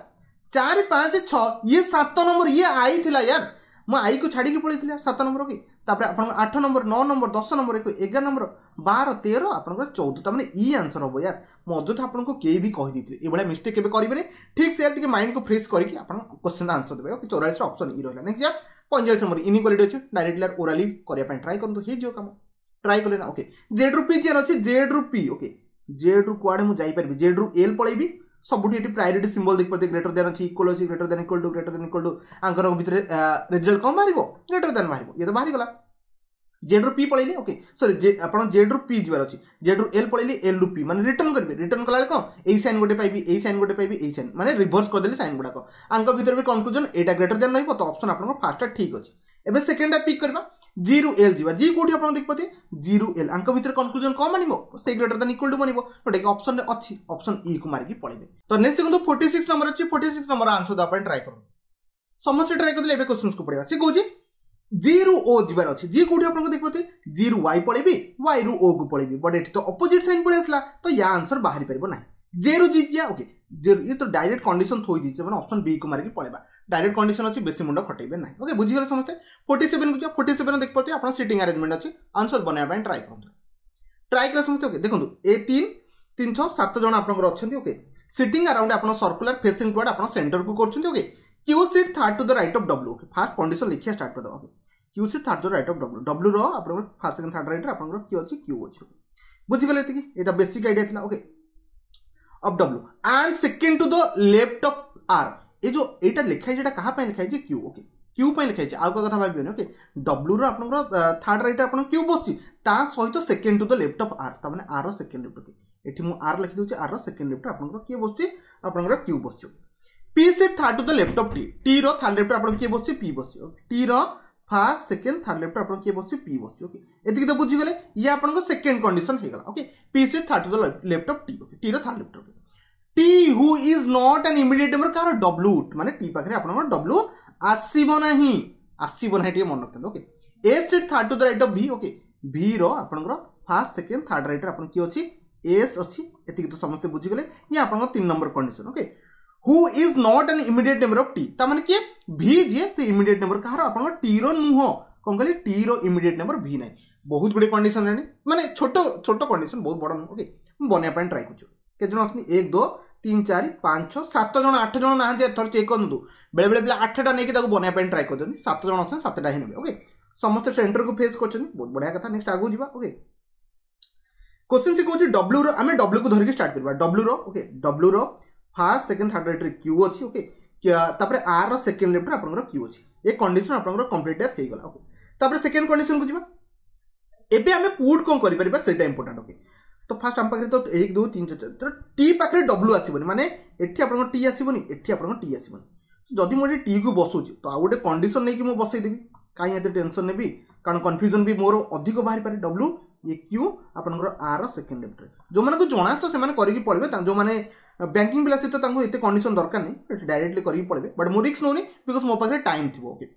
ଚାରି ପାଞ୍ଚ ଛଅ ଇଏ ସାତ ନମ୍ବର ଇଏ ଆଇ ଥିଲା ୟାର ମୁଁ ଆଇକୁ ଛାଡ଼ିକି ପଳେଇଥିଲି ସାତ ନମ୍ବର ଓକେ তাপরে আপনার আঠ নম্বর ন নম্বর দশ নম্বর এগার নম্বর বার তের আপনার চৌদ তার মানে ই আনসর হব ইয়ার মধ্যে আপনার কে বি কে এইভাবে মিস্টেক কেবে করবে ঠিক সে টিকি মাইন্ড কু ফ্রেশ করি আপনার কোশ্চেন আনসর দেবে ওকে চৌরাশর অপসন ই রহলা নেক্সট ইয়ার পঁয়চাশ নম্বর ইনিকোয়ালিটি অছে ডাইরেক্ট ইয়ার ওরালি করা ট্রাই করতো হয়ে কাম ট্রাই কলে না ওকে জেড রু পি জিয়ার অছে জেড রু পি ওকে জেড রু কুয়াড়ে মু যাইপারি জেড রু এল পলাইবি ସବୁଠି ଏଠି ପ୍ରାୟୋରିଟି ସିମ୍ବଲ୍ ଦେଖିପାରୁଥିବେ ଗ୍ରେଟର ଦେନ୍ ଅଛି ଇକ୍ୱାଲ୍ ଅଛି greater than equal to greater than equal to ଆଙ୍କର ଭିତରେ ରେଜଲ୍ଟ କ'ଣ ବାହାରିବ ଗ୍ରେଟର ଦେନ୍ ବାହାରିବ ଇଏ ତ ବାହାରିଗଲା ଜେଡ଼୍ରୁ ପି ପଳେଇଲି ଓକେ ସରି ଆପଣ ଜେଡ଼୍ରୁ ପି ଯିବାର ଅଛି ଜେଡ଼୍ରୁ ଏଲ୍ ପଳେଇଲି ଏଲ୍ରୁ ପି ମାନେ ରିଟର୍ନ କରିବେ ରିଟର୍ନ କଲାବେଳେ କ'ଣ ଏଇ ସାଇନ୍ ଗୋଟେ ପାଇବି ଏଇ ସାଇନ୍ ଗୋଟେ ପାଇବି ଏଇ ସାଇନ୍ ମାନେ ରିଭର୍ସ କରିଦେଲେ ସାଇନ୍ ଗୁଡ଼ାକ ଆଙ୍କ ଭିତରେ ବି କନକ୍ଲୁଜନ୍ ଏଇଟା ଗ୍ରେଟର ଦେନ୍ ରହିବ ତ ଅପସନ୍ ଆପଣଙ୍କର ଫାର୍ଷ୍ଟଟା ଠିକ୍ ଅଛି ଏବେ ସେକେଣ୍ଡଟା ପିକ୍ କରିବା ଜିରୁ ଏଲ୍ ଯିବା ଜି କେଉଁଠି ଆପଣ ଦେଖିପାରୁଥିବେ ଜିରୁ ଏଲ୍ ଆଙ୍କ ଭିତରେ କନକ୍ଲୁଜନ୍ କ'ଣ ମାନିବ ସେଇ ଗ୍ରେଟର୍ ଦାନ୍ ଇକ୍ୱାଲ୍ ଟୁ ମାନିବ ଯେଉଁଟାକି ଅପସନ୍ରେ ଅଛି ଅପସନ୍ ଇକୁ ମାରିକି ପଳେଇବେ ତ ନେକ୍ସଟ ଦେଖନ୍ତୁ ଫୋର୍ଟି ସିକ୍ସ ନମ୍ବର ଅଛି ଫୋର୍ଟି ସିକ୍ସ ନମ୍ବର ଆନ୍ସର ଦେବା ପାଇଁ ଟ୍ରାଏ କରନ୍ତୁ ସମସ୍ତେ ଟ୍ରାଏ କରିଦେଲେ ଏବେ କୋଶ୍ଚିନ୍ସକୁ ପଡ଼ିବା ସେ କହୁଛି ଜିରୁ ଓ ଯିବାର ଅଛି ଜି କେଉଁଠି ଆପଣଙ୍କୁ ଦେଖିପାରୁଥିବେ ଜିରୁ ୱାଇ ପଳେଇବି ୱାଇରୁ ଓକୁ ପଳେଇବି ବଟ୍ ଏଠି ତ ଅପୋଜିଟ୍ ସାଇନ୍ ପଳେଇ ଆସିଲା ତ ୟା ଆନ୍ସର ବାହାରି ପାରିବ ନାହିଁ জেরু জিজিয়া ওকে জেরু ইয়ে তো ডাইরেক্ট কন্ডিশন থই দিচ্ছে মানে অপশন বি কু মারিকি পড়াইবা ডাইরেক্ট কন্ডিশন অছি বেশি মুন্ড খটাইবে না ওকে বুঝিগলে সমস্তে ফোর্টি সেভেন কু যা ফোর্টি সেভেন দেখিপারে আপনার সিটিং আরেঞ্জমেন্ট অছি আনসর বনাইবা ট্রাই করুন ট্রাই কলে সমস্তে ওকে দেখুন এ তিন তিন ছয় সাত জন আপনার অনেক ওকে সিটিং আরাউন্ড আপনার সর্কুলার ফেসিং টুয়ার্ড আপনার সেন্টর কু করছেন okay Q sit third to the right of W okay first condition লিখিয়া স্টার্ট করে দেওয়া okay Q sit third to the right of W W র আপনার ফার্স্ট সেকেন্ড থার্ড রাইট আপনার কি অছি কিউ অছি বুঝিগলে এটি এটা বেসিক আইডিয়া লা okay of W and second to the left of R ଏ ଯେଉଁ ଏଇଟା ଲେଖା ହେଇଛି ଏଇଟା କାହା ପାଇଁ ଲେଖା ହେଇଛି କ୍ୟୁ ଓକେ କ୍ୟୁ ପାଇଁ ଲେଖା ହେଇଛି ଆଉ କଥା ଭାବିବେନି ଓକେ ଡବ୍ଲୁର ଆପଣଙ୍କର ଥାର୍ଡ଼ ରାଇଟ୍ ଆପଣ କ୍ୟୁ ବସିଛି ତା ସହିତ second to the left of R ମାନେ ଆର୍ର ସେକେଣ୍ଡ ଲେଫ୍ଟ ଓକେ ଏଠି ମୁଁ ଆର୍ ଲେଖିଦେଉଛି ଆର୍ର ସେକେଣ୍ଡ ଲେଫ୍ଟ ଆପଣଙ୍କର କିଏ ବସିଛି ଆପଣଙ୍କର କ୍ୟୁ ବସିଛି P sit third to the left of T ଟିର ଥାର୍ଡ଼ ଲେଫ୍ଟ ଆପଣ କିଏ ବସିଛି ପି ବସିବ ଟିର ফার্স্ট সেকেন্ড থার্ড লেফ্ট আপনার কি বসছে পি বসছে ওকে এদিকে তো বুঝিগলে ইয়ে আপনার সেকেন্ড কন্ডিশন হয়ে গেল okay P sit third to the left of T okay T র third left of T who is not an immediate temper କାହାର ଡବ୍ଲୁ ମାନେ ଟି ପାଖରେ ଆପଣଙ୍କର ଡବ୍ଲୁ ଆସିବ ନାହିଁ ଆସିବ ନାହିଁ ଟିକେ ମନେ ରଖିଥାନ୍ତୁ okay A sit third to the right of V okay ଭିର ଆପଣଙ୍କର ଫାର୍ଷ୍ଟ ସେକେଣ୍ଡ ଥାର୍ଡ ରାଇଟ୍ରେ ଆପଣ କିଏ ଅଛି ଏସ୍ ଅଛି ଏତିକି ତ ସମସ୍ତେ ବୁଝିଗଲେ ଇଏ ଆପଣଙ୍କ ତିନି number condition okay who is not an immediate temper of T ତା ମାନେ କିଏ ଭି ଯିଏ ସେ ଇମିଡ଼ିଏଟ୍ ଟେମ୍ପର କାହାର ଆପଣଙ୍କ ଟିର ନୁହଁ କ'ଣ କହିଲେ ଟିର ଇମିଡ଼ିଏଟ୍ ଟେମ୍ପର ଭି ନାହିଁ ବହୁତ ଗୁଡ଼ିଏ କଣ୍ଡିସନ୍ ହେଲାଣି ମାନେ ଛୋଟ ଛୋଟ କଣ୍ଡିସନ୍ ବହୁତ ବଡ଼ ନୁହଁ ଓକେ ବନେଇବା ପାଇଁ ଟ୍ରାଏ କରୁଛୁ କେତେ ଜଣ ଅଛନ୍ତି ଏକ ଦୁଇ তিন ଚାରି ପାଞ୍ଚ ସାତ ଜଣ ଆଠ ଜଣ ନାହାନ୍ତି ଏଥର ଚେକ୍ କରନ୍ତୁ ବେଳେବେଳେ ପିଲା ଆଠଟା ନେଇକି ତାକୁ ବନେଇବା ପାଇଁ ଟ୍ରାଏ କରୁଛନ୍ତି ସାତ ଜଣ ଅଛନ୍ତି ସାତଟା ହିଁ ନେବେ ଓକେ ସମସ୍ତେ ସେଣ୍ଟରକୁ ଫେସ୍ କରୁଛନ୍ତି ବହୁତ ବଢ଼ିଆ କଥା ନେକ୍ସଟ ଆଗକୁ ଯିବା ଓକେ କୋଶ୍ଚିନ୍ ସେ କହୁଛି ଡବ୍ଲ୍ୟୁର ଆମେ ଡବ୍ଲ୍ୟୁକୁ ଧରିକି ଷ୍ଟାର୍ଟ କରିବା ଡବ୍ଲ୍ୟୁର ଓକେ ଡବ୍ଲ୍ୟୁର ଫାର୍ଷ୍ଟ ସେକେଣ୍ଡ ଥାର୍ଡ଼ ରେଟ୍ରେ କ୍ୟୁ ଅଛି ଓକେ ତାପରେ ଆର୍ର ସେକେଣ୍ଡ ଲେଫ୍ଟରେ ଆପଣଙ୍କର କ୍ୟୁ ଅଛି ଏ କଣ୍ଡିସନ୍ ଆପଣଙ୍କର କମ୍ପ୍ଲିଟେଡ୍ ହେଇଗଲା ଓକେ ତାପରେ ସେକେଣ୍ଡ କଣ୍ଡିସନ୍କୁ ଯିବା ଏବେ ଆମେ ପୁଟ୍ କ'ଣ କରିପାରିବା ସେଇଟା ଇମ୍ପୋର୍ଟାଣ୍ଟ ଓକେ তো ফার্স্ট ଆମ ପାଖରେ ତ ଏକ ଦୁଇ ତିନି ଚାରି ତ ଟି ପାଖରେ ଡବ୍ଲୁ ଆସିବନି ମାନେ ଏଠି ଆପଣଙ୍କ ଟି ଆସିବନି ଏଠି ଆପଣଙ୍କ ଟି ଆସିବନି ଯଦି ମୁଁ ଏଠି ଟିକୁ ବସାଉଛି ତ ଆଉ ଗୋଟେ କଣ୍ଡିସନ୍ ନେଇକି ମୁଁ ବସେଇଦେବି କାହିଁ ଏତେ ଟେନସନ୍ ନେବି କାରଣ କନଫ୍ୟୁଜନ୍ ବି ମୋର ଅଧିକ ବାହାରିପାରେ ଡବ୍ଲୁ ଇଏ କ୍ୟୁ ଆପଣଙ୍କର ଆର୍ ସେକେଣ୍ଡ ଡେପ୍ଟରେ ଯେଉଁମାନଙ୍କୁ ଜଣାସ୍ତ ସେମାନେ କରିକି ପଳେଇବେ ଯେଉଁମାନେ ବ୍ୟାଙ୍କିଂ ପିଲା ସହିତ ତାଙ୍କୁ ଏତେ କଣ୍ଡିସନ୍ ଦରକାର ନାହିଁ ଏଠି ଡାଇରେକ୍ଟଲି କରିକି ପଳେଇବେ ବଟ୍ ମୁଁ ରିକ୍ସ ନେଉନି ବିକଜ୍ ମୋ ପାଖରେ ଟାଇମ୍ ଥିବ ଓକେ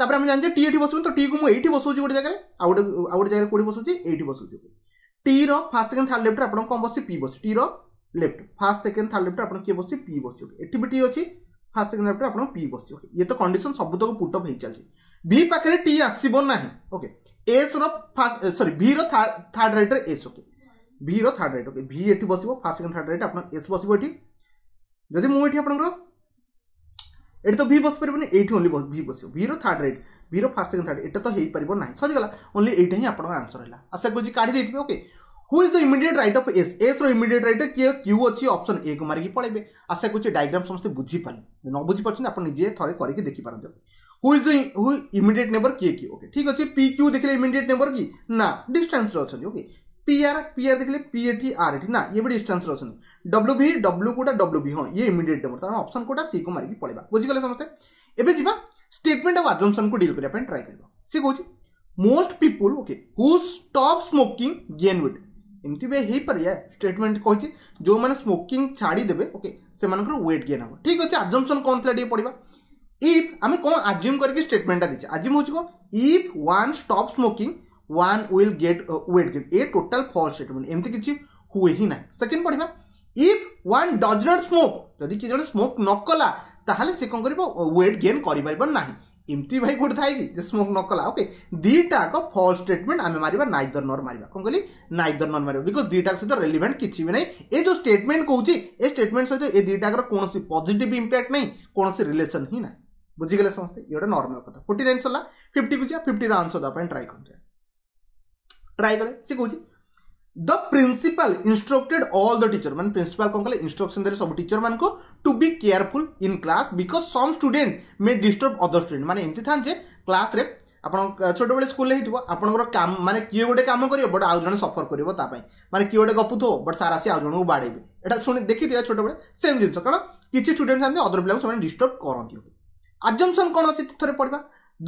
ତାପରେ ଆମେ ଜାଣିଛେ ଟି ଏଠି ବସିବୁ ତ ଟିକୁ ମୁଁ ଏଇଠି ବସାଉଛି ଗୋଟେ ଜାଗାରେ ଆଉ ଗୋଟେ ଆଉ ଗୋଟେ ଜାଗାରେ କେଉଁଠି ବସାଉଛି ଏଇଠି ବସାଉଛି টির ফার্স্ট সেকেন্ড থার্ড লেফ্টরে আপনার কম বসছে পি বসছে টির লেফ্ট ফার্স্ট সেকেন্ড থার্ড লেফ্টরে আপনার কিয়ে বসছে পি বসছে এটি বি টি অছি ফার্স্ট সেকেন্ড লেফ্টরে আপনার পি বসছে ওকে ইয়ে তো কন্ডিশন ସବୁତକ ପୁଟ ହେଇ ଚାଲିଛି ବି ପାଖରେ ଟି ଆସିବ ନାହିଁ ଓକେ ଏସ୍ ର ଫାର୍ଷ୍ଟ ସରି ଭି ର ଥାର୍ଡ ରାଇଟ୍ରେ ଏସ୍ ଓକେ ଭି ର ଥାର୍ଡ ରାଇଟ୍ ଓକେ ଭି ଏଠି ବସିବ ଫାର୍ଷ୍ଟ ସେକେଣ୍ଡ ଥାର୍ଡ ରାଇଟ୍ আপনার এস বসিব এটি যদি ମୁଁ ଏଠି ଆପଣଙ୍କର ଏଠି ତ ଭି ବସିପାରିବନି ଏଇଠି ଓନ୍ଲି ଭି ବସିବ ଭି ର ଥାର୍ଡ ରାଇଟ୍ ভিরো ফার্স্ট সেকেন্ড থার্ড এটা তো হয়েপার না সরিগলা ওনলি এইটা হি আপনার আনসর হল আশা করছি কাটি দিয়ে okay who is the immediate right of S S র ইমিডিয়েট রাইট কিয়ে কিউ অছি অপশন এ কু মারিকি পড়াইবে আশা করছি ডায়াগ্রাম সমস্ত বুঝিপারি ন বুঝিপারছেন আপনার নিজে থরে করিকি দেখিপারতে হু ইজ দ হু ইমিডিয়েট নেবর কিয়ে কি ওকে ঠিক আছে পি কিউ দেখলে ইমিডিয়েট নেবর কি না ডিস্টান্সরে অনেক ওকে পি আর পি আর দেখলে পি এটি আর এটি না ইয়ে বি ডিস্টান্সরে অনেক ডব্লু বি ডব্লু কোটা ডব্লু বি হ্যাঁ ইয়ে ইমিডিয়েট নেবর তার অপশন কোটা সি কু মারিকি পড়াইবা বুঝিগলে সমস্তে এবে যা स्टेटमेंट ऑफ आजमसन को डील करने ट्राई कर most people okay who stop smoking gain weight एमती भी हो पारे स्टेटमेंट कही जो मैंने स्मोकिंग छाड़ीदेवे ओके से व्वेट गेन हम ठीक अच्छे आजमसन कौन थी टे पढ़ा इफ आम कौन आज्यूम करके स्टेटमेंटा दीचे आज्यूम हो if one stop smoking one will get weight gain a total false statement एमती किसी हुए ही ना सेकेंड पढ़ा if one does not smoke जदि किए जो स्मोक नकला ताहले से कौन वेट गेन करमती भाई गोटे थी स्मोक नकला ओके दीटा को फल्स स्टेटमेंट आम मार नाइदर नर मार कौन कहली नाइदर नर मार बिकज दीटा सहित रेलिभेन्ट कि भी ना ये जो स्टेटमेंट कौन ए स्टेटमेंट सहित ए दुटा कौन पजिट इंपैक्ट ना कौन रिलेसन ही ना बुझीगले समस्ते ये गोटे नर्माल क्या फोर्टी नाइन सरला फिफ्टी को जा फिफ्टी आंसर देखें ट्राए कर ट्राए कले सी कौन the principal instructed all the teacher मैंने प्रिंसिपल कौन कले इंस्ट्रक्शन दे सब टीचर मानक to be careful in class because some student may disturb other student ମାନେ ଏମିତି ଥାନ୍ତି ଯେ କ୍ଲାସ୍ରେ ଆପଣ ଛୋଟବେଳେ ସ୍କୁଲରେ ହେଇଥିବ ଆପଣଙ୍କର କାମ ମାନେ କିଏ ଗୋଟେ କାମ କରିବ ବଟ୍ ଆଉ ଜଣେ ସଫର କରିବ ତା ପାଇଁ ମାନେ କିଏ ଗୋଟେ ଗପୁଥିବ ବଟ୍ ସାର୍ ଆସି ଆଉ ଜଣଙ୍କୁ ବାଡ଼େଇବେ ଏଇଟା ଶୁଣି ଦେଖିଥିବେ ଛୋଟବେଳେ ସେମ୍ ଜିନିଷ କାରଣ କିଛି ଷ୍ଟୁଡେଣ୍ଟ ଥାନ୍ତି ଅଦର ପିଲାଙ୍କୁ ସେମାନେ ଡିଷ୍ଟର୍ବ କରନ୍ତି ଆଜମ୍ସନ୍ କ'ଣ ଅଛି ଥରେ ପଢ଼ିବା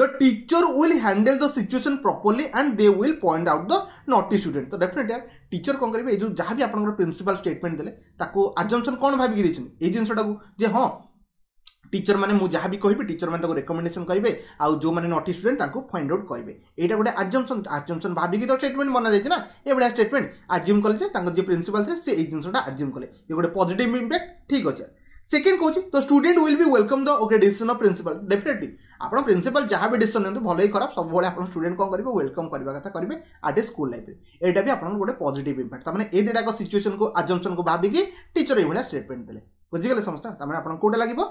the teacher will handle the situation properly and they will point out the naughty student ତ ଡେଫିନେଟ୍ টিचर କ'ଣ କରିବେ ଏ ଯେଉଁ ଯାହା ବି ଆପଣଙ୍କର ପ୍ରିନ୍ସିପାଲ୍ ଷ୍ଟେଟମେଣ୍ଟ ଦେଲେ ତାକୁ ଆଜମ୍ପସନ୍ କ'ଣ ଭାବିକି ଦେଇଛନ୍ତି ଏଇ ଜିନିଷଟାକୁ ଯେ ହଁ টিচর মানে মু যাহা বি কহিবি টিচর মানে তাকে রেকমেন্ডেসন করবে আউ যে মানে নটি স্টুডেন্ট তাকে ফাইন্ড আউট করবে এইটা গোটে আজমসন আজমসন ভাবিকি তো স্টেটমেন্ট বনা যাইছে না এভাবে স্টেটমেন্ট আজম কলে যে তাঙ্কর যে প্রিন্সিপাল থে সে এই জিনিসটা আজম কলে ইয়ে গোটে পজিটিভ ইম্প্যাক্ট ঠিক আছে সেকেন্ড কোচ তো student will be welcome the okay decision of principal definitely আপনার প্রিন্সিপাল যা বি ডিসিশন নিতে ভাল খারাপ সবুলে আপনার স্টুডেন্ট কম করবে ওয়েলকম করা কথা করবে আট এ স্কুল লাইফে এইটা বি আপনার গোটে পজিটিভ ইম্প্যাক্ট তার মানে এই দুইটাক সিচুয়েসন কু আজমসন কু ভাবিকি টিচর এইভাবে স্টেটমেন্ট দেলে বুঝিগলে সমস্ত তার মানে আপনার কোটা লাগবে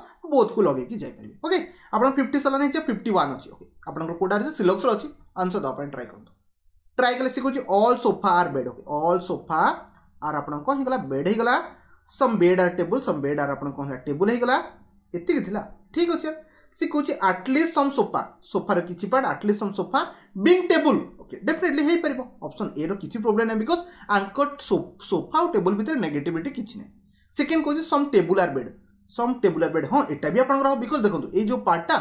কি যাই যাইপারে ওকে আপনার ফিফটি সালা আছে ফিফটি ওয়ান অছি ওকে আপনার কোটা আছে সিলক্সর অছি আনসর দেওয়া ট্রাই করুন ট্রাই কলে শিখুছি all sofa are bed okay all sofa are আপনার কম গলা বেড হয়ে some bed are table some bed are ଆପଣ କ'ଣ ଟେବୁଲ ହେଇଗଲା ଏତିକି ଥିଲା ଠିକ୍ ଅଛି ସେ କହୁଛି ଆଟଲିଷ୍ଟ ସମ୍ ସୋଫା ସୋଫାର କିଛି part at least some sofa being table okay definitely ହେଇପାରିବ ଅପସନ୍ ଏର କିଛି ପ୍ରୋବ୍ଲେମ୍ ନାହିଁ ବିକଜ୍ ଆଙ୍କ ସୋଫା ଆଉ ଟେବୁଲ ଭିତରେ ନେଗେଟିଭିଟି କିଛି ନାହିଁ ସେକେଣ୍ଡ କହୁଛି some table are bed some table are bed ହଁ ଏଇଟା ବି ଆପଣଙ୍କର ହେବ ବିକଜ୍ ଦେଖନ୍ତୁ ଏଇ ଯେଉଁ ପାର୍ଟଟା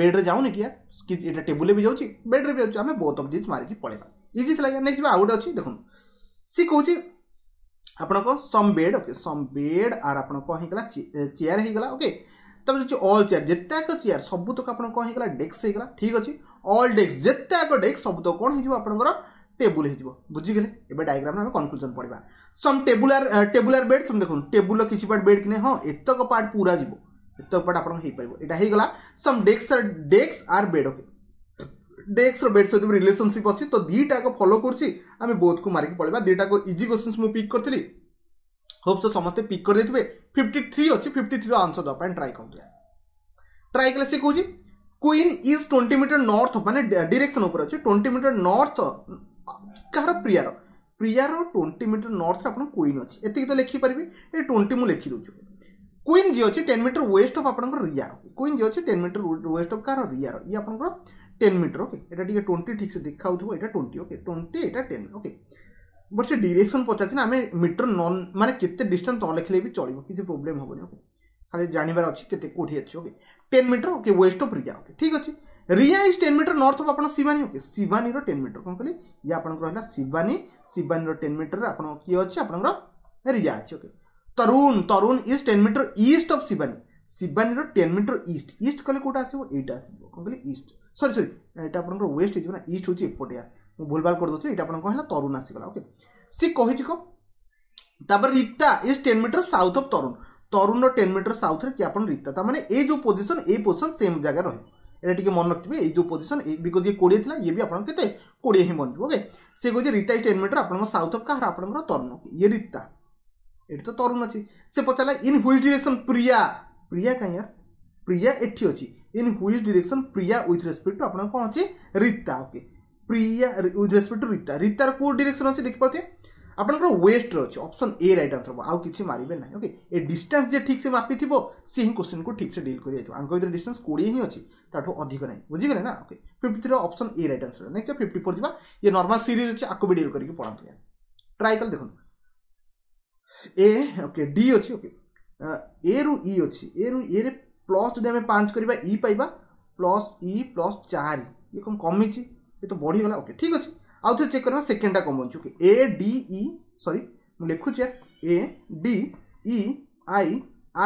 ବେଡ୍ରେ ଯାଉନି କି ଏଇଟା ଟେବୁଲରେ ବି ଯାଉଛି ବେଡ୍ରେ ବି ଯାଉଛି ଆମେ ବହୁତ ଅଫ୍ ଜିନିଷ ମାରିକି ପଳେଇବା ଇଜି ଥିଲା ନେକ୍ସଟ ବି ଆଉ ଗୋଟେ ଅଛି ଦେଖନ୍ତୁ ସେ କହୁଛି ଆପଣଙ୍କ some bed okay some bed are ଆପଣ କ'ଣ ହେଇଗଲା ଚେୟାର ହେଇଗଲା ଓକେ ତାପରେ ହେଉଛି ଅଲ୍ ଚେୟାର ଯେତେକ ଚେୟାର ସବୁତକ ଆପଣ କ'ଣ ହେଇଗଲା ଡେସ୍କ ହେଇଗଲା ଠିକ୍ ଅଛି ଅଲ୍ ଡେସ୍କ ଯେତେକ ଡେସ୍କ ସବୁତକ କ'ଣ ହେଇଯିବ ଆପଣଙ୍କର টেবুল হয়ে বুঝিগলে এবার ডায়াগ্রামে আমি কনক্লুজন পড়া সম টেবুলার টেবুলার বেড সম দেখুন টেবুল কিছু পার্ট বেড কিনে হ্যাঁ এতক পার্ট পুরা যাব এতক পার্ট আপনার হয়ে পাব এটা হয়ে গলা some desk are desk are bed okay डेक्स रेड सहित रिलेसनशिप अच्छी तो दीटा को फलो करें बोथ को मारिक पड़ा दीटा को इजी क्वेश्चन मुझे पिक करी होप सो समस्ते पिक देते फिफ्टी थ्री अच्छी फिफ्टी थ्री आंसर देवाई ट्राए कर ट्राए कले सी कौन क्वीन इज ट्वेंटी मीटर नर्थ मैंने डिरेक्शन अच्छे ट्वेंटी मीटर नर्थ कहार प्रियार प्रियार ट्वेंटी मीटर नर्थ आप क्वीन अच्छे एत तो लिखिपारे ये ट्वेंटी मुझे लिखिदेव क्वीन जी अच्छे टेन मीटर वेस्ट अफ आप रिया क्वीन जी अच्छे टेन मीटर वेस्ट अफ कह रिया ये आप টেন মিটার ওকে এটা টিকে টোয়েন্টি ঠিকসে দেখা হচ্ছে এটা টোয়েন্টি ওকে টোয়েন্টি এটা টেন ওকে বট সে ডিরেকশন পচারছে না আমি মিটর নন মানে কেতে ডিস্টান্স ন লেখিলে বি চলব কিছু প্রোবলেম হবনি ওকে খালি জাণিবার অছি কেতে কোটি আছে okay ten metre okay west of Riya okay ঠিক আছে Riya is ten metre north of আপনার শিবানী ওকে শিবানীর টেন মিটর কোণ কলে ইয়ে আপনার রহলা শিবানী শিবানীর টেন মিটর আপনার কি অছে আপনার রিয়া আছে okay Tarun Tarun is ten metre east of Shivani শিবানীর টেন মিটর ইস্ট ইস্ট কলে কোটা আসবে এইটা আসবে কোণ কলে ইস্ট ସରି ସରି ଏଇଟା ଆପଣଙ୍କର ୱେଷ୍ଟ ହେଇଯିବ ନା ଇଷ୍ଟ ହେଉଛି ଏପଟିଆ ମୁଁ ଭୁଲଭାଲ କରିଦେଉଥିଲି ଏଇଟା ଆପଣଙ୍କ ହେଲା ତରୁଣ ଆସିଗଲା ଓକେ ସେ କହିଛି କ'ଣ ତାପରେ Rita is ten metre south of Tarun ତରୁଣର ଟେନ୍ ମିଟର ସାଉଥ୍ରେ କି ଆପଣ ରିତା ତାମାନେ ଏଇ ଯେଉଁ ପୋଜିସନ୍ ଏଇ ପୋଜିସନ୍ ସେମ୍ ଜାଗାରେ ରହିବ এটা টিকে মনে রাখবে এই যে পজিশন বিকজ ইয়ে কোড়িয়ে লা ইয়ে বি আপনার কেতে কোড়িয়ে হি বনব ওকে সে কইছে রীতা ইজ টেন মিটর আপনার সাউথ অফ কাহার আপনার তরুণ ইয়ে রীতা এটি তো তরুণ আছে সে পচারা in which direction Priya Priya কাই ইয়ার প্রিয়া এটি অছি in which direction Priya with respect to आपको कौन अच्छे Rita okay Priya with respect to Rita रीतार कौ डिरेक्शन अच्छे देखिपे ଆପଣଙ୍କର ୱେଷ୍ଟରେ ଅଛି ଅପସନ୍ ଏ ରାଇଟ୍ ଆନ୍ସର୍ ହେବ ଆଉ କିଛି ମାରିବେ ନାହିଁ ଓକେ ଏ ଡିଷ୍ଟାନ୍ସ ଯେ ଠିକ୍ ସେ ମାପିଥିବ ସେ ହିଁ କୋଶ୍ଚିନ୍କୁ ଠିକ୍ ସେ ଡିଲ୍ କରିଯାଇଥିବ ଆଙ୍କ ଭିତରେ ଡିଷ୍ଟାନ୍ସ କୋଡ଼ିଏ ହିଁ ଅଛି ତାଠୁ ଅଧିକ ନାହିଁ ବୁଝିଗଲେ ନା ଓକେ ଫିଫ୍ଟି ଥ୍ରୀର option A right answer next fifty four ଯିବା ଇଏ ନର୍ମାଲ୍ ସିରିଜ୍ ଅଛି ଆକୁ ବି ଡିଲ୍ କରିକି ପଢ଼ାନ୍ତୁ ଟ୍ରାଏ କଲେ ଦେଖନ୍ତୁ ଏ ଓକେ ଡି ଅଛି ଓକେ ଏରୁ ଇ ଅଛି ଏରୁ ଏରେ প্লস যদি আমি ପାଞ୍ଚ କରିବା ଇ ପାଇବା ପ୍ଲସ୍ ଇ ପ୍ଲସ୍ ଚାରି ଇଏ କ'ଣ କମିଛି ଇଏ ତ ବଢ଼ିଗଲା ଓକେ ଠିକ୍ ଅଛି ଆଉ ଥରେ ଚେକ୍ କରିବା ସେକେଣ୍ଡଟା କମୁଛି ଓକେ ଏ ଡି ଇ ସରି ମୁଁ ଲେଖୁଛି A D E I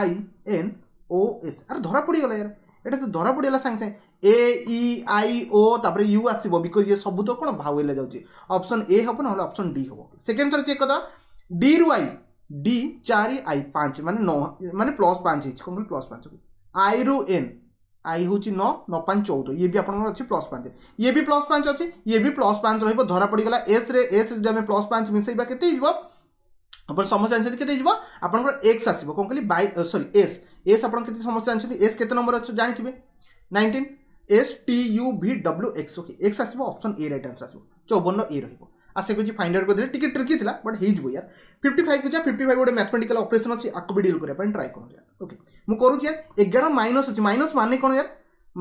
I N O S ଆରେ ଧରା ପଡ଼ିଗଲା ୟାର ଏଇଟା ତ ଧରା ପଡ଼ିଗଲା ସାଙ୍ଗେ ସାଙ୍ଗେ ଏ ଇ ଆଇ ଓ ତାପରେ ୟୁ ଆସିବ ବିକଜ୍ ଇଏ ସବୁ ତ କ'ଣ ଭାୱେଲା ଯାଉଛି ଅପସନ୍ ଏ ହେବ ନହେଲେ ଅପସନ୍ ଡି ହେବ ସେକେଣ୍ଡ ଥର ଚେକ୍ କରିଦେବା ଡିରୁ ଆଇ ଡି ଚାରି ଆଇ ପାଞ୍ଚ ମାନେ ନଅ ମାନେ ପ୍ଲସ୍ ପାଞ୍ଚ ହେଇଛି କ'ଣ କହିଲି ପ୍ଲସ୍ ପାଞ୍ଚ आई रु एन आई हूँ न न पाँच चौदह ये भी आपर प्लस पाँच ये भी प्लस पाँच अच्छे ये भी प्लस पाँच रोक धरा गाला एस रे एस जो प्लस पाँच मिसाइबा के समस्या आज के आपर एक्स आस कहली बै सरी एस एस आप समस्या आज एस के नंबर अच्छे जानते हैं nineteen S T U V W X okay X आसन ए रईट आंसर आसवन ए रही है आसे को जी फाइंड आउट करदे टिके ट्रिकी थिला बट हेज गो यार 55 को जा 55 गोटे मैथमेटिकल ऑपरेशन अछि आको भी डील करे पन ट्राई करू यार ओके मु करू यार 11 माइनस अछि माइनस माने कोन यार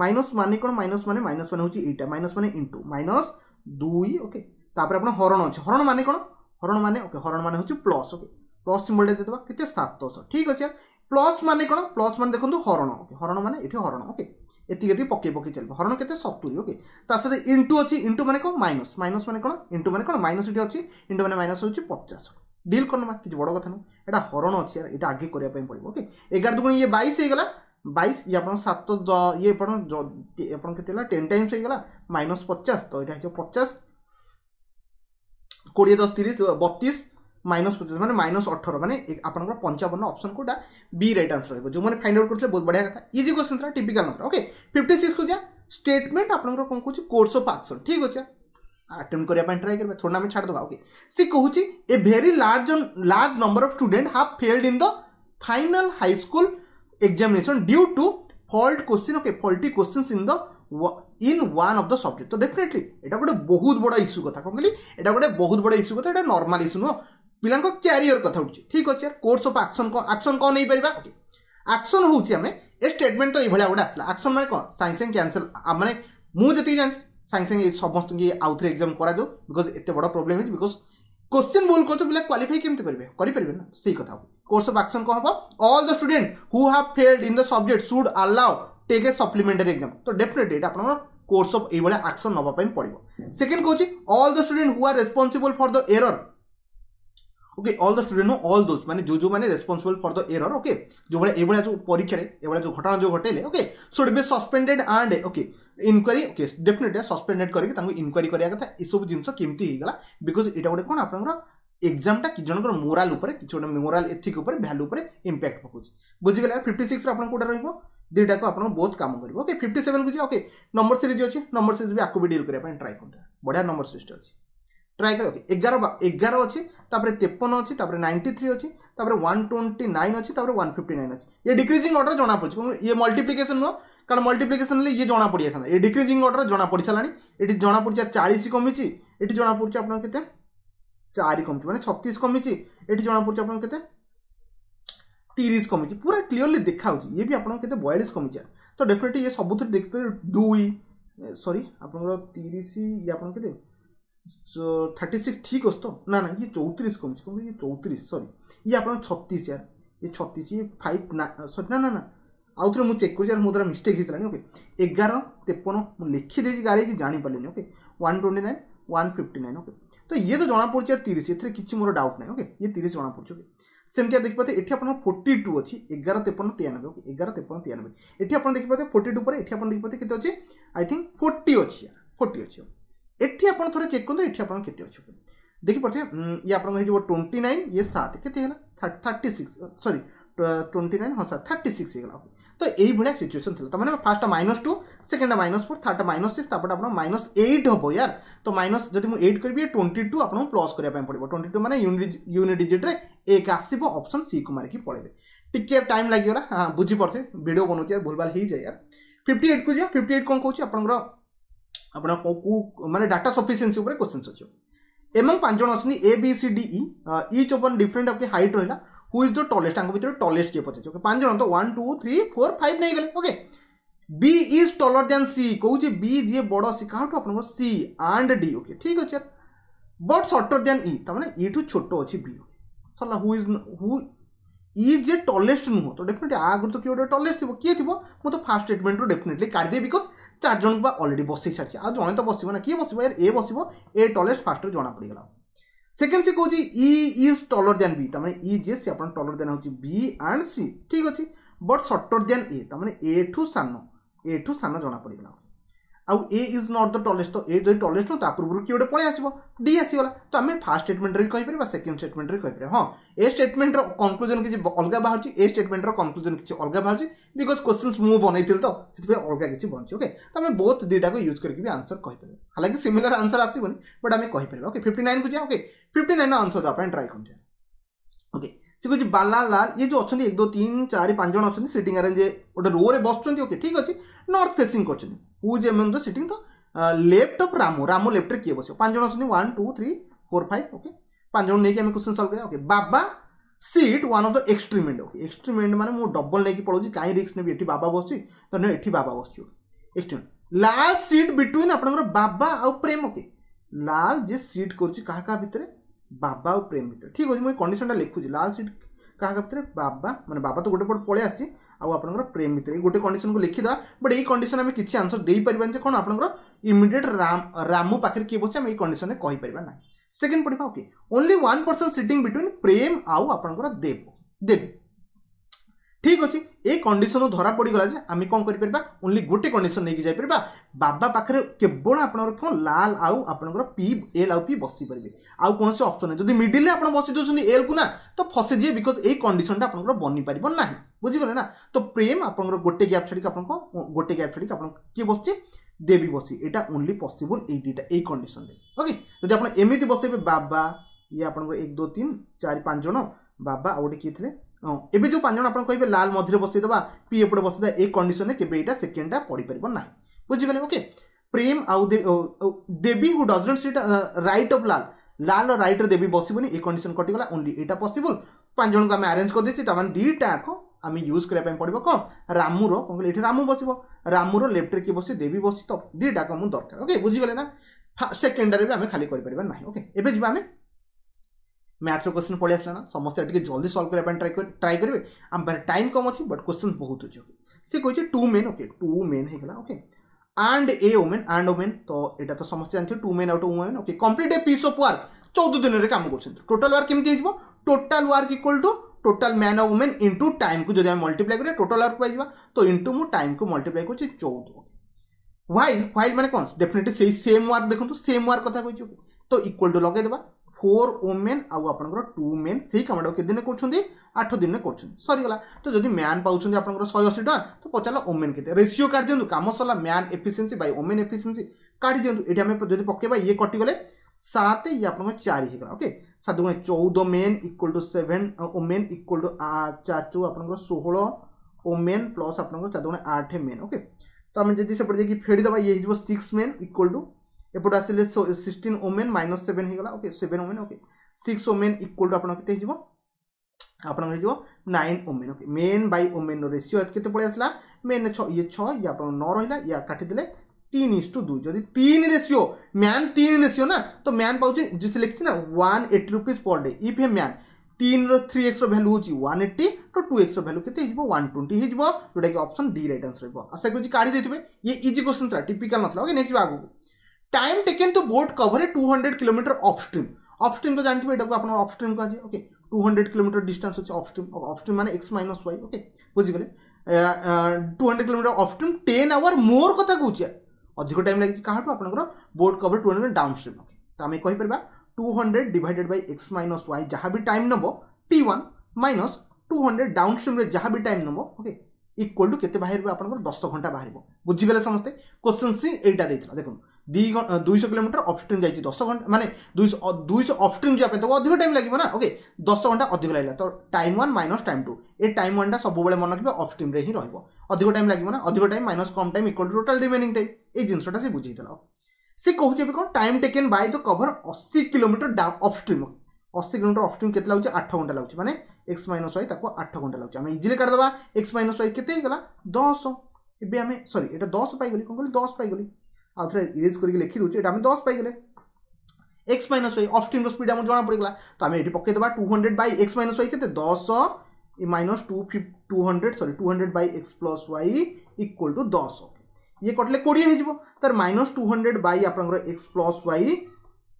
माइनस माने कोन माइनस माने माइनस माने होची एटा माइनस माने इनटू माइनस 2 ओके तापर आपण हरण अछि हरण माने कोन हरण माने ओके हरण माने होची प्लस ओके प्लस सिम्बलटे दे देवा केते 700 ठीक अछि यार प्लस माने कोन प्लस माने देखंतु हरण ओके हरण माने एठी हरण ओके ଏତିକି ଏତିକି ପକେଇ ପକେଇ ଚାଲିବ ହରଣ କେତେ ସତୁରି ଓକେ ତା ସହିତ ଇଣ୍ଟୁ ଅଛି ଇଣ୍ଟୁ ମାନେ କ'ଣ ମାଇନସ୍ ମାଇନସ୍ ମାନେ କ'ଣ ଇଣ୍ଟୁ ମାନେ କ'ଣ ମାଇନସ୍ ଏଠି ଅଛି ଇଣ୍ଟୁ ମାନେ ମାଇନସ୍ ହେଉଛି ପଚାଶ ଡିଲ୍ କରିନେବା କିଛି ବଡ଼ କଥା ନୁହଁ ଏଇଟା ହରଣ ଅଛି ଏଇଟା ଆଗେ କରିବା ପାଇଁ ପଡ଼ିବ ଓକେ ଏଗାର ଦୁଗୁଣ ଇଏ ବାଇଶ ହେଇଗଲା ବାଇଶ ଇଏ ଆପଣ ସାତ ଇଏ ଆପଣ ଆପଣ କେତେ ହେଲା ଟେନ୍ ଟାଇମ୍ସ ହେଇଗଲା ମାଇନସ୍ ପଚାଶ ତ ଏଇଟା ହେଇଯିବ ପଚାଶ କୋଡ଼ିଏ ଦଶ ତିରିଶ ବତିଶ মাইনস ପଚିଶ ମାନେ ମାଇନସ୍ ଅଠର ମାନେ ଆପଣଙ୍କର ପଞ୍ଚାବନ ଅପସନ୍ କେଉଁଟା ବି ରାଇଟ୍ ଆନ୍ସର୍ ରହିବ ଯେଉଁମାନେ ଫାଇଣ୍ଡ ଆଉଟ୍ କରିଥିଲେ ବହୁତ ବଢ଼ିଆ କଥା ଇଜି କ୍ୱେଶ୍ଚନ୍ ଥିଲା ଟିପିକାଲ୍ ନଥିଲା ଓକେ ଫିଫ୍ଟି ସିକ୍ସକୁ ଯା ଷ୍ଟେଟମେଣ୍ଟ ଆପଣଙ୍କର କ'ଣ କହୁଛି କୋର୍ସ ଅଫ୍ ଆକ୍ସନ୍ ଠିକ୍ ଅଛି ଆଟେମ୍ପ୍ଟ କରିବା ପାଇଁ ଟ୍ରାଏ କରିବା ଥୋଡ଼ା ଆମେ ଛାଡ଼ିଦେବା ଓକେ ସେ କହୁଛି a very large large number of student have failed in the final high school examination due to fault question okay faulty questions in the in one of the subject তো ডেফিনেটলি এটা গোটে বহুত বড় ইস্যু কথা কম কলি এটা গোটে বহুত বড় ইস্যু কথা এটা নর্মাল ইস্যু নুহ ପିଲାଙ୍କ କ୍ୟାରିୟର କଥା ଉଠୁଛି ଠିକ୍ ଅଛି କୋର୍ସ ଅଫ୍ ଆକ୍ସନ୍ କ'ଣ ଆକ୍ସନ୍ କ'ଣ ନେଇପାରିବା ଓକେ ଆକ୍ସନ୍ ହେଉଛି ଆମେ ଏ ଷ୍ଟେଟମେଣ୍ଟ ତ ଏଇଭଳିଆ ଗୋଟେ ଆସିଲା ଆକ୍ସନ୍ ମାନେ କ'ଣ ସାଙ୍ଗେ ସାଙ୍ଗେ କ୍ୟାନସେଲ୍ ମାନେ ମୁଁ ଯେତିକି ଜାଣିଛି ସାଙ୍ଗେ ସାଙ୍ଗେ ସମସ୍ତଙ୍କୁ ଆଉଥରେ ଏକ୍ଜାମ୍ କରାଯାଉ ବିକଜ୍ ଏତେ ବଡ଼ ପ୍ରୋବ୍ଲେମ୍ ହେଇଛି ବିକଜ୍ কোশ্চেন ভুল করছো পিলা কোয়ালিফাই কেমতে করবে করিপারবে না সেই কথা কোর্স অফ আকশন কম হব all the student who have failed in the subject should allow take a supplementary exam তো ডেফিনেটলি এটা আপনার কোর্স অফ এইভাবে আকশন নেওয়া পড়ব সেকেন্ড কৌছি all the student who are responsible for the error okay all the student no all those મને જો જો મને responsible for the error okay যেগুলো এগুলা যে পরীক্ষায় এগুলা যে ঘটনা যে ঘটেলে okay should be suspended and okay inquiry okay definitely suspended করিকি তাকে ইনকোয়ারি করা কথা এসব জিনিস কেমতি হয়ে গলা বিকজ এটা গোটে কোণ আপনার এক্সামটা কি জনকর মোরাল উপরে কিছু গোটে মোরাল এথিক উপরে ভ্যালু উপরে ইম্প্যাক্ট পকাউছি বুঝিগলে ফিফটি সিক্সর আপনার কোটা রহব দুইটাকে আপনার বহুত কাম করব ওকে ফিফটি সেভেন কু ওকে নম্বর সিরিজ অছে নম্বর সিরিজ বি আকু বি ডিল করা ট্রাই করতে বঢ়িয়া নম্বর সিরিজটা অছে ট্রাই কর ওকে এগার এগার অছি তাপরে তেপন অছি তাপরে নাইন্টি থ্রি অছি তাপরে ওয়ান টোয়েন্টি নাইন অছি তাপরে ওয়ান ফিফটি নাইন অছি ইয়ে ডিক্রিজিং অর্ডর জনা পড়ছে ইয়ে মল্টিপ্লিকেসন নয় কারণ মল্টিপ্লিকেসন হলে ইয়ে জনা পড়ি আসা ইয়ে ডিক্রিজিং অর্ডর জনা পড়ি সারা এটি জনা পড়ছে আর চাশ কমিছি এটি জনা পড়ছে আপনার কেতে চারি কমিছে মানে ছত্রিশ কমিছে এটি জনা পড়ছে আপনার কেতে তিরিশ কমিছে পুরা ক্লিয়রলি দেখা হচ্ছে ইয়ে বি আপনার কেতে বয়ালিশ কমিছে তো ডেফিনেটলি ইয়ে সবুথে দেখবে দুই সরি আপনার তিরিশ ইয়ে আপনার কেতে थर्टी सिक्स ठीक होस तो ना ना ये चौतीस कम से कम ये चौतीस सरी ये आप छतीस यार ये छतीस ये फाइव ना सरी ना ना ना आउ थे चेक कर यार मो द्वारा मिस्टेक होता ओके एगार तेपन मुझे लिखिदे गाड़ी कि जापारे okay one twenty nine one fifty nine okay तो ये तो जना पड़ी यार तीस एथे किसी मोर डाउट ना ओके ये तीस जना पड़ी ओके सेमती आप देखिपे ये आप फोर्टी टू अच्छी एगार तेपन तेयानबे ओके एगार तेपन तेयानबे ये आप देखिपे फोर्टी टू पर ये आप देखिपे के अच्छे आई थिंक फोर्टी अच्छी फोर्टी अच्छी ଏଠି ଆପଣ ଥରେ ଚେକ୍ କରନ୍ତୁ ଏଠି ଆପଣ କେତେ ଅଛି ଦେଖିପାରୁଥିବେ ଇଏ ଆପଣଙ୍କ ହେଇଯିବ ଟ୍ୱେଣ୍ଟି ନାଇନ୍ ଇଏ ସାତ କେତେ ହେଲା thirty six sorry twenty nine ହଁ ସାର୍ ଥାର୍ଟି ସିକ୍ସ ହେଇଗଲା ତ ଏଇଭଳିଆ ସିଚୁଏସନ୍ ଥିଲା ତାମାନେ ଫାର୍ଷ୍ଟଟା ମାଇନସ୍ ଟୁ ସେକେଣ୍ଡଟା ମାଇନସ୍ ଫୋର୍ ଥାର୍ଡ଼ଟା ମାଇନସ୍ ସିକ୍ସ ତାପରେ ଆପଣ ମାଇନସ୍ ଏଇଟ୍ ହେବ ୟାର ତ ମାଇନସ୍ ଯଦି ମୁଁ ଏଇଟ୍ କରିବି ଟ୍ୱେଣ୍ଟି ଟୁ ଆପଣଙ୍କୁ ପ୍ଲସ୍ କରିବା ପାଇଁ ପଡ଼ିବ ଟ୍ୱେଣ୍ଟି ଟୁ ମାନେ ୟୁନିଟ୍ ଡିଜିଟ୍ରେ ଏକ ଆସିବ ଅପସନ୍ ସିକୁ ମାରିକି ପଳେଇବେ ଟିକେ ଟାଇମ୍ ଲାଗିଗଲା ହଁ ବୁଝିପାରୁଥିବେ ଭିଡ଼ିଓ ବନାଉଛି ୟାର ଭୁଲଭାଲ ହେଇଯାଏ ୟାର ଫିଫ୍ଟି ଏଇଟ୍କୁ ଯିବା ଫିଫ୍ଟି ଏଇଟ୍ କ'ଣ କହୁଛି ଆପଣଙ୍କର ଆପଣ କେଉଁ ମାନେ ଡାଟା ସଫିସିଏନ୍ସି ଉପରେ କ୍ୱେଶ୍ଚିନ୍ସ ଅଛି ଏବଂ ପାଞ୍ଚ ଜଣ ଅଛନ୍ତି A B C D E H open different of the height ରହିଲା ହୁ ଇଜ୍ ଦ ଟଲେଷ୍ଟ ତାଙ୍କ ଭିତରେ ଟଲେଷ୍ଟ କିଏ ପଚାରିଛି ଓକେ ପାଞ୍ଚ ଜଣ ତ one two three four five ନେଇଗଲେ okay B is taller than C କହୁଛି ବି ଯିଏ ବଡ଼ ସି କାହାଠୁ ଆପଣଙ୍କର ସି ଆଣ୍ଡ ଡି ଓକେ ଠିକ୍ ଅଛି ବଟ୍ ସର୍ଟର ଦ୍ୟାନ୍ ଇ ତା ମାନେ ଇଠୁ ଛୋଟ ଅଛି ବି ସରିଲା ହୁ ଇଜ୍ ହୁ ଇଜ୍ ଯେ ଟଲେଷ୍ଟ ନୁହଁ ତ ଡେଫିନେଟଲି ଆଗରୁ ତ କିଏ ଗୋଟେ ଟଲେଷ୍ଟ ଥିବ କିଏ ଥିବ ମୁଁ ତ ଫାର୍ଷ୍ଟ ଷ୍ଟେଟମେଣ୍ଟରୁ ଡେଫିନେଟଲି କାଢ଼ିଦେବି ବିକଜ୍ ଚାରି ଜଣଙ୍କୁ ବା ଅଲରେଡ଼ି ବସେଇ ସାରିଛି ଆଉ ଜଣେ ତ ବସିବ ନା କିଏ ବସିବ ଏ ବସିବ ଏ ଟଲେଷ୍ଟ ଫାଷ୍ଟରେ ଜଣାପଡ଼ିଗଲା ସେକେଣ୍ଡ ସେ କହୁଛି E is taller than B ତାମାନେ ଇ ଯେ ସେ ଆପଣ ଟଲର ଦ୍ୟାନ୍ ହେଉଛି ବି ଆଣ୍ଡ ସି ଠିକ୍ ଅଛି ବଟ୍ ସଟର ଦ୍ୟାନ୍ ଏ ତାମାନେ ଏଠୁ ସାନ ଏଠୁ ସାନ ଜଣାପଡ଼ିଗଲା ଆଉ A is not the tallest ତ ଏ ଯଦି ଟଲେଷ୍ଟ ତା ପୂର୍ବରୁ କିଏ ଗୋଟେ ପଳେଇ ଆସିବ ଡି ଆସିଗଲା ତ ଆମେ ଫାର୍ଷ୍ଟ ଷ୍ଟେଟମେଣ୍ଟରେ ବି କହିପାରିବା ସେକେଣ୍ଡ ଷ୍ଟେଟମେଣ୍ଟରେ କହିପାରିବା ହଁ ଏ ଷ୍ଟେଟମେଣ୍ଟର କନକ୍ଲୁଜନ୍ କିଛି ଅଲଗା ବାହାରୁଛି ଏ ଷ୍ଟେଟମେଣ୍ଟର କନକ୍ଲୁଜନ୍ କିଛି ଅଲଗା ବାହାରୁଛି ବିକଜ୍ କ୍ୱେଶ୍ଚିନ୍ସ ମୁଁ ବନେଇଥିଲି ତ ସେଥିପାଇଁ ଅଲଗା କିଛି ବନିଛି ଓକେ ତ ଆମେ ବହୁତ ଦୁଇଟାକୁ ୟୁଜ୍ କରିକି ବି ଆନ୍ସର୍ କହିପାରିବା ହାଲାକି ସିମିଲାର ଆନ୍ସର୍ ଆସିବନି ବଟ୍ ଆମେ କହିପାରିବା ଓକେ ଫିଫ୍ଟି ନାଇନ୍କୁ ଯିବା ଓକେ ଫିଫ୍ଟି ନାଇନ୍ ଆନ୍ସର ଦେବା ପାଇଁ ଟ୍ରାଏ କରିବା ଓକେ ସେ କହୁଛି ବାଲା ବାଲାଲାଲ ଇଏ ଯେଉଁ ଅଛନ୍ତି ଏକ ଦୁଇ ତିନି ଚାରି ପାଞ୍ଚ ଜଣ ଅଛନ୍ତି ସିଟିଂ ଆରେଞ୍ଜ ଗୋଟେ ରୋରେ ବସୁଛନ୍ତି ଓକେ ଠିକ୍ ଅଛି ନର୍ଥ ଫେସିଂ କରୁଛନ୍ତି who is um the sitting the left of Ramu Ramu ଲେଫ୍ଟରେ କିଏ ବସିବ ପାଞ୍ଚ ଜଣ ଅଛନ୍ତି one two three four five okay ପାଞ୍ଚ ଜଣ ନେଇକି ଆମେ କ୍ୱେଶ୍ଚନ୍ ସଲ୍ଭ କରିବା ଓକେ ବାବା sit one of the extreme end okay extreme end ମାନେ ମୁଁ ଡବଲ ନେଇକି ପଳାଉଛି କାହିଁ ରିକ୍ସ ନେବି ଏଠି ବାବା ବସୁଛି ତ ନେ ଏଠି ବାବା ବସୁଛି ଏକ୍ସଟ୍ରିମ୍ ଲାଲ ସିଟ୍ ବିଟୁଇନ୍ ଆପଣଙ୍କର ବାବା ଆଉ ପ୍ରେମ ଓକେ ଲାଲ ଯିଏ ସିଟ୍ କରୁଛି କାହା କାହା ଭିତରେ ବାବା ଆଉ ପ୍ରେମ ଭିତରେ ଠିକ୍ ଅଛି ମୁଁ ଏ କଣ୍ଡିସନଟା ଲେଖୁଛି ଲାଲ ସିଟ୍ କାହା କାହା ଭିତରେ ବାବା ମାନେ ବାବା ତ ଗୋଟେ ପଟେ ପଳେଇ ଆସିଛି आपर प्रेम भितर गोटे कंडीशन को लिखिदा बट ये कंडीशन आम किसी आंसर दे पारा कौन आप इमिडियट राम रामु पाखे किए बस ये कंडीशन में कही पारा ना सेकेंड पढ़ा okay only one person sitting between Prem आउ आप देव देव ठीक अच्छे এই কন্ডিশন ধরা পড়িগলা যে আমি কম করে পারিবা ওনলি গোটে কন্ডিশন নেই যাই পারিবা বাবা পাখে কেবল আপনার কোন লাল আউ আপনার পি এল আউ পি বসি পারবে আউ কোনসি অপশন নাই যদি মিডিলে আপনার বসি দেছেন এল কু না তো ফসি যাবে বিকজ এই কন্ডিশনটা আপনার বনি পারিব না বুঝিগলে না তো প্রেম আপনার গোটে গ্যাপ ছাড়িক আপনার গোটে গ্যাপ ছাড়িক আপনার কি বসছে দেবী বসি এটা ওনলি পসিবল এই দুইটা এই কন্ডিশনরে ওকে যদি আপনার এমিতি বসাইবে বাবা ইয়ে আপনার এক দু তিন চারি পাঁচ জন বাবা আউ গোটে কিয়ে এবে যে পাঁচজন আপনার কে লাল মধ্যে বসাইদেবা পি এপটে বসাইদেবা এই কন্ডিশনে কেবে এটা সেকেন্ডটা পড়িপার না বুঝিগলে ওকে প্রেম আউ Devi who doesn't sit right of Lal Lal রাইটর দেবী বসবনি এই কন্ডিশন কটিগলা ওনলি এটা পসিবল পাঁচ জনক আমি আরেঞ্জ করেদেছি তার মানে দুইটা যাক আমি ইউজ করা পড়ব কম রামুর কম কলে এটি রামু বসব রামুর লেফ্টরে কি বসি দেবী বসি তো দুইটা যাক আমার দরকার ওকে বুঝিগলে না সেকেন্ডারে আমি খালি করে পারিবা না ওকে এবে যা আমি ম্যাথ্ର କୋଶ୍ଚିନ୍ ପଳେଇ ଆସିଲା ନା ସମସ୍ତେ ଟିକେ ଜଲ୍ଦି ସଲ୍ଭ କରିବା ପାଇଁ ଟ୍ରାଏ ଟ୍ରାଏ କରିବେ ଆମ ପାଖରେ ଟାଇମ୍ କମ୍ ଅଛି ବଟ୍ କୋଶ୍ଚିନ୍ ବହୁତ ଅଛି ଓକେ ସେ କହିଛି two men okay two men ହେଇଗଲା okay and a women and women ତ ଏଇଟା ତ ସମସ୍ତେ ଜାଣିଥିବେ ଟୁ ମେନ୍ ଆଉ two women okay complete a piece of work ଚଉଦ ଦିନରେ କାମ କରୁଛନ୍ତି ଟୋଟାଲ୍ ୱାର୍କ କେମିତି ହେଇଯିବ total work equal to total man are women into ଟାଇମ୍କୁ ଯଦି ଆମେ ମଲ୍ଟିପ୍ଲାଏ করি ଟୋଟାଲ୍ আউট পাইযা ତ ଇଣ୍ଟୁ ମୁଁ ଟାଇମ୍କୁ ମଲ୍ଟିପ୍ଲାଏ করছি ଚଉଦ হোয়াইল হোয়াইল ମାନେ কোন ଡେଫିନେଟ୍ଲି ସେଇ ସେମ୍ ওয়ার্ক ଦେଖନ୍ତୁ ସେମ୍ ওয়ার্ক କଥା কইছি তো ইকুয়াল টু লগাই দেবা ফোর ওমেন আপনার টু মেন সেই কামটা কেদিনে করছেন আঠ দিনে করছেন সরিগলা তো যদি ম্যান পাচ্ছেন আপনার শহে অশী টাকা তো পচারা ওমেন কেতে রেসিও কাটি দিও কাম সরলা man efficiency by women efficiency কাটি দিও এটি আমি যদি পকাইবা ইয়ে কটিগলে সাত ইয়ে আপনার চারি হয়ে ওকে সাত গুণে চৌদ men equal to seven women equal to চার চৌ আপনার ষোহল ওমেন প্লস আপনার চার গুণে আট মেন ওকে তো আমি যদি সেপটে যাই ফেড়ি দেবা ইয়ে হয়ে সিক্স মেন ইকুয়াল টু ଏପଟୁ ଆସିଲେ ସିକ୍ସଟିନ୍ ଓମେନ୍ ମାଇନସ୍ ସେଭେନ୍ ହେଇଗଲା okay seven women okay six women equal to ଆପଣ କେତେ ହେଇଯିବ ଆପଣଙ୍କର ହେଇଯିବ nine women okay men by ଓମେନ୍ର ରେସିଓ କେତେ ପଳେଇ ଆସିଲା ମେନ୍ ଛଅ ଇଏ ଛଅ ଇଏ ଆପଣ ନଅ तीन इंस टू दुई जदि तीन रेसियो मैन तीन रेसियो ना तो मैन पाँच जिसे लिखी ना one eighty rupees per day if a man तीन री एक्स रैल्यू हूँ वन एट्टी तो टू एक्स रैल्यू के वन ट्वेंटी होटा कि अप्सन डी रईट आंसर आशा करेंगे ये इजी क्वेश्चन था टिपिकाल ना ओके नेक्स्ट आगे time taken to boat cover a two hundred kilometre upstream upstream तो जानते ये आप अफस्ट्रीम कह जाए okay two hundred kilometre distance হচ্ছে অফস্ট্রিম অফস্ট্রিম মানে এক্স মাইনস ওয়াই ওকে বুঝিগলে two hundred kilometre upstream ten hour more কথা কହୁଛି অধিক টাইম লাগিছে কাহাঠু আপনার boat cover two hundred downstream okay তো আমি কহিপার two hundred divided by x minus y যা বি টাইম নেব T one minus two hundred ডাউনস্ট্রিম্রে যা বি টাইম নেব ওকে ইকুয়াল টু কেতে বাহির আপনার দশ ঘন্টা বাহির বুঝিগলে সমস্তে কোশ্চেন সি এইটা দিয়েছিল দেখুন ଦୁଇ ଦୁଇଶହ କିଲୋମିଟର ଅପଷ୍ଟ୍ରିମ୍ ଯାଇଛି ଦଶ ଘଣ୍ଟା ମାନେ ଦୁଇଶହ ଦୁଇଶହ ଅପଷ୍ଟ୍ରିମ୍ ଯିବା ପାଇଁ ତ ଅଧିକ ଟାଇମ୍ ଲାଗିବ ନା ଓକେ ଦଶ ଘଣ୍ଟା ଅଧିକ ଲାଗିଲା ତ time one minus time two ଏ ଟାଇମ୍ ୱାନ୍ଟା ସବୁବେଳେ ମନେ ରଖିବା ଅପଷ୍ଟ୍ରିମ୍ରେ ହିଁ ରହିବ ଅଧିକ ଟାଇମ୍ ଲାଗିବ ନା ଅଧିକ ଟାଇମ୍ ମାଇନସ୍ କମ୍ time equal to total remaining time ଏଇ ଜିନିଷଟା ସେ ବୁଝେଇ ଦେଲା ସେ କହୁଛି ଏବେ କ'ଣ time taken by the cover ଅଶୀ କିଲୋମିଟର ଅପଷ୍ଟ୍ରିମ୍ ଅଶୀ କିଲୋମିଟର ଅପଷ୍ଟ୍ରିମ୍ କେତେ ଲାଗୁଛି ଆଠ ଘଣ୍ଟା ଲାଗୁଛି ମାନେ ଏକ୍ସ ମାଇନସ୍ ୱାଇ ତାକୁ ଆଠ ଘଣ୍ଟା ଲାଗୁଛି ଆମେ ଇଜିଲି କାଢ଼ିଦେବା ଏକ୍ସ ମାଇନସ୍ ୱାଇ କେତେ ହେଇଗଲା ଦଶ ଏବେ ଆମେ ସରି ଏଇଟା ଦଶ ପାଇଗଲି କ'ଣ କହିଲି ଦଶ ପାଇଗଲି আউথরে ইরেজ করি লেখি দেছি এটা আমি দশ পাইলে x minus y upstream speed আমার জনা পড়িগলা তো আমি এটি পকাই দেবা two hundred by x minus y কেতে দশ মাইনস টু ফিফ two hundred sorry two hundred by x plus y equal to দশ ইয়ে কটলে কোড়িয়ে হয়ে যাব তার মাইনস টু হন্ড্রেড বাই আপনার x plus y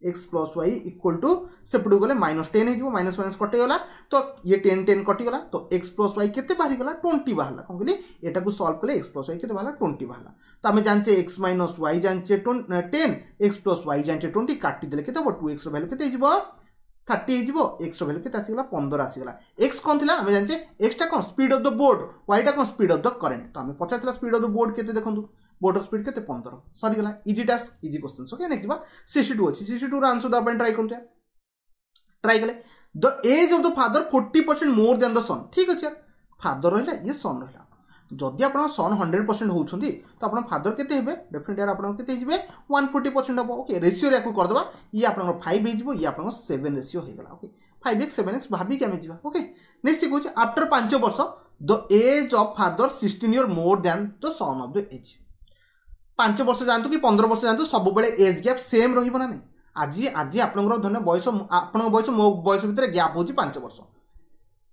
x plus y equal to सेपटू गले माइनस टेन हो माइनस माइनस कटिगला तो ये टेन टेन कटिगला तो एक्स प्लस वाई के बाहरीगला ट्वेंटी बाहर कौन कहली एटा को सल्व कले एक्स प्लस वाई के बाहर ट्वेंटी बाहर तो आम जानचे एक्स माइनस वाई जानचे टेन एक्स प्लस वाई जानचे ट्वेंटी काटिदेले के टू एक्स रैल्यू के থার্টি হয়ে এক্সর ভ্যালু কেতে আসিগলা পনেরো আসিগলা এক্স কম লা আমি জানছে এক্সটা কম স্পিড অফ দ বোর্ড ওয়াইটা কম স্পিড অফ দ করেন্ট তো আমি পচার স্পিড অফ দ বোর্ড কেতে দেখুন ବୋର୍ଡର ସ୍ପିଡ୍ କେତେ ପନ୍ଦର ସରିଗଲା easy task easy questions okay next ଯିବା ସିକ୍ସଟି ଟୁ ଅଛି ସିକ୍ସଟି ଟୁର ଆନ୍ସର ଦେବା ପାଇଁ ଟ୍ରାଏ କରୁଥିବା ଟ୍ରାଏ କଲେ the age of the father forty percent more than ଦ ସନ୍ ଠିକ୍ ଅଛି ଫାଦର ରହିଲା ଇଏ ସନ୍ ରହିଲା ଯଦି ଆପଣ ସନ୍ ହଣ୍ଡ୍ରେଡ଼ ପରସେଣ୍ଟ ହେଉଛନ୍ତି ତ ଆପଣ ଫାଦର କେତେ ହେବେ ଡେଫିନେଟ୍ ଏହାର ଆପଣଙ୍କ କେତେ ହେଇଯିବେ ୱାନ୍ ଫୋର୍ଟି ପରସେଣ୍ଟ ହେବ ଓକେ ରେସିଓରେ ୟାକୁ କରିଦେବା ଇଏ ଆପଣଙ୍କର ଫାଇଭ୍ ହେଇଯିବ ଇଏ ଆପଣଙ୍କ ସେଭେନ୍ ରେସିଓ ହେଇଗଲା okay five x seven x ଭାବିକି ଆମେ ଯିବା ଓକେ ନେକ୍ସଟ କହୁଛି ଆଫ୍ଟର ପାଞ୍ଚ ବର୍ଷ the age of father sixteen year more than the son of the age ପାଞ୍ଚ ବର୍ଷ ଯାଆନ୍ତୁ କି ପନ୍ଦର ବର୍ଷ ଯାଆନ୍ତୁ ସବୁବେଳେ ଏଜ୍ ଗ୍ୟାପ୍ ସେମ୍ ରହିବ ନା ନାହିଁ ଆଜି ଆଜି ଆପଣଙ୍କର ଧନ୍ୟ ବୟସ ଆପଣଙ୍କ ବୟସ ମୋ ବୟସ ଭିତରେ ଗ୍ୟାପ୍ ହେଉଛି ପାଞ୍ଚ ବର୍ଷ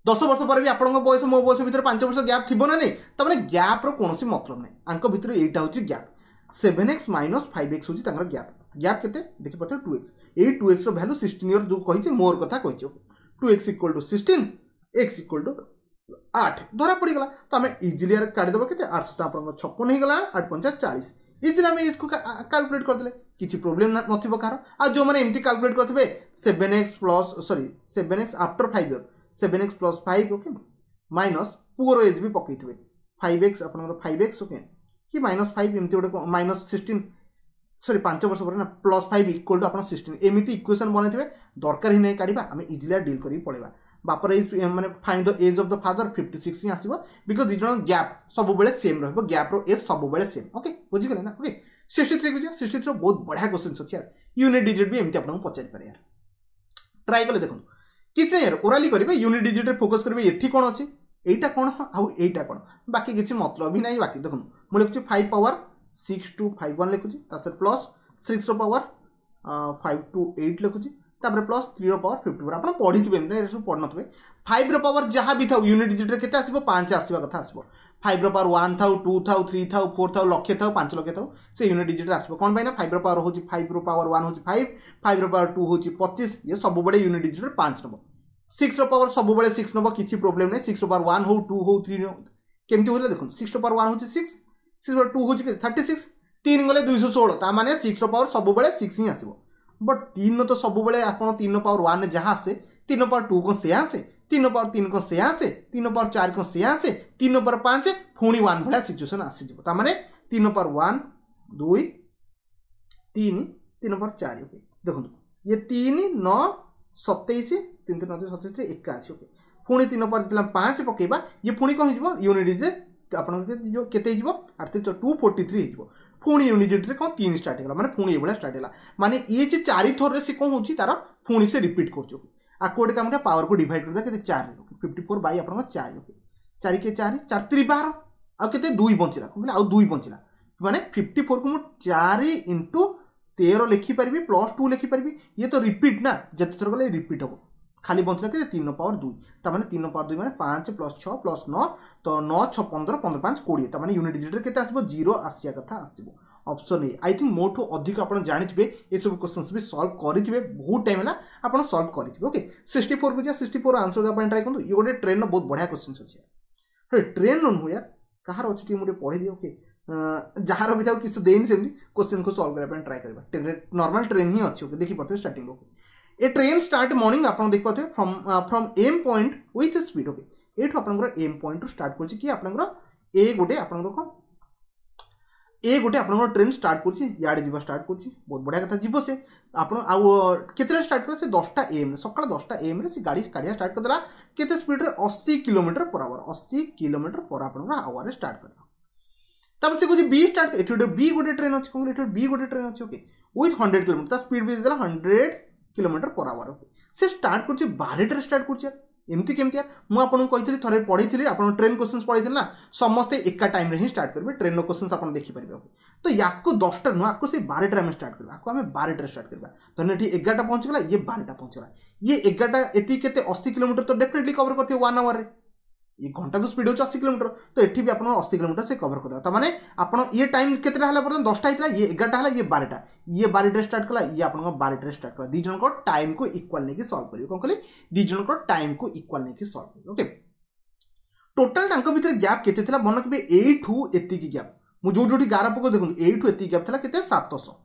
ଦଶ ବର୍ଷ ପରେ ବି ଆପଣଙ୍କ ବୟସ ମୋ ବୟସ ଭିତରେ ପାଞ୍ଚ ବର୍ଷ ଗ୍ୟାପ୍ ଥିବ ନା ନାହିଁ ତାମାନେ ଗ୍ୟାପ୍ର କୌଣସି ମତଲବ ନାହିଁ ଆଙ୍କ ଭିତରେ ଏଇଟା ହେଉଛି gap seven x minus five x ହେଉଛି ତାଙ୍କର ଗ୍ୟାପ୍ ଗ୍ୟାପ୍ କେତେ ଦେଖିପାରୁଥିବେ ଟୁ ଏକ୍ସ ଏଇ ଟୁ ଏକ୍ସର ଭ୍ୟାଲୁ ସିକ୍ସଟିନ୍ ଇୟର୍ ଯେଉଁ କହିଛି ମୋର କଥା କହିଛି two x equal to sixteen x equal to ଆଠ ଧରା ପଡ଼ିଗଲା ତ ଆମେ ଇଜିଲି କାଢ଼ିଦେବ କେତେ ଆଠଶହ ଆପଣଙ୍କର ଛପନ ହେଇଗଲା ଆଠ ପଞ୍ଚାଶ ଚାଳିଶ इस दिन आम इसको कालकुलेट करदे किसी प्रोब्लेम नर आ जो मैंने एमती कालकुलेट करते seven x plus sorry seven x after five year seven x plus five okay minus पुअर एज भी पकई फाइव एक्स आप फाइव एक्स ओके कि माइनस फाइव एमती गोटे माइनस सिक्सटीन सरी पांच वर्ष पर ना प्लस फाइव इक्वल टू आप सिक्सटीन एमती इक्वेसन बनई थे दरकार ही नहीं काढ़ा आम इजिली डिल कर पड़ेगा বাপার এজ মানে fine the age of the father fifty six ହିଁ ଆସିବ ବିକଜ୍ ଦୁଇ ଜଣ ଗ୍ୟାପ୍ ସବୁବେଳେ ସେମ୍ ରହିବ ଗ୍ୟାପ୍ର ଏଜ୍ ସବୁବେଳେ ସେମ୍ ଓକେ ବୁଝିଗଲେ ନା ଓକେ ସିକ୍ସଟି ଥ୍ରୀକୁ ଯିବା ସିକ୍ସଟି ଥ୍ରୀର ବହୁତ ବଢ଼ିଆ କ୍ୱେଶ୍ଚିନ୍ସ ଅଛି ୟାର ୟୁନିଟ୍ ଡିଜିଟ୍ ବି ଏମିତି ଆପଣଙ୍କୁ ପଚାରିପାରେ ୟାର ଟ୍ରାଏ କଲେ ଦେଖନ୍ତୁ କିଛି ନାହିଁ ୟାର ଓରାଲି କରିବେ ୟୁନିଟ୍ ଡିଜିଟ୍ରେ ଫୋକସ୍ କରିବେ ଏଠି କ'ଣ ଅଛି ଏଇଟା କ'ଣ ଆଉ ଏଇଟା କ'ଣ ବାକି କିଛି ମତଲବ ହିଁ ନାହିଁ ବାକି ଦେଖନ୍ତୁ ମୁଁ ଲେଖୁଛି five power six two five one ଲେଖୁଛି ତା ସହିତ ପ୍ଲସ୍ ସିକ୍ସର ପାୱାର ফাইভ টু এইট লিখুছি ତାପରେ ପ୍ଲସ୍ ଥ୍ରୀର ପାୱାର ଫିଫ୍ଟି ଫୋର୍ ଆପଣ ପଢ଼ିଥିବେ ନା ଏସବୁ ପଢ଼ିନଥିବେ ଫାଇଭ୍ର ପାୱାର ଯାହା ବି ଥାଉ ୟୁନିଟ୍ ଡିଜିଟ୍ରେ କେତେ ଆସିବ ପାଞ୍ଚ ଆସିବା କଥା ଆସିବ ଫାଇଭ୍ର ପାୱାର ୱାନ୍ ଥାଉ ଟୁ ଥାଉ ଥ୍ରୀ ଥାଉ ଫୋର୍ ଥାଉ ଲକ୍ଷେ ଥାଉ ପାଞ୍ଚ ଲକ୍ଷ ଥାଉ ସେ ୟୁନିଟ୍ ଡିଜିଟ୍ରେ ଆସିବ କ'ଣ ପାଇଁ ନା ଫାଇଭ୍ର ପାୱାର ହେଉଛି ଫାଇଭ୍ର ପାୱାର ୱାନ୍ ହେଉଛି ଫାଇଭ୍ ଫାଇଭ୍ର ପାୱାର ଟୁ ହେଉଛି ପଚିଶ ଇଏ ସବୁବେଳେ ୟୁନିଟ୍ ଡିଜିଟ୍ରେ ପାଞ୍ଚ ନେବ ସିକ୍ସର ପାୱାର ସବୁବେଳେ ସିକ୍ସ ନେବ କିଛି ପ୍ରୋବ୍ଲେମ୍ ନାହିଁ ସିକ୍ସର ପାୱାର ୱାନ୍ ହଉ ଟୁ ହଉ ଥ୍ରୀ କେମିତି ହେଉଥିଲା ଦେଖନ୍ତୁ ସିକ୍ସର ପାୱାର ୱାନ୍ ହେଉଛି ସିକ୍ସ ସିକ୍ସ ପାୱାର ଟୁ ହେଉଛି ଥାର୍ଟି ସିକ୍ସ ତିନି ଗଲେ ଦୁଇଶହ ଷୋହଳ ତା ମାନେ ସିକ୍ସର ପାୱାର ସବୁବେଳେ ସିକ୍ସ ହିଁ ଆସିବ ବଟ୍ ତିନ ତ ସବୁବେଳେ ଆପଣ ତିନ ପାୱାର ୱାନ୍ ଯାହା ଆସେ ତିନ ପାୱାର ଟୁ କ'ଣ ସେୟା ଆସେ ତିନ ପାୱାର ତିନି କ'ଣ ସେୟା ଆସେ ତିନ ପାୱାର ଚାରି କ'ଣ ସେୟା ଆସେ ତିନ ପାୱାର ପାଞ୍ଚ ପୁଣି ୱାନ୍ ଭଳିଆ ସିଚୁଏସନ୍ ଆସିଯିବ ତା'ମାନେ ତିନ ପାୱାର ୱାନ୍ ଦୁଇ ତିନି ତିନ ପାୱାର ଚାରି ଓକେ ଦେଖନ୍ତୁ ଇଏ ତିନି ନଅ ସତେଇଶ ତିନି ତିନି ନଅ ସତେଇଶରେ ଏକାଅଶୀ ଓକେ ପୁଣି ତିନ ପାୱାର ଯେତେବେଳେ ପାଞ୍ଚ ପକାଇବା ଇଏ ପୁଣି କ'ଣ ହେଇଯିବ ୟୁନିଟ୍ ଆପଣଙ୍କର କେତେ ହେଇଯିବ ଆଠ ଟୁ ଫୋର୍ଟି ଥ୍ରୀ ହେଇଯିବ ପୁଣି ୟୁନିଟ୍ କ'ଣ ତିନି ଷ୍ଟାର୍ଟ ହେଇଗଲା ମାନେ ପୁଣି ଏଇଭଳିଆ ଷ୍ଟାର୍ଟ ହେଲା ମାନେ ଇଏ ଯେ ଚାରିଥରରେ ସେ କ'ଣ ହେଉଛି ତାର ପୁଣି ସେ ରିପିଟ୍ କରୁଛୁ ଆକୁ ଗୋଟେ କାମଟା ପାୱାରକୁ ଡିଭାଇଡ଼ କରିଦେବା କେତେ ଚାରି ଫିଫ୍ଟି ଫୋର୍ ବାଇ ଆପଣଙ୍କ ଚାରି ଓକେ ଚାରି କିଏ ଚାରି ଚାରି ତିରି ବାର ଆଉ କେତେ ଦୁଇ ବଞ୍ଚିଲା କ'ଣ କହିଲେ ଆଉ ଦୁଇ ବଞ୍ଚିଲା ମାନେ ଫିଫ୍ଟି ଫୋର୍କୁ ମୁଁ ଚାରି ଇଣ୍ଟୁ ତେର ଲେଖିପାରିବି ପ୍ଲସ୍ ଟୁ ଲେଖିପାରିବି ଇଏ ତ ରିପିଟ୍ ନା ଯେତେଥର ଗଲେ ରିପିଟ୍ ହେବ খালি বঞ্চিত কে তিন পাওয়ার দুই তার মানে তিন পাওয়ার দুই মানে পাঁচ প্লস ছ প্লস ন তো ন ছ পনেরো পনেরো পাঁচ কোড়িয়ে তার মানে ইউনিট ডিজিটর কেতে আসব জিরো আসিয়া কথা আসব অপশন এ আই থিঙ্ক মোঠু অধিক আপনার জাঁথিবে এসব কোশ্চেন্স বি সলভ করে বহুত টাইম হল আপনার সলভ করে ওকে সিক্সটি ফোর কু যা সিক্সটি ফোর আনসর দেওয়া ট্রাই করুন ইয়ে গোটে ট্রেন বহুত বড়িয়া কোশ্চেন্স অছে ট্রেন নুহ ইয়ার কাহার অছে টিকে মুখে পড়ে দিই ওকে ଯାହାର ବି ଥାଉ କିଛି ଦେଇନି ସେମିତି କୋଶ୍ଚିନ୍କୁ ସଲ୍ଭ କରିବା ପାଇଁ ଟ୍ରାଏ କରିବା ଟ୍ରେନ୍ରେ ନର୍ମାଲ୍ ଟ୍ରେନ୍ ହିଁ ଅଛି ଓକେ ଦେଖିପାରୁଥିବେ starting okay a train start morning ଆପଣ ଦେଖିପାରୁଥିବେ from from M point with speed okay ଏଠୁ ଆପଣଙ୍କର ଏମ୍ ପଏଣ୍ଟରୁ ଷ୍ଟାର୍ଟ କରୁଛି କି ଆପଣଙ୍କର ଏ ଗୋଟେ ଆପଣଙ୍କର କ'ଣ ଏ ଗୋଟେ ଆପଣଙ୍କର ଟ୍ରେନ୍ ଷ୍ଟାର୍ଟ କରୁଛି ଇଆଡ଼େ ଯିବା ଷ୍ଟାର୍ଟ କରୁଛି ବହୁତ ବଢ଼ିଆ କଥା ଯିବ ସେ ଆପଣ ଆଉ କେତେବେଳେ ଷ୍ଟାର୍ଟ କଲେ ସେ ଦଶଟା ଏମ୍ରେ ସକାଳ ଦଶଟା ଏମ୍ରେ ସେ ଗାଡ଼ି କାଢ଼ିବା ଷ୍ଟାର୍ଟ କରିଦେଲା କେତେ ସ୍ପିଡ଼୍ରେ ଅଶୀ କିଲୋମିଟର ପର ଆୱାର ଅଶୀ କିଲୋମିଟର ପର ଆପଣଙ୍କର ଆୱାରରେ ଷ୍ଟାର୍ଟ କରିଦେଲା ତାପରେ ସେ କହୁଛି ବି ଷ୍ଟାର୍ଟ ଏଠି ଗୋଟେ ବି ଗୋଟେ ଟ୍ରେନ୍ ଅଛି କ'ଣ ଏଠି ବି ଗୋଟେ ଟ୍ରେନ୍ ଅଛି ଓକେ ୱିଥ୍ ହଣ୍ଡ୍ରେଡ଼ କିଲୋମିଟର ତା ସ୍ପିଡ଼ ବି ଦେଇଦେଲା ହଣ୍ଡ୍ରେଡ଼ किलोमीटर पर आवर हुए से स्टार्ट कर बारिटे स्टार्ट कर एमती केमती मुझे थे पढ़ी थी आप ट्रेन क्वेश्चन पढ़ी थे ना समस्ते एका टाइम हिंसा स्टार्ट करेंगे ट्रेन रोशन आप देखिपारे तो या दसटा नुआ से बारटे आम स्टार्ट करवा आम बारटे स्टार्ट करवा धन ये एगारटा पहुंचगला ये बारटा पहुंचगला ये एगारटा ये अशी किलोमीटर तो डेफिनेटली कवर करते वन आवर में ঘণ্টাকে স্পিড হচ্ছে অশী কিলোমিটর তো এটি বি আপনার অশী কিলোমিটর সে কভর করদেব তার মানে আপনার ইয়ে টাইম কেতটা হল বর্তমান দশটা হয়েছিল ইয়ে এগারোটা হল ইয়ে বারোটা ইয়ে বারোটার স্টার্ট কলা ইয়ে আপনার বারোটার স্টার্ট কলা দুই জনক টাইম কু ইকুয়াল নেই সলভ করি কম কলি দুই জনক টাইম কু ইকুয়াল নেই সলভ করি ওকে টোটাল তাঙ্ক ভিতরে গ্যাপ কেতে লা মনে কবে এইঠু এতিকি গ্যাপ মু যোটি গার পক দেখুন এইঠু এতিকি গ্যাপ লা কেতে সাতশহ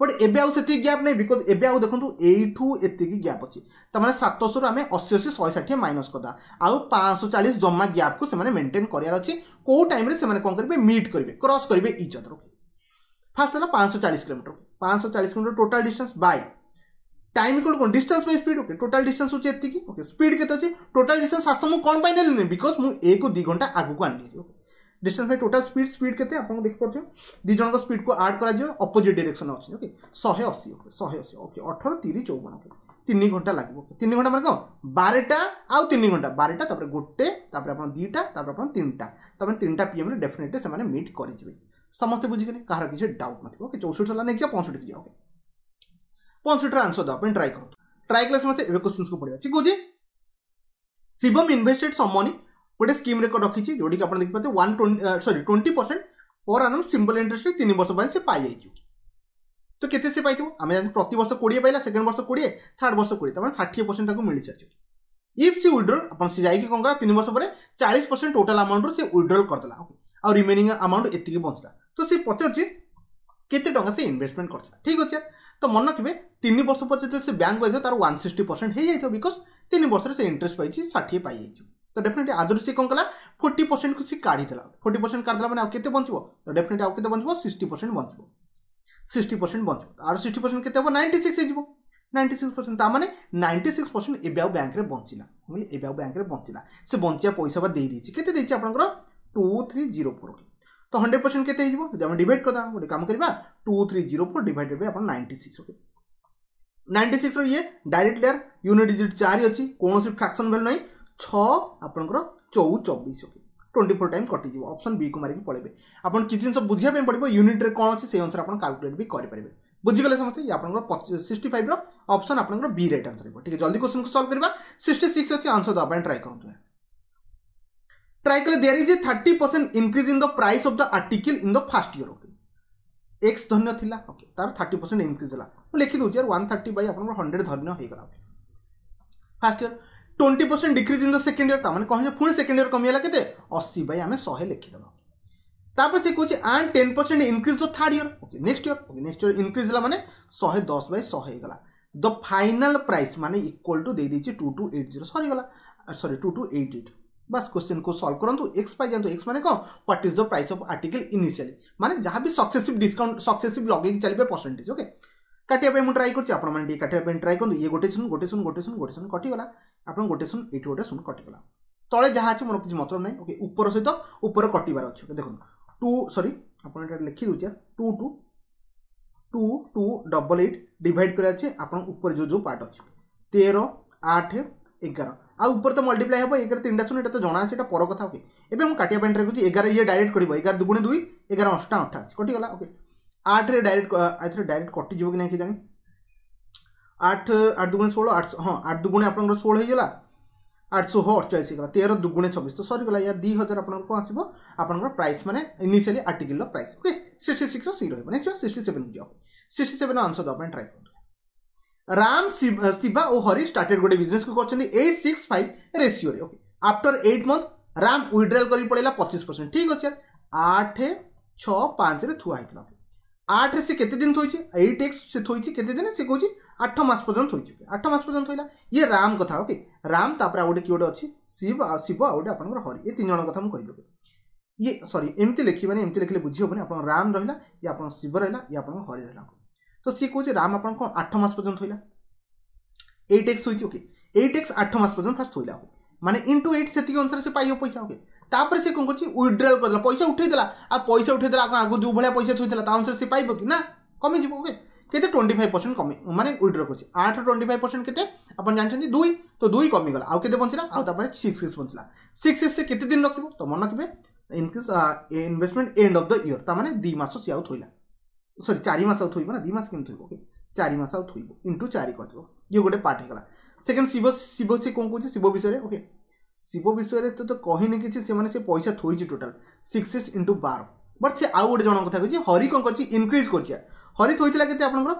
ବଟ୍ ଏବେ ଆଉ ସେତିକି ଗ୍ୟାପ୍ ନାହିଁ ବିକଜ୍ ଏବେ ଆଉ ଦେଖନ୍ତୁ ଏଇଠୁ ଏତିକି ଗ୍ୟାପ୍ ଅଛି ତା'ମାନେ ସାତଶହରୁ ଆମେ ଅଶୀ ଅଶୀ ଶହେ ଷାଠିଏ ମାଇନସ୍ କରିଦେବା ଆଉ ପାଞ୍ଚଶହ ଚାଳିଶ ଜମା ଗ୍ୟାପ୍କୁ ସେମାନେ ମେଣ୍ଟେନ୍ କରିବାର ଅଛି କେଉଁ ଟାଇମ୍ରେ ସେମାନେ କ'ଣ କରିବେ ମିଟ୍ କରିବେ କ୍ରସ୍ କରିବେ ଇଚ୍ ଅଦରକୁ ଫାର୍ଷ୍ଟ ହେଲା ପାଞ୍ଚଶହ ଚାଳିଶ କିଲୋମିଟର ପାଞ୍ଚଶହ ଚାଳିଶ kilometre total distance by time equal কোন distance by speed okay total distance হচ্ছে এতকি ওকে স্পিড কেতে আছে টোটাল ডিস্টেন্স সাতশো মু কোণ পাই নেলি বিকজ মু এক দুই ঘন্টা আগুক আনি okay distance by total speed speed के आप देखिपे दी जन स्पीड को आड कर अपोजिट डिरेक्शन अच्छे ओके शहे अशी ओके शहे अशी ओके अठर तीन चौवन ओके তিন ঘন্টা লাগবে তিন ঘন্টা মানে কম বারোটা আউ তিন ঘন্টা বারোটা তারপরে গোটে তারপরে আপনার দুইটা তারপরে আপনার তিনটা তারপরে তিনটা পিএমরে ডেফিনেটলি সে মিট করেযে সমস্তে বুঝিগলে কাহার কিছু ডাউট নথিব ওকে চৌষট্টি সরলা নেক্সট পঁয়ষট্টি কি ওকে পঁয়ষট্টির আনসর দেওয়া পাই ট্রাই করতো ট্রাই কলে সমস্তে এবে কোশ্চিন্সকে পড়িবা ঠিক আছে শিবম ইনভেস্টেড সম মনি ଗୋଟେ ସ୍କିମ୍ରେ ରଖିଛି ଯେଉଁଠିକି ଆପଣ ଦେଖିପାରୁଥିବେ one twenty sorry twenty percent per annum simple ଇଣ୍ଟରେଷ୍ଟରେ ତିନି ବର୍ଷ ପାଇଁ ସେ ପାଇଯାଇଛି ତ କେତେ ସେ ପାଇଥିବ ଆମେ ଜାଣିଛୁ ପ୍ରତିବର୍ଷ କୋଡ଼ିଏ ପାଇଲା ସେକେଣ୍ଡ ବର୍ଷ କୋଡ଼ିଏ ଥାର୍ଡ଼ ବର୍ଷ କୋଡ଼ିଏ ତା'ମାନେ ଷାଠିଏ ପରସେଣ୍ଟ ତାକୁ ମିଳିସାରିଛି ଇଫ୍ ସେ ୱିଡ୍ରଲ୍ ଆପଣ ସେ ଯାଇକି କ'ଣ କଲା ତିନି ବର୍ଷ ପରେ ଚାଳିଶ ପରସେଣ୍ଟ ଟୋଟାଲ୍ ଆମାଉଣ୍ଟରୁ ସେ ୱିଡ୍ରଲ୍ କରିଦେଲା ଆଉ ରିମେନିଂ ଆମାଉଣ୍ଟ ଏତିକି ବଞ୍ଚିଲା ତ ସେ ପଚାରୁଛି କେତେ ଟଙ୍କା ସେ ଇନଭେଷ୍ଟମେଣ୍ଟ କରିଥିଲା ଠିକ୍ ଅଛି ତ ମନେ ରଖିବେ ତିନି ବର୍ଷ ପରେ ଯେତେବେଳେ ସେ ବ୍ୟାଙ୍କ ପାଇଥିବ ତାର ୱାନ୍ ସିକ୍ସଟି ପରସେଣ୍ଟ ହେଇଯାଇଥିବ ବିକଜ୍ ତିନି ବର୍ଷରେ ସେ ଇଣ୍ଟରେଷ୍ଟ ପାଇଛି ଷାଠିଏ ପାଇଯାଇଛି ତ ଡେଫିନେଟଲି ଆଦରୁ ସେ କ'ଣ କଲା ଫୋର୍ଟି ପରସେଣ୍ଟକୁ ସେ କାଢ଼ିଦେଲା ଫୋର୍ଟି ପରସେଣ୍ଟ କାଢ଼ିଦେଲା ମାନେ ଆଉ କେତେ ବଞ୍ଚିବ ତ ଡେଫିନେଟଲି ଆଉ କେତେ ବଞ୍ଚିବ ସିକ୍ସଟି ପରସେଣ୍ଟ ବଞ୍ଚିବ ସିକ୍ସଟି ପରସେଣ୍ଟ ବଞ୍ଚିବ ଆର ସିକ୍ସଟି ପରସେଣ୍ଟ କେତେ ହେବ ନାଇଣ୍ଟି ସିକ୍ସ ହେଇଯିବ ନାଇଣ୍ଟି ସିକ୍ସ ପରସେଣ୍ଟ ତା ମାନେ ନାଇଣ୍ଟି ସିକ୍ସ ପରସେଣ୍ଟ ଏବେ ଆଉ ବ୍ୟାଙ୍କରେ ବଞ୍ଚିଲା କହିଲି ଏବେ ଆଉ ବ୍ୟାଙ୍କରେ ବଞ୍ଚିଲା ସେ ବଞ୍ଚିବା ପଇସା ବା ଦେଇଦେଇଛି କେତେ ଦେଇଛି ଆପଣଙ୍କର ଟୁ ଥ୍ରୀ ଜିରୋ ଫୋର୍ ତ ହଣ୍ଡ୍ରେଡ଼ ପରସେଣ୍ଟ କେତେ ହେଇଯିବ ଯଦି ଆମେ ଡିଭାଇଡ଼ କରିଦେବା ଗୋଟେ କାମ କରିବା two three zero four divided by ଆପଣ ନାଇଣ୍ଟି ସିକ୍ସ ଓକେ ନାଇଣ୍ଟି ସିକ୍ସର ଇଏ ଡାଇରେକ୍ଟ ଲେୟାର ୟୁନିଟ୍ ଡିଜିଟ୍ ଚାରି ଅଛି କୌଣସି ଫ୍ରାକ୍ସନ୍ ଭାଲ୍ୟୁ ନାହିଁ छर चौ चबीस ट्वेंटी फोर टाइम कटिज अप्सन बी को मारिक पड़े आप किसी जिन बुझाप पड़ो यूनिट कौन अच्छे से अनुसार आप काल्कुलेट भी करेंगे बुझे समस्त ये आप सिक्सट फाइव रपसन आप बी रेट आंसर रहा ठीक है जल्दी क्वेश्चन को सल्व करवा सिक्सटी सिक्स अच्छे आंसर देखें ट्राए करते ट्राए कले there is thirty percent increase in the price of the article in the first year okay x धन्य ओके तार थर्टी परसेंट इनक्रीज है लिखिदेव यार वन थर्ट बै आप हंड्रेड धन्य होगा first year twenty percent decrease in the second year ତା'ମାନେ କ'ଣ ପୁଣି ସେକେଣ୍ଡ ଇୟର୍ କମିଗଲା କେତେ ଅଶୀ ବାଇ ଆମେ ଶହେ ଲେଖିଦେବା ତାପରେ ସେ କହୁଛି and ten percent increase the third year okay next year okay next year increase ହେଲା ମାନେ ଶହେ ଦଶ ବାଇ ଶହେ ହେଇଗଲା ଦ ଫାଇନାଲ୍ ପ୍ରାଇସ୍ ମାନେ ଇକ୍ୱାଲ୍ ଟୁ ଦେଇଦେଇଛି ଟୁ ଟୁ ଏଇଟ୍ ଜିରୋ ସରିଗଲା sorry two two eight eight ବାସ୍ କୋଶ୍ଚିନ୍କୁ ସଲ୍ଭ କରନ୍ତୁ ଏକ୍ସ ପାଇଯାଆନ୍ତୁ ଏକ୍ସ ମାନେ କ'ଣ what is the price of article initially ମାନେ ଯାହା ବି ସକ୍ସେସିଭ୍ ଡିସ୍କାଉଣ୍ଟ ସକ୍ସେସିଭ୍ ଲଗେଇକି ଚାଲିବେ ପରସେଣ୍ଟେଜ୍ ଓକେ କାଟିବା ପାଇଁ ମୁଁ ଟ୍ରାଏ କରୁଛି ଆପଣମାନେ ଟିକେ କାଟିବା ପାଇଁ ଟ୍ରାଏ କରନ୍ତୁ ଇଏ ଗୋଟେ ଶୁଣୁ ଗୋଟେ ଶୁଣୁ ଗୋଟେ ଶୁଣୁ ଗୋଟେ ଶୁଣୁ କଟିଗଲା ଆପଣଙ୍କୁ ଗୋଟେ ଶୂନ ଏଇଠି ଗୋଟେ ଶୂନ କଟିଗଲା ତଳେ ଯାହା ଅଛି ମୋର କିଛି ମତଲବ ନାହିଁ ଓକେ ଉପର ସହିତ ଉପର କଟିବାର ଅଛି ଓକେ ଦେଖନ୍ତୁ ଟୁ ସରି ଆପଣ ଏଇଟା ଲେଖିଦେଉଛେ two two two two double eight divide କରିବା ଅଛି ଆପଣଙ୍କ ଉପରେ ଯେଉଁ ଯେଉଁ ପାର୍ଟ ଅଛି ତେର ଆଠ ଏଗାର ଆଉ ଉପରେ ତ ମଲ୍ଟିପ୍ଲାଏ ହେବ ଏଗାର ତିନିଟା ଶୂନ ଏଇଟା ତ ଜଣା ଅଛି ଏଇଟା ପର କଥା ଓକେ ଏବେ ମୁଁ କାଟିବା ପାଇଁ ଟ୍ରାଏ କରୁଛି ଏଗାର ଇଏ ଡାଇରେକ୍ଟ କରିବ ଏଗାର ଦୁଗୁଣେ ଦୁଇ ଏଗାର ଅଷ୍ଟା ଅଠାଅଶୀ କଟିଗଲା ଓକେ ଆଠରେ ଡାଇରେକ୍ଟ ଏଥିରେ ଡାଇରେକ୍ଟ କଟିଯିବ କି ନାହିଁ କି ଜାଣି आठ आठ दुगुणे षोलो आठ हाँ आठ दुगुणे आप षोल होगा आठशो हो अठचाश होगा तेरह दुगुणे छब्बीस तो सरगला या दुई हजार आप कौन आसो आप प्राइस मैंने initially article price okay sixty six C रहा नेक्स्ट सिक्सटी सेवेन को जाओ सिक्सटी सेवेन आंसर देवाई ट्राए कर राम शिवा और हरी स्टार्टेड गोटे बिजनेस को कर six five ratio okay after eight month राम विड्राएल कर पड़ेगा पचिश परसेंट ठीक अच्छे आठ छ पाँच थुआ होता আটরে সে কেতে দিন থইছে এইট এক্স সে থইছে কেতে দিন সে কହୁଛି আঠ মাস পর্যন্ত থইছে আঠ মাস পর্যন্ত থইলা ইয়ে রাম কথা ওকে রাম তারপরে আউ গোটে কি গোটে অছি শিব শিব আউ গোটে আপনার হরি এ তিন জন কথা মু কইদেবি ইয়ে সরি এমতি লেখিবেনি এমতি লেখিলে বুঝি হবনি আপনার রাম রহিলা ইয়ে আপনার শিব রহিলা ইয়ে আপনার হরি রহিলা তো সে কହୁଛି রাম আপনার কোন আঠ মাস পর্যন্ত থইলা এইট এক্স হইছে ওকে এইট এক্স আঠ মাস পর্যন্ত ফার্স্ট থইলা মানে ইন্টু এইট সেতিকি অনুসারে সে পাইব পয়সা ওকে ତାପରେ ସେ କ'ଣ କରୁଛି ୱିଡ୍ରଲ୍ କରିଦେଲା ପଇସା ଉଠାଇଦେଲା ଆଉ ପଇସା ଉଠାଇଦେଲା ଆଗକୁ ଯେଉଁ ଭଳିଆ ପଇସା ଥୋଇଥିଲା ତା ଅନୁସାରେ ସେ ପାଇବ କି ନା କମିଯିବ ଓକେ କେତେ ଟ୍ୱେଣ୍ଟି ଫାଇଭ୍ ପରସେଣ୍ଟ କମି ମାନେ ୱିଡ୍ର କରୁଛି ଆଠ ଟ୍ୱେଣ୍ଟି ଫାଇଭ୍ ପରସେଣ୍ଟ କେତେ ଆପଣ ଜାଣିଛନ୍ତି ଦୁଇ ତ ଦୁଇ କମିଗଲା ଆଉ କେତେ ବଞ୍ଚିଲା ଆଉ ତାପରେ ସିକ୍ସ ଏସ୍ ବଞ୍ଚିଲା ସିକ୍ସ ଏସ୍ ସେ କେତେ ଦିନ ରଖିବ ତ ମନେ ରଖିବେ in case investment end of the year ତାମାନେ ଦୁଇ ମାସ ସିଏ ଆଉ ଥୋଇଲା ସରି ଚାରି ମାସ ଆଉ ଥୋଇବ ନା ଦୁଇ ମାସ କେମିତି ଥୋଇବ ଓକେ ଚାରି ମାସ ଆଉ ଥୋଇବ ଇଣ୍ଟୁ ଚାରି କରିଦେବ ଇଏ ଗୋଟେ ପାର୍ଟ ହେଇଗଲା ସେକେଣ୍ଡ ଶିବ ଶିବ ସେ କ'ଣ କହୁଛି ଶିବ ବିଷୟରେ ଓକେ ଶିବ ବିଷୟରେ ତ କହିନି କିଛି ସେମାନେ ସେ ପଇସା ଥୋଇଛି ଟୋଟାଲ୍ ସିକ୍ସେସ୍ ସିକ୍ସ ଇଣ୍ଟୁ ବାର ବଟ୍ ସେ ଆଉ ଗୋଟେ ଜଣଙ୍କ କଥା କହିଛି ହରି କ'ଣ କରିଛି ଇନକ୍ରିଜ୍ କରିଛି ହରି ଥୋଇଥିଲା କେତେ ଆପଣଙ୍କର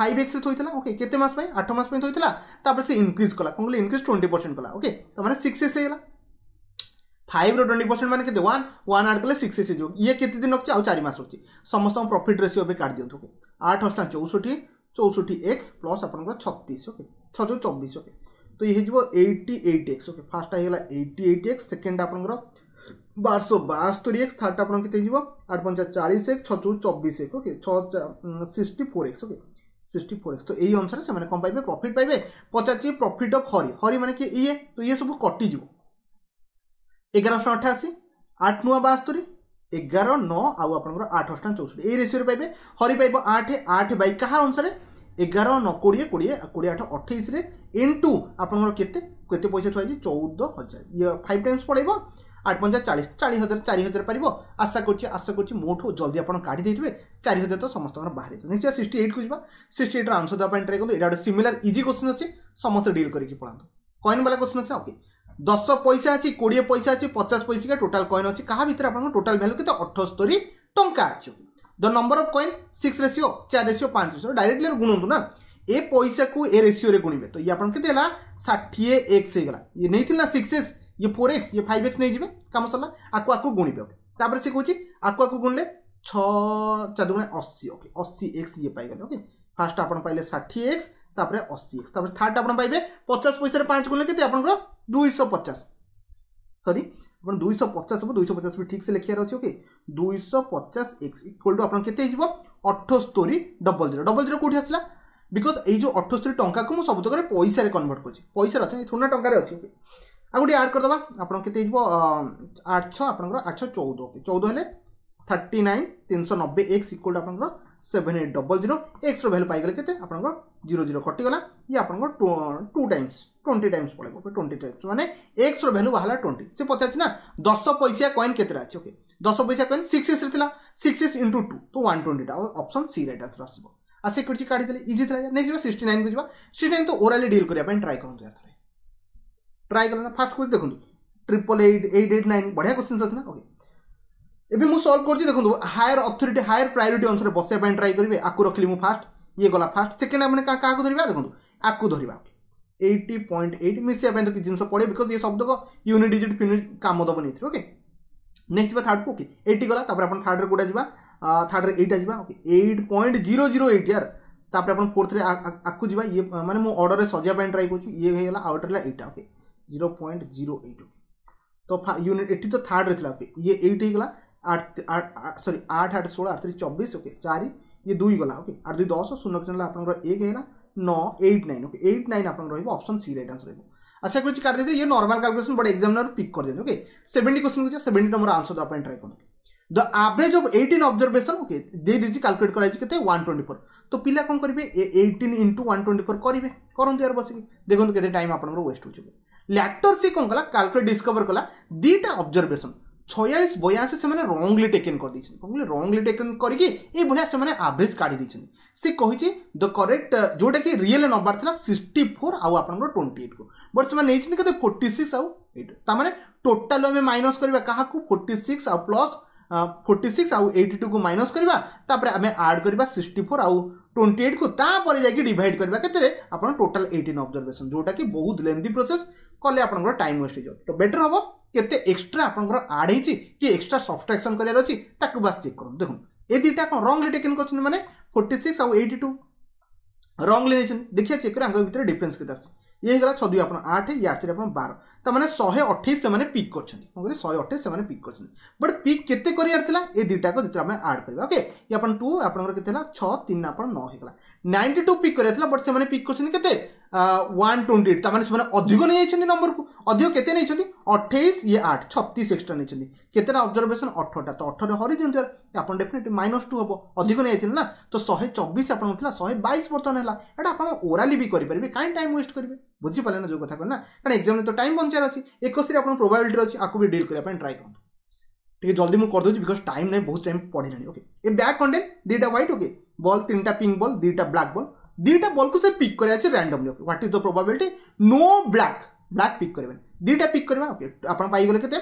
ଫାଇଭ୍ ଏକ୍ସ ଥୋଇଥିଲା ଓକେ କେତେ ମାସ ପାଇଁ ଆଠ ମାସ ପାଇଁ ଥୋଇଥିଲା ତାପରେ ସେ ଇନକ୍ରିଜ୍ କଲା କ'ଣ କହିଲେ ଇନକ୍ରିଜ୍ ଟ୍ୱେଣ୍ଟି ପରସେଣ୍ଟ କଲା ଓକେ ତାମାନେ ସିକ୍ସ ଏକ୍ସ ହେଇଗଲା ଫାଇଭ୍ର ଟ୍ୱେଣ୍ଟି ପରସେଣ୍ଟ ମାନେ କେତେ ୱାନ୍ ୱାନ୍ ଆଡ଼୍ କଲେ ସିକ୍ସେସ୍ ହେଇଯିବ ଇଏ କେତେ ଦିନ ରଖୁଛି ଆଉ ଚାରି ମାସ ରଖୁଛି ସମସ୍ତଙ୍କ ପ୍ରଫିଟ୍ ରେସିଓ ଏବେ କାଢ଼ି ଦିଅନ୍ତୁ ଓକେ ଆଠ ଅଷ୍ଟା ଚଉଷଠି ଚଉଷଠି ଏକ୍ସ ପ୍ଲସ୍ ଆପଣଙ୍କର ଛତିଶ ଓକେ ଛଅ ଚଉ ଚବିଶ ଓକେ তো ये ହେଇଯିବ 88x ओके फर्स्ट आइला 88x सेकंड आपन को 1272x थर्ड आपन केते हिजबो 845 40 24 ओके 64x ओके 64x तो यही अनुसार से माने कम पाइबे प्रॉफिट पाइबे पचाची प्रॉफिट ऑफ हरी हरी माने कि ये तो ये सब कटि जीव 1188 8 9 72 एगार नौ आउ आप आठ अष्टान चौसठ ये रेसीओ पाइबे हरी पाइब आठ आठ बै क्या अनुसार ଏଗାର ନ କୋଡ଼ିଏ କୋଡ଼ିଏ କୋଡ଼ିଏ ଆଠ ଅଠେଇଶରେ ଇନ୍ ଟୁ ଆପଣଙ୍କର କେତେ କେତେ ପଇସା ଥୁଆଯାଇଛି ଚଉଦ ହଜାର ଇଏ ଫାଇଭ୍ ଟାଇମ୍ସ ପଳାଇବ ଆଠ ପଞ୍ଚା ଚାଳିଶ ଚାଳିଶ ହଜାର ଚାରି ହଜାର ପାରିବ ଆଶା କରୁଛି ଆଶା କରୁଛି ମୋଠୁ ଜଲ୍ଦି ଆପଣ କାଢ଼ି ଦେଇଥିବେ ଚାରି ହଜାର ତ ସମସ୍ତଙ୍କର ବାହାରି ନେକ୍ସଟ ଇୟର୍ ସିକ୍ସଟି ଏଇଟ୍କୁ ଯିବା ସିକ୍ସଟି ଏଇଟ୍ର ଆନ୍ସର ଦେବା ପାଇଁ ଟ୍ରାଏ କରନ୍ତୁ ଏଇଟା ଗୋଟେ ସିମିଲାର ଇଜି କୋଶ୍ଚିନ୍ ଅଛି ସମସ୍ତେ ଡିଲ୍ କରିକି ପଳାନ୍ତୁ କଏନ୍ ବାଲା କୋଶ୍ଚିନ୍ ଅଛି ଓକେ ଦଶ ପଇସା ଅଛି କୋଡ଼ିଏ ପଇସା ଅଛି ପଚାଶ ପଇସା ଟୋଟାଲ କଏନ୍ ଅଛି କାହା ଭିତରେ ଆପଣଙ୍କ ଟୋଟାଲ ଭ୍ୟାଲୁ କେତେ ଅଠସ୍ତରୀ ଟଙ୍କା ଅଛି the number of coin six ratio चार रेसीओ पाँच रेसीओ डायरेक्टली गुणतु ना ए पैसा को ए रेसीओ गुणवे तो ये आपके षाठी एक्स होगा ये नहीं सिक्स एक्स ये फोर एक्स ये फाइव एक्स नहीं कम सरला आपको आपको गुणवे ओके तापर से कौन आपको आपको गुणले छादुणे अशी ओके अशी एक्स ये पाइगले ओके फास्ट आप पाइले षाठी एक्स अशी एक्स थार्ड आप पाइबे पचास पैसा पाँच गुणले के आप दुईश पचास सरी आप दुईश पचास हम दुईश पचास भी ठीक से लिखे ओके ଦୁଇଶହ ପଚାଶ ଏକ୍ସ ଇକ୍ୱାଲ୍ ଟୁ ଆପଣ କେତେ ହେଇଯିବ ଅଠସ୍ତରୀ ଡବଲ୍ ଜିରୋ ଡବଲ୍ ଜିରୋ କେଉଁଠି ଆସିଲା ବିକଜ୍ ଏଇ ଯେଉଁ ଅଠସ୍ତରୀ ଟଙ୍କାକୁ ମୁଁ ସବୁ ଜାଗାରେ ପଇସାରେ କନଭର୍ଟ କରୁଛି ପଇସାରେ ଅଛି ଥୋଡ଼ା ଟଙ୍କାରେ ଅଛି ଆଉ ଗୋଟେ ଆଡ଼୍ କରିଦେବା ଆପଣ କେତେ ହେଇଯିବ ଆଠ ଛଅ ଆପଣଙ୍କର ଆଠ ଛଅ ଚଉଦ ଓକେ ଚଉଦ ହେଲେ থার্টি নাইন তিনশো নবে এক্স ইকুয়াল টু আপনার সেভেন এইট ডবল জিরো এক্সর ভ্যালু পাইগলে কেতে আপনার জিরো জিরো কটিগলা ইয়ে আপনার টু টাইমস টোয়েন্টি টাইমস পড়াইব টোয়েন্টি টাইমস মানে এক্সর ভ্যালু বাহারা টোয়েন্টি সে পচারছি না দশ পয়সা কয়েন কেতে আছে ওকে ଦଶ ପଇସା କଏନ୍ ସିକ୍ସ ଏସ୍ରେ ଥିଲା ସିକ୍ସ ଏସ୍ ଇଣ୍ଟୁ ଟୁ ତ ୱାନ୍ ଟ୍ୱେଣ୍ଟିଟା ଆଉ ଅପସନ୍ ସି ରାଇଟ୍ ଆଥର ଆସିବ ଆସି କିଛି କାଢ଼ିଥିଲେ ଇଜି ଥିଲା ନେକ୍ସଟ ଯିବା ସିକ୍ସଟି ନାଇନ୍କୁ ଯିବା ସିକ୍ସଟି ନାଇନ୍ ତ ଓରାଲି ଡିଲ୍ କରିବା ପାଇଁ ଟ୍ରାଏ କରନ୍ତୁ ଏଥରେ ଟ୍ରାଏ କଲେ ନା ଫାଷ୍ଟ କରି ଦେଖନ୍ତୁ triple eight eight eight nine ବଢ଼ିଆ କୋଶ୍ଚିନ୍ସ ଅଛି ନା ଓକେ ଏବେ ମୁଁ ସଲ୍ଭ କରୁଛି ଦେଖନ୍ତୁ ହାୟର ଅଥରିଟି ହାୟର ପ୍ରାୟୋରିଟି ଅନୁସାରେ ବସିବା ପାଇଁ ଟ୍ରାଏ କରିବେ ଆକୁ ରଖିଲି ମୁଁ ଫାଷ୍ଟ ଇଏ ଗଲା ଫାଷ୍ଟ ସେକେଣ୍ଡ ଆମେ କାହାକୁ ଧରିବା ଦେଖନ୍ତୁ ଆକୁ ଧରିବା ଏଇଟି ପଏଣ୍ଟ ଏଇଟ୍ ମିଶିବା ପାଇଁ ତ କିଛି ଜିନିଷ ପଡ଼େ ବିକଜ ଏ ଶବ୍ଦକ ୟୁନିଟ୍ ଡିଜିଟ୍ କାମ ଦେବନି ଏଥିରେ ଓକେ नेक्स्ट जा थार्ड को ओके एट्टी गला थार्ड में कौटा जा थार्ड में एटा जा okay eight point zero zero eight यार तापर आप फोर्थ में आगे जा मैंने मो अर्डर में सजापी ट्राई कर ये होगा आउटर है एटा okay zero point zero eight तो यूनिट एट तो थार्ड में ओके ये एट होगा सरी आठ आठ षोल आठ तीन चबीस ओके चार ये दुई गला ओके आठ दुई दस शून्य आप एक है नौ eight nine okay eight nine आप ऑप्शन सी रईट आंसर रहा है ऐसा अच्छा, कुछ कर ये नॉर्मल कैलकुलेशन बड़े एग्जामिनर पिक कर देते ओके सेवेंटी क्वेश्चन कुछ सेवेंटी नंबर आंसर दवा ट्राई करूँ the average of 18 observation okay दे दीजिए कैलकुलेट कराइए ट्वेंटी फोर तो पिला कोन करिवे 18 इनटू 124 करिवे करन दियार बस देखते केते टाइम आप वेस्ट होटर जाए लैक्टर से कोन कला कैलकुलेट डिस्कवर कला दीटा ऑब्जर्वेशन ছয়াশ বয়াশি সে রংলি টেকেন করে দিয়েছেন কহিলে রংলি টেকেন করি এইভাবে সে আভরেজ কাড়ি দিয়েছেন সে কহিছে দ করেক্ট যেটা কি রিয়েল নম্বর লা সিক্সটি ফোর আপনার টোয়েন্টি এইট কু বট সে নিয়েছেন কেতে ফোর্টি সিক্স আইট তার মানে টোটাল আমি মাইনস করা কাহকু forty six as forty six eighty two কু মাইনস করা তাপরে আমি আড করা সিক্সটি ফোর আউ ଟ୍ୱେଣ୍ଟି ଏଇଟ୍କୁ ତାପରେ ଯାଇକି ଡିଭାଇଡ଼ କରିବା କେତେରେ ଆପଣ ଟୋଟାଲ୍ ଏଇଟିନ୍ ଅବଜର୍ଭେସନ୍ ଯେଉଁଟାକି ବହୁତ ଲେନ୍ଦି ପ୍ରୋସେସ୍ କଲେ ଆପଣଙ୍କର ଟାଇମ୍ ୱେଷ୍ଟ ହେଇଯିବ ତ ବେଟର୍ ହେବ କେତେ ଏକ୍ସଟ୍ରା ଆପଣଙ୍କର ଆଡ଼୍ ହେଇଛି କି ଏକ୍ସଟ୍ରା ସବଷ୍ଟ୍ରାକ୍ସନ୍ କରିବାର ଅଛି ତାକୁ ବାସ୍ ଚେକ୍ କରନ୍ତୁ ଦେଖନ୍ତୁ ଏ ଦୁଇଟା କ'ଣ ରଙ୍ଗଲି ଟେକିଂ କରିଛନ୍ତି ମାନେ ଫୋର୍ଟି ସିକ୍ସ ଆଉ ଏଇଟି ଟୁ ରଙ୍ଗଲି ନେଇଛନ୍ତି ଦେଖିବା ଚେକ୍ କରି ଆଙ୍କ ଭିତରେ ଡିଫରେନ୍ସ କେତେ ଆସୁଛି ଇଏ ହେଇଗଲା ଛଦୁଇ ଆପଣ ଆଠ ଇଏ ଆଠରେ ଆପଣ ବାର ତାମାନେ ଶହେ ଅଠେଇଶ ସେମାନେ ପିକ୍ କରିଛନ୍ତି କ'ଣ କହିଲେ ଶହେ ଅଠେଇଶ ସେମାନେ ପିକ୍ କରିଛନ୍ତି ବଟ୍ ପିକ୍ କେତେ କରିବାର ଥିଲା ଏ ଦୁଇଟାକୁ ଯେତେବେଳେ ଆମେ ଆଡ଼୍ କରିବା ଓକେ ଆପଣ ଟୁ ଆପଣଙ୍କର କେତେ ହେଲା ଛଅ ତିନି ଆପଣ ନଅ ହେଇଗଲା ନାଇଣ୍ଟି ଟୁ ପିକ୍ କରିବାର ଥିଲା ବଟ୍ ସେମାନେ ପିକ୍ କରିଛନ୍ତି କେତେ ୱାନ୍ ଟ୍ୱେଣ୍ଟି ଏଇଟ୍ ତା'ମାନେ ସେମାନେ ଅଧିକ ନେଇଯାଇଛନ୍ତି ନମ୍ବରକୁ ଅଧିକ କେତେ ନେଇଛନ୍ତି ଅଠେଇଶ ଇଏ ଆଠ ଛତିଶ ଏକ୍ସଟ୍ରା ନେଇଛନ୍ତି କେତେଟା ଅବଜର୍ଭେସନ୍ ଅଠରଟା ତ ଅଠରରେ ହରି ଦିଅନ୍ତୁ ଆପଣ ଡେଫିନେଟଲି ମାଇନସ୍ ଟୁ ହେବ ଅଧିକ ନେଇଯାଇଥିଲେ ନା ତ ଶହେ ଚବିଶ ଆପଣଙ୍କୁ ଥିଲା ଶହେ ବାଇଶ ବର୍ତ୍ତମାନ ହେଲା ଏଇଟା ଆପଣ ଓରାଲି ବି କରିପାରିବେ କାଇଁ ଟାଇମ୍ ୱେଷ୍ଟ କରିବେ ବୁଝିପାରିଲେ ନା ଯେଉଁ କଥା କହିଲେ ନା କାରଣ ଏକ୍ଜାମ୍ରେ ତ ଟାଇମ୍ ବଞ୍ଚାଇବାର ଅଛି ଏକୋଇଶରେ ଆପଣ ପ୍ରୋବାବିଲିଟି ଅଛି ଆକୁ ବି ଡିଲ୍ କରିବା ପାଇଁ ଟ୍ରାଏ କରନ୍ତୁ ଟିକେ ଜଲ୍ଦି ମୁଁ କରିଦେଉଛି ବିକଜ ଟାଇମ୍ ନାହିଁ ବହୁତ ଟାଇମ୍ ପଢ଼ିଲାଣି ଓକେ ଏ ବ୍ୟାକ୍ କଣ୍ଟେନ୍ ଦୁଇଟା ହ୍ୱାଇଟ୍ ଓକେ ବଲ୍ ତିନିଟା ପିଙ୍କ ବଲ୍ ଦୁଇଟା ବ୍ଲାକ୍ ବଲ୍ দুইটা বলকে সে পিক করে আছে randomly okay what is the probability no black black pick করবেন দুইটা পিক করবেন ওকে আপনার পাইগলে কেতে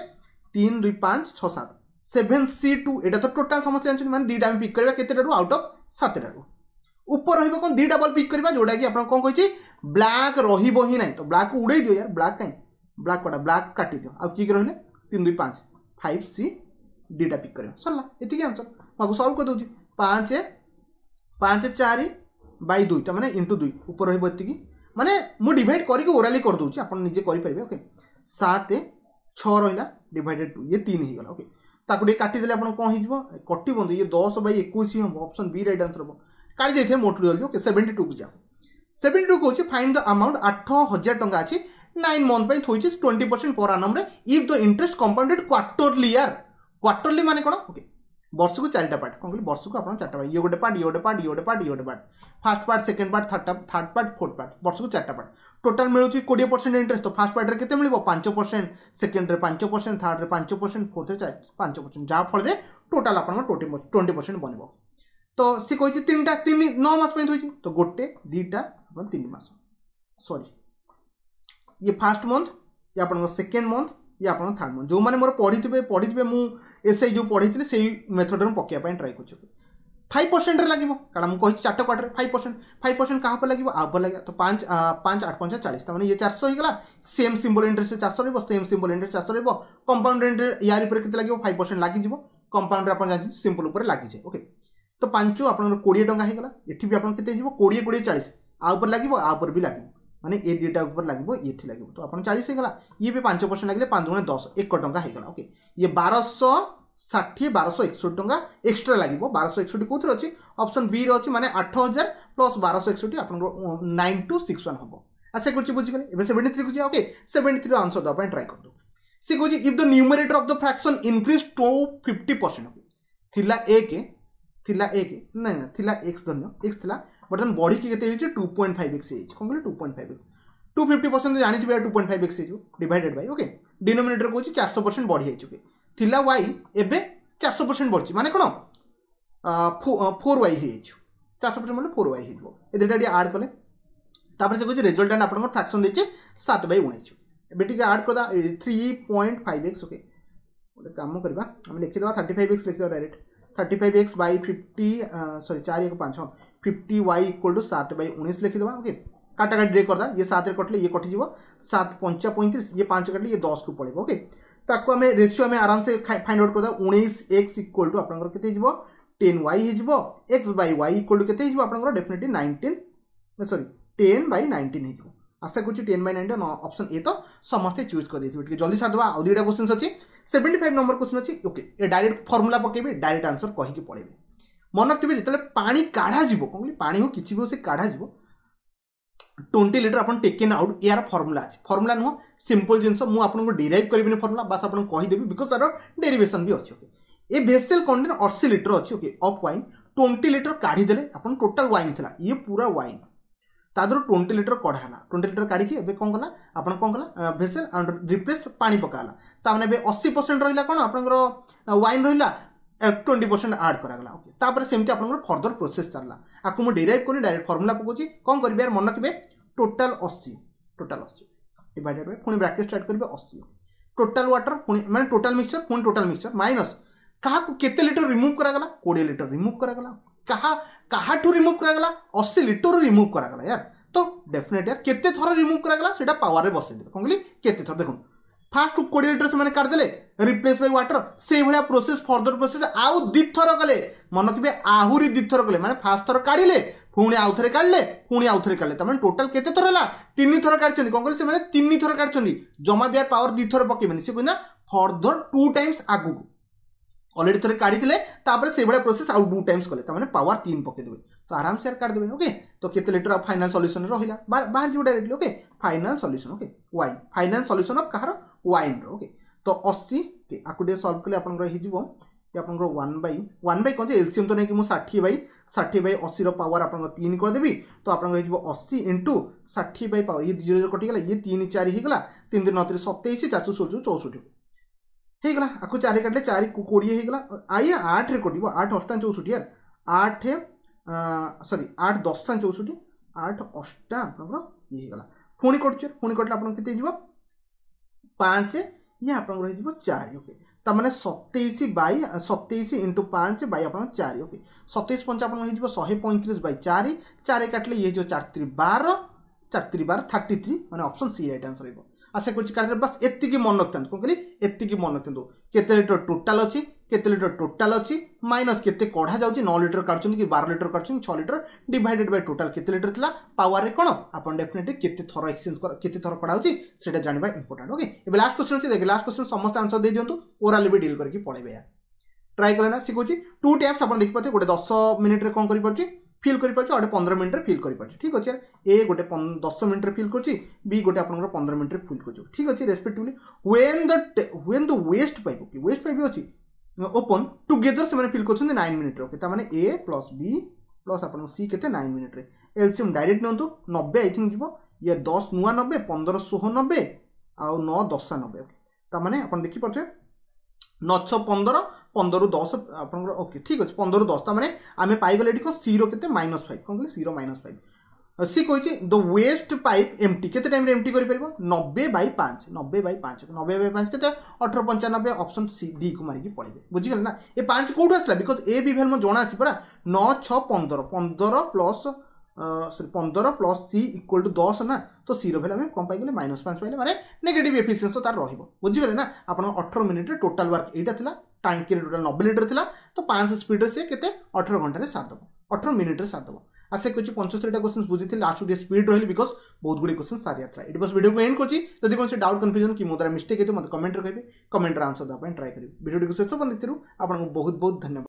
তিন দুই পাঁচ ছ সাত সেভেন সি টু এটা তো টোটাল সমস্ত জানিছেন মানে দুইটা আমি পিক କରିବା କେତେଟାରୁ ଆଉଟ୍ ଅଫ୍ ସାତଟାରୁ উপর ରହିବ କ'ଣ ଦୁଇଟା ବଲ୍ ପିକ୍ କରିବା ଯେଉଁଟା କି ଆପଣ କ'ଣ କହିଛି ବ୍ଲାକ୍ ରହିବ ହିଁ ନାହିଁ ତ ବ୍ଲାକ୍ ଉଡ଼େଇ ଦିଅ ୟାର ବ୍ଲାକ୍ କାହିଁ ବ୍ଲାକ୍ କଟା ବ୍ଲାକ୍ କାଟିଦିଅ ଆଉ କିଏ ରହିଲେ ତିନି ଦୁଇ ପାଞ୍ଚ ଫାଇଭ୍ ସି ଦୁଇଟା ପିକ୍ କରିବା ସରିଲା ଏତିକି ଆନ୍ସର୍ ମାକୁ ସଲ୍ଭ କରିଦେଉଛି ପାଞ୍ଚ ପାଞ୍ଚ ଚାରି বাই দুইটা মানে ইন্টু দুই উপর রহব এতিকি মানে মু ডিভাইড করি ওরালি করে করদেছি আপনার নিজে করে ওকে সাত ছ রহলা ডিভাইডেড টু ইয়ে তিন হয়ে গেল ওকে তাকে টিকে কাটিদেলে আপনার কম হয়ে যাব কটি বন্ধু ইয়ে দশ বাই একুশ হব অপশন বি রাইট আনসর হব কাটি যাই মোটু জলদি ওকে সেভেন্টি টু কু যাও সেভেন্টি টু কুচি ফাইন দ আমাউন্ট আঠ হাজার টঙ্কা আছে নাইন মন্থ পাই থইছে টোয়েন্টি পরসেন্ট পর আনমরে if the interest compounded quarterly year quarterly মানে কোণ ওকে ବର୍ଷକୁ ଚାରିଟା ପାର୍ଟ କଣ কহিলি ବର୍ଷକୁ ଆପଣ ଚାରିଟା পার্ট ଇଏ ଗୋଟେ ପାର୍ଟ ଇଏ ଗୋଟେ ପାର୍ଟ ଇଏ ଗୋଟେ পার্ট ইয়ে গোটে part first part second part third third part fourth part বর্ষকু চারটা পার্ট ଟୋଟାଲ ମିଳୁଛି କୋଡ଼ିଏ ପରସେଣ୍ଟ ଇଣ୍ଟରେଷ୍ଟ ତ ଫାର୍ଷ୍ଟ ପାର୍ଟରେ କେତେ ମିଳିବ ପାଞ୍ଚ ପରସେଣ୍ଟ ସେକେଣ୍ଡରେ ପାଞ୍ଚ ପରସେଣ୍ଟ ଥାର୍ଡ଼ରେ ପାଞ୍ଚ ପରସେଣ୍ଟ ଫୋର୍ଥରେ ପାଞ୍ଚ ପରସେଣ୍ଟ ଯାହାଫଳରେ ଟୋଟାଲ ଆପଣଙ୍କ ଟ୍ୱେଣ୍ଟି ଟ୍ୱେଣ୍ଟି ପରସେଣ୍ଟ ବନିବ ତ ସେ କହିଛି ତିନିଟା ତିନି ନଅ ମାସ ପାଇଁ ଥୋଇଛି ତ ଗୋଟେ ଦୁଇଟା ଆପଣ ତିନି ମାସ ସରି ଇଏ ଫାର୍ଷ୍ଟ ମନ୍ଥ ଇଏ ଆପଣଙ୍କ ସେକେଣ୍ଡ ମନ୍ଥ ଇଏ ଆପଣଙ୍କ ଥାର୍ଡ଼ ମନ୍ଥ ଯେଉଁମାନେ ମୋର ପଢ଼ିଥିବେ ପଢ଼ିଥିବେ ମୁଁ ଏସ୍ଆଇ ଯେଉଁ ପଢ଼େଇଥିଲି ସେଇ ମେଥଡ଼ରେ ମୁଁ ପକାଇବା ପାଇଁ ଟ୍ରାଏ କରୁଛି ফাইভ পরসেন্টরে লাগবে কারণ মু চারটা quarter five percent five percent কাহ লাগবে আহ লাগে তো পাঁচ পাঁচ আট পঞ্চা চাশ তার মানে ইয়ে চারশো হয়ে গেলা সেম সিম্বল ইন্টারেস্ট চারশো রহব সেম সিম্বল ইন্টারেস্ট চারশো রহব কম্পাউন্ড ইন্টারেস্ট ইয়ার উপরে কেতে লাগবে ফাইভ পরসেন্ট লাগিযোগ কম্পাউন্ডরে আপনার জানি সিম্বল উপরে লাগিছে ওকে তো পাঁচ আপনার কোড়িয়ে টঙ্কা হয়ে গেলা এটি বি আপনার কেতে যাব কোড়িয়ে কোড়িয়ে চাশ আহ উপরে লাগবে আহ উপরে বি লাগবে मानते ए दुटा लगे तो ये लगे तो आप चालीस होगा ये भी पांच परसेंट लगे पांच गुण दस एक टाँह होगा ओके ये बारश षाठी बारश एकसठ टाँग एक्सट्रा लगे बारश एकसठ कौन अच्छे अप्सन बी रही मानते आठ हजार प्लस बारश एकसठ आप नाइन टू सिक्स वन हम आशा कर सेवेन्टी थ्री कुछ ओके सेवेन्टी थ्री आंसर देखें ट्राइ कर दो सी कहते if the numerator of the fraction increase to fifty percent okay एक एक एक्स धन ବର୍ତ୍ତମାନ ବଢ଼ିକି କେତେ ହେଇଛି ଟୁ ପଏଣ୍ଟ ଫାଇଭ୍ ଏକ୍ସ ହେଇଛି କ'ଣ କହିଲେ two point five x two fifty percent ଜାଣିଥିବେ ଟୁ ପଏଣ୍ଟ ଫାଇଭ୍ ଏକ୍ସ ହେଇଯିବ ଡିଭାଇଡେଡ୍ ବାଇ ଓକେ ଡିନୋମିନେଟର କହୁଛି ଚାରିଶହ ପରସେଣ୍ଟ ବଢ଼ିଯାଇଛି ଓକେ ଥିଲା ୱାଇ ଏବେ ଚାରିଶହ ପରସେଣ୍ଟ ବଢ଼ିଛି ମାନେ କ'ଣ ଫୋର୍ ୱାଇ ହେଇଯାଇଛି ଚାରିଶହ ପରସେଣ୍ଟ ମାନେ ଫୋର୍ ୱାଇ ହେଇଯିବ ଏ ଦୁଇଟା ଟିକେ ଆଡ଼୍ କଲେ ତାପରେ ସେ କହୁଛି ରେଜଲ୍ଟ ଆପଣଙ୍କର ଫ୍ରାକ୍ସନ୍ ଦେଇଛି ସାତ ବାଇ ଉଣେଇଶ ଏବେ ଟିକେ ଆଡ଼୍ କରିଦେବା three point five x okay ଗୋଟେ କାମ କରିବା ଆମେ ଲେଖିଦେବା ଥାର୍ଟି ଫାଇଭ୍ ଏକ୍ସ ଲେଖିଦେବା direct thirty five x by fifty sorry ଚାରି ଏକ ପାଞ୍ଚ फिफ्टी वाई इक्वल टू सात बै उन्नीस लिखिदेवा ओके काटाकाटी ड्रे करदा ये सात कटले ये कटिज सात पंचा पैंतीस ये पाँच कटले ये दस को पड़े ओके ताको आम रेसीो आम आराम से फाइंड आउट करदा उन्नीस एक्स इक्वल टू आप टेन वाई होक्स बै वाई इक्वल टू के आप definitely nineteen sorry ten by nineteen हो आशा करुच्छे ten by nineteen option A तो समस्ते चूज कर करदे जल्दी सारदेवा आउ दुटा क्वेश्चन अच्छे सेवेंटी फाइव नंबर क्वेश्चन अच्छी ओके डायरेक्ट फर्मुला पकेबे डायरेक्ट आंसर कहीकि पड़े ମନେ ଥିବେ ଯେତେବେଳେ ପାଣି କାଢ଼ାଯିବ କ'ଣ କହିଲି ପାଣି ହଉ କିଛି ବି ହଉ ସେ କାଢ଼ାଯିବ ଟ୍ୱେଣ୍ଟି ଲିଟର ଆପଣ ଟେକିନ୍ ଆଉଟ୍ ଏହାର ଫର୍ମୁଲା ଅଛି ଫର୍ମୁଲା ନୁହଁ ସିମ୍ପଲ୍ ଜିନିଷ ମୁଁ ଆପଣଙ୍କୁ ଡିରାଇଭ୍ କରିବିନି ଫର୍ମୁଲା ବାସ୍ ଆପଣଙ୍କୁ କହିଦେବି ବିକଜ୍ ତା'ର ଡେରିଭେସନ୍ ବି ଅଛି ଓକେ ଏ ଭେସେଲ୍ କଣ୍ଟେନ୍ ଅଶୀ ଲିଟର ଅଛି okay of wine twenty litre କାଢ଼ିଦେଲେ ଆପଣ ଟୋଟାଲ୍ ୱାଇନ୍ ଥିଲା ଇଏ ପୁରା ୱାଇନ୍ ତା ଦେହରୁ ଟ୍ୱେଣ୍ଟି ଲିଟର କଢ଼ା ହେଲା ଟ୍ୱେଣ୍ଟି ଲିଟର କାଢ଼ିକି ଏବେ କ'ଣ କଲା ଆପଣ କ'ଣ କଲା ଭେସେଲ୍ ଆଣ୍ଡ ରିପ୍ଲେସ୍ ପାଣି ପକା ହେଲା ତା'ମାନେ ଏବେ ଅଶୀ ପରସେଣ୍ଟ ରହିଲା କ'ଣ ଆପଣଙ୍କର ୱାଇନ୍ ରହିଲା ಟ್ವೆಂಟಿ ಪರ್ಸೆಂಟ್ ಆಡ್ କରାଗଲା ଓକେ ତାପରେ ସେମିତି ଆପଣଙ୍କର ଫର୍ଦର ପ୍ରୋସେସ୍ ଚାଲିଲା ଆକୁ ମୁଁ ଡେରାଇଭ୍ କରି ଡାଇରେକ୍ଟ ଫର୍ମୁଲା ପକାଉଛି କ'ଣ କରିବେ ଆର୍ ମନେ ରଖିବେ ଟୋଟାଲ୍ ଅଶୀ ଟୋଟାଲ୍ ଅଶୀ ଡିଭାଇଡ଼େଡ଼ ବାଇ ପୁଣି ବ୍ରାକେଟ୍ ଷ୍ଟାର୍ଟ କରିବେ ଅଶୀ ଟୋଟାଲ୍ ୱାଟର୍ ପୁଣି ମାନେ ଟୋଟାଲ୍ ମିକ୍ସଚର୍ ପୁଣି ଟୋଟାଲ୍ ମିକ୍ସଚର୍ ମାଇନସ୍ କାହାକୁ କେତେ ଲିଟର ରିମୁଭ୍ କରାଗଲା କୋଡ଼ିଏ ଲିଟର ରିମୁଭ୍ କରାଗଲା କାହା କାହାଠୁ ରିମୁଭ୍ କରାଗଲା ଅଶୀ ଲିଟରରୁ ରିମୁଭ୍ କରାଗଲା ୟାର ତ ଡେଫିନେଟ୍ ୟାର କେତେ ଥର ରିମୁଭ୍ କରାଗଲା ସେଇଟା ପାୱାରରେ ବସେଇଦେବେ କ'ଣ କହିଲି କେତେ ଥର ଦେଖନ୍ତୁ ଫାଷ୍ଟ କୋଡ଼ିଏ ଲିଟର ସେମାନେ କାଢ଼ିଦେଲେ ରିପ୍ଲେସ୍ ବାଇ ୱାଟର ସେଇଭଳିଆ ପ୍ରୋସେସ୍ ଫର୍ଦର ପ୍ରୋସେସ୍ ଆଉ ଦୁଇଥର କଲେ ମନେ ରଖିବେ ଆହୁରି ଦୁଇଥର କଲେ ମାନେ ଫାଷ୍ଟ ଥର କାଢ଼ିଲେ ପୁଣି ଆଉ ଥରେ କାଢ଼ିଲେ ପୁଣି ଆଉ ଥରେ କାଢ଼ିଲେ ତାମାନେ ଟୋଟାଲ କେତେ ଥର ହେଲା ତିନି ଥର କାଢ଼ିଛନ୍ତି କ'ଣ କହିଲେ ସେମାନେ ତିନି ଥର କାଢ଼ିଛନ୍ତି ଜମା ବି ପାୱାର ଦୁଇଥର ପକେଇବେନି ସେ କହିଲା ଫର୍ଦର ଟୁ ଟାଇମ୍ସ ଆଗକୁ অলরেডি থরে কাড়িলে তাপরে সেইভাবে প্রোসেস আউ টু টাইমস কলে তার মানে পাওয়ার তিন পকাই দেবে তো আরামসে আর কাটি দেবে ওকে তো কেতে লিটর ফাইনাল সল্যুসন রহিলা বাহার যাব directly okay final solution okay y final solution of কাহার ୱାଇନ୍ର ଓକେ ତ ଅଶୀ ଆକୁ ଟିକେ ସଲ୍ଭ କଲେ ଆପଣଙ୍କର ହେଇଯିବ ଆପଣଙ୍କର ୱାନ୍ ବାଇ ୱାନ୍ ବାଇ କ'ଣ ଯେ ଏଲ୍ସିଏମ୍ ତ ନେଇକି ମୁଁ ଷାଠିଏ ବାଇ ଷାଠିଏ ବାଇ ଅଶୀର ପାୱାର ଆପଣଙ୍କର ତିନି କରିଦେବି ତ ଆପଣଙ୍କର ହେଇଯିବ ଅଶୀ ଇଣ୍ଟୁ ଷାଠିଏ ବାଇ ପାୱାର ଇଏ ଜିରୋ ଜିରୋ କଟିଗଲା ଇଏ ତିନି ଚାରି ହେଇଗଲା ତିନି ଦିନ ନତିରି ସତେଇଶ ଚାରିଶହ ଷୋହଳ ଚଉଷଠି ହେଇଗଲା ଆକୁ ଚାରି କାଟିଲେ ଚାରି କୋଡ଼ିଏ ହେଇଗଲା ଆଇ ଆଠରେ କଟିବ ଆଠ ଅଷ୍ଟା ଚଉଷଠି ୟାର ଆଠ ସରି ଆଠ ଦଶା ଚଉଷଠି ଆଠ ଅଷ୍ଟା ଆପଣଙ୍କର ଇଏ ହେଇଗଲା ପୁଣି କଟୁଛି ପୁଣି କଟିଲେ ଆପଣଙ୍କୁ କେତେ ହେଇଯିବ ପାଞ୍ଚ ଇଏ ଆପଣଙ୍କର ହେଇଯିବ ଚାରି ଓକେ ତାମାନେ ସତେଇଶ ବାଇ ସତେଇଶ ଇଣ୍ଟୁ ପାଞ୍ଚ ବାଇ ଆପଣଙ୍କ ଚାରି ଓକେ ସତେଇଶ ପଞ୍ଚା ଆପଣଙ୍କର ହେଇଯିବ ଶହେ ପଇଁତିରିଶ ବାଇ ଚାରି ଚାରି କାଟିଲେ ଇଏ ହେଇଯିବ ଚାରି ବାର ଚାରି ବାର ଥାର୍ଟି ଥ୍ରୀ ମାନେ ଅପସନ୍ ସି ରାଇଟ୍ ଆନ୍ସର୍ ହେବ আশা করছি কাজটা বাস এতিকি মনে রাখতেন কোন কলি এতিকি মনে রাখতেন কেতে লিটর টোটাল অছি কেতে লিটর টোটাল অছি মাইনস কেতে কড়া যাচ্ছে ন লিটর কাটুন কি বার লিটর কাটুন ছ লিটর ডিভাইডেড বাই টোটাল কেতে লিটর লা পাওয়ারে কোণ আপনার ডেফিনেটলি কেতে থর এক্সচেঞ্জ কেতে থর কড়া হচ্ছে সেটা জাঁয়া ইম্পর্টাট ওকে এবার লাস্ট কোশ্চেন আছে দেখে লাস্ট কোশ্চেন সমস্ত আনসর দিয়ে দিও ওরাল বি ডিল করি পড়াইবে ট্রাই কলে না শিখুছি টু ট্যাপ্স আপনার দেখিপারে গোটে দশ মিনিট্রে কম করিপারছি ফিল করিপারছি আগে পনেরো মিনিট্রে ফিল করিপারছি ঠিক আছে এ গোটে দশ মিনিট্রে ফিল করছি বি গোটে আপনার পনেরো মিনিট্রে ফিল করছি ঠিক আছে respectively when the when the waste pipe কি ওয়েস্ট পাইপ অছি ଓପନ୍ ଟୁଗେଦର ସେମାନେ ଫିଲ୍ କରୁଛନ୍ତି ନାଇନ୍ ମିନିଟ୍ରେ ଓକେ ତା'ମାନେ ଏ ପ୍ଲସ୍ ବି ପ୍ଲସ୍ ଆପଣଙ୍କ ସି କେତେ ନାଇନ୍ ମିନିଟ୍ରେ ଏଲ୍ସିଏମ୍ ଡାଇରେକ୍ଟ ନିଅନ୍ତୁ ନବେ ଆଇ ଥିଙ୍କ ଯିବ ଇଏ ଦଶ ନୂଆ ନବେ ପନ୍ଦର ଷୋହ ନବେ ଆଉ ନଅ ଦଶା ନବେ ତା'ମାନେ ଆପଣ ଦେଖିପାରୁଥିବେ ନଅ ଛଅ ପନ୍ଦର ପନ୍ଦରରୁ ଦଶ ଆପଣଙ୍କର ଓକେ ଠିକ୍ ଅଛି ପନ୍ଦରରୁ ଦଶ ତା'ମାନେ ଆମେ ପାଇଗଲେ ଏଠି କ'ଣ ସିର କେତେ ମାଇନସ୍ ଫାଇଭ୍ କ'ଣ କହିଲେ ସିର ମାଇନସ୍ ଫାଇଭ୍ সি কইছি দ ওয়েস্ট পাইপ এমটি কেতে টাইমে এমটি করিপারিব নবে বাই পাঁচ নবে বাই পাঁচ নবে বাই পাঁচ কেতে অঠর পঞ্চানবে অপসন সি ডি কু মারিকি পড়বে বুঝিগলে না এ পাঁচ কোটু আসলা বিকজ এ বি ভ্যালু মো জনা আছে পরা ন ছ পনের পনের প্লস সরি পনের প্লস সি ইকুয়াল টু দশ না তো সির ভ্যালু আমি কম পাইলে মাইনস পাঁচ পাইলে মানে নেগেটিভ এফিসিয়েন্স তার রহব বুঝিগলে না আপনার অঠর মিনিটে টোটাল ওয়ার্ক এইটা লা টাঙ্কিরে টোটাল নবে লিটর লা তো পাঁচ স্পিডে সি কেতে অঠর ঘন্টার সারিদেব অঠর মিনিটে সারিদেব আশা করছি পঞ্চস্তরিটা কোশ্চেন বুঝিলে আসু টিকে স্পিড রহিলি বিকজ বহুত গুড়ি কোশ্চেন সারি আসলা এটি বস ভিডিওকে এন্ড করছি যদি কোনসি ডাউট কনফ্যুজন কি মো দ্বারা মিস্টেক হয়ে মতো কমেন্টরে কহবে কমেন্টরে আনসর দেওয়া ট্রাই করি ভিডিওটি শেষ পর্যন্ত দেখি আপনার বহুত বহুত ধন্যবাদ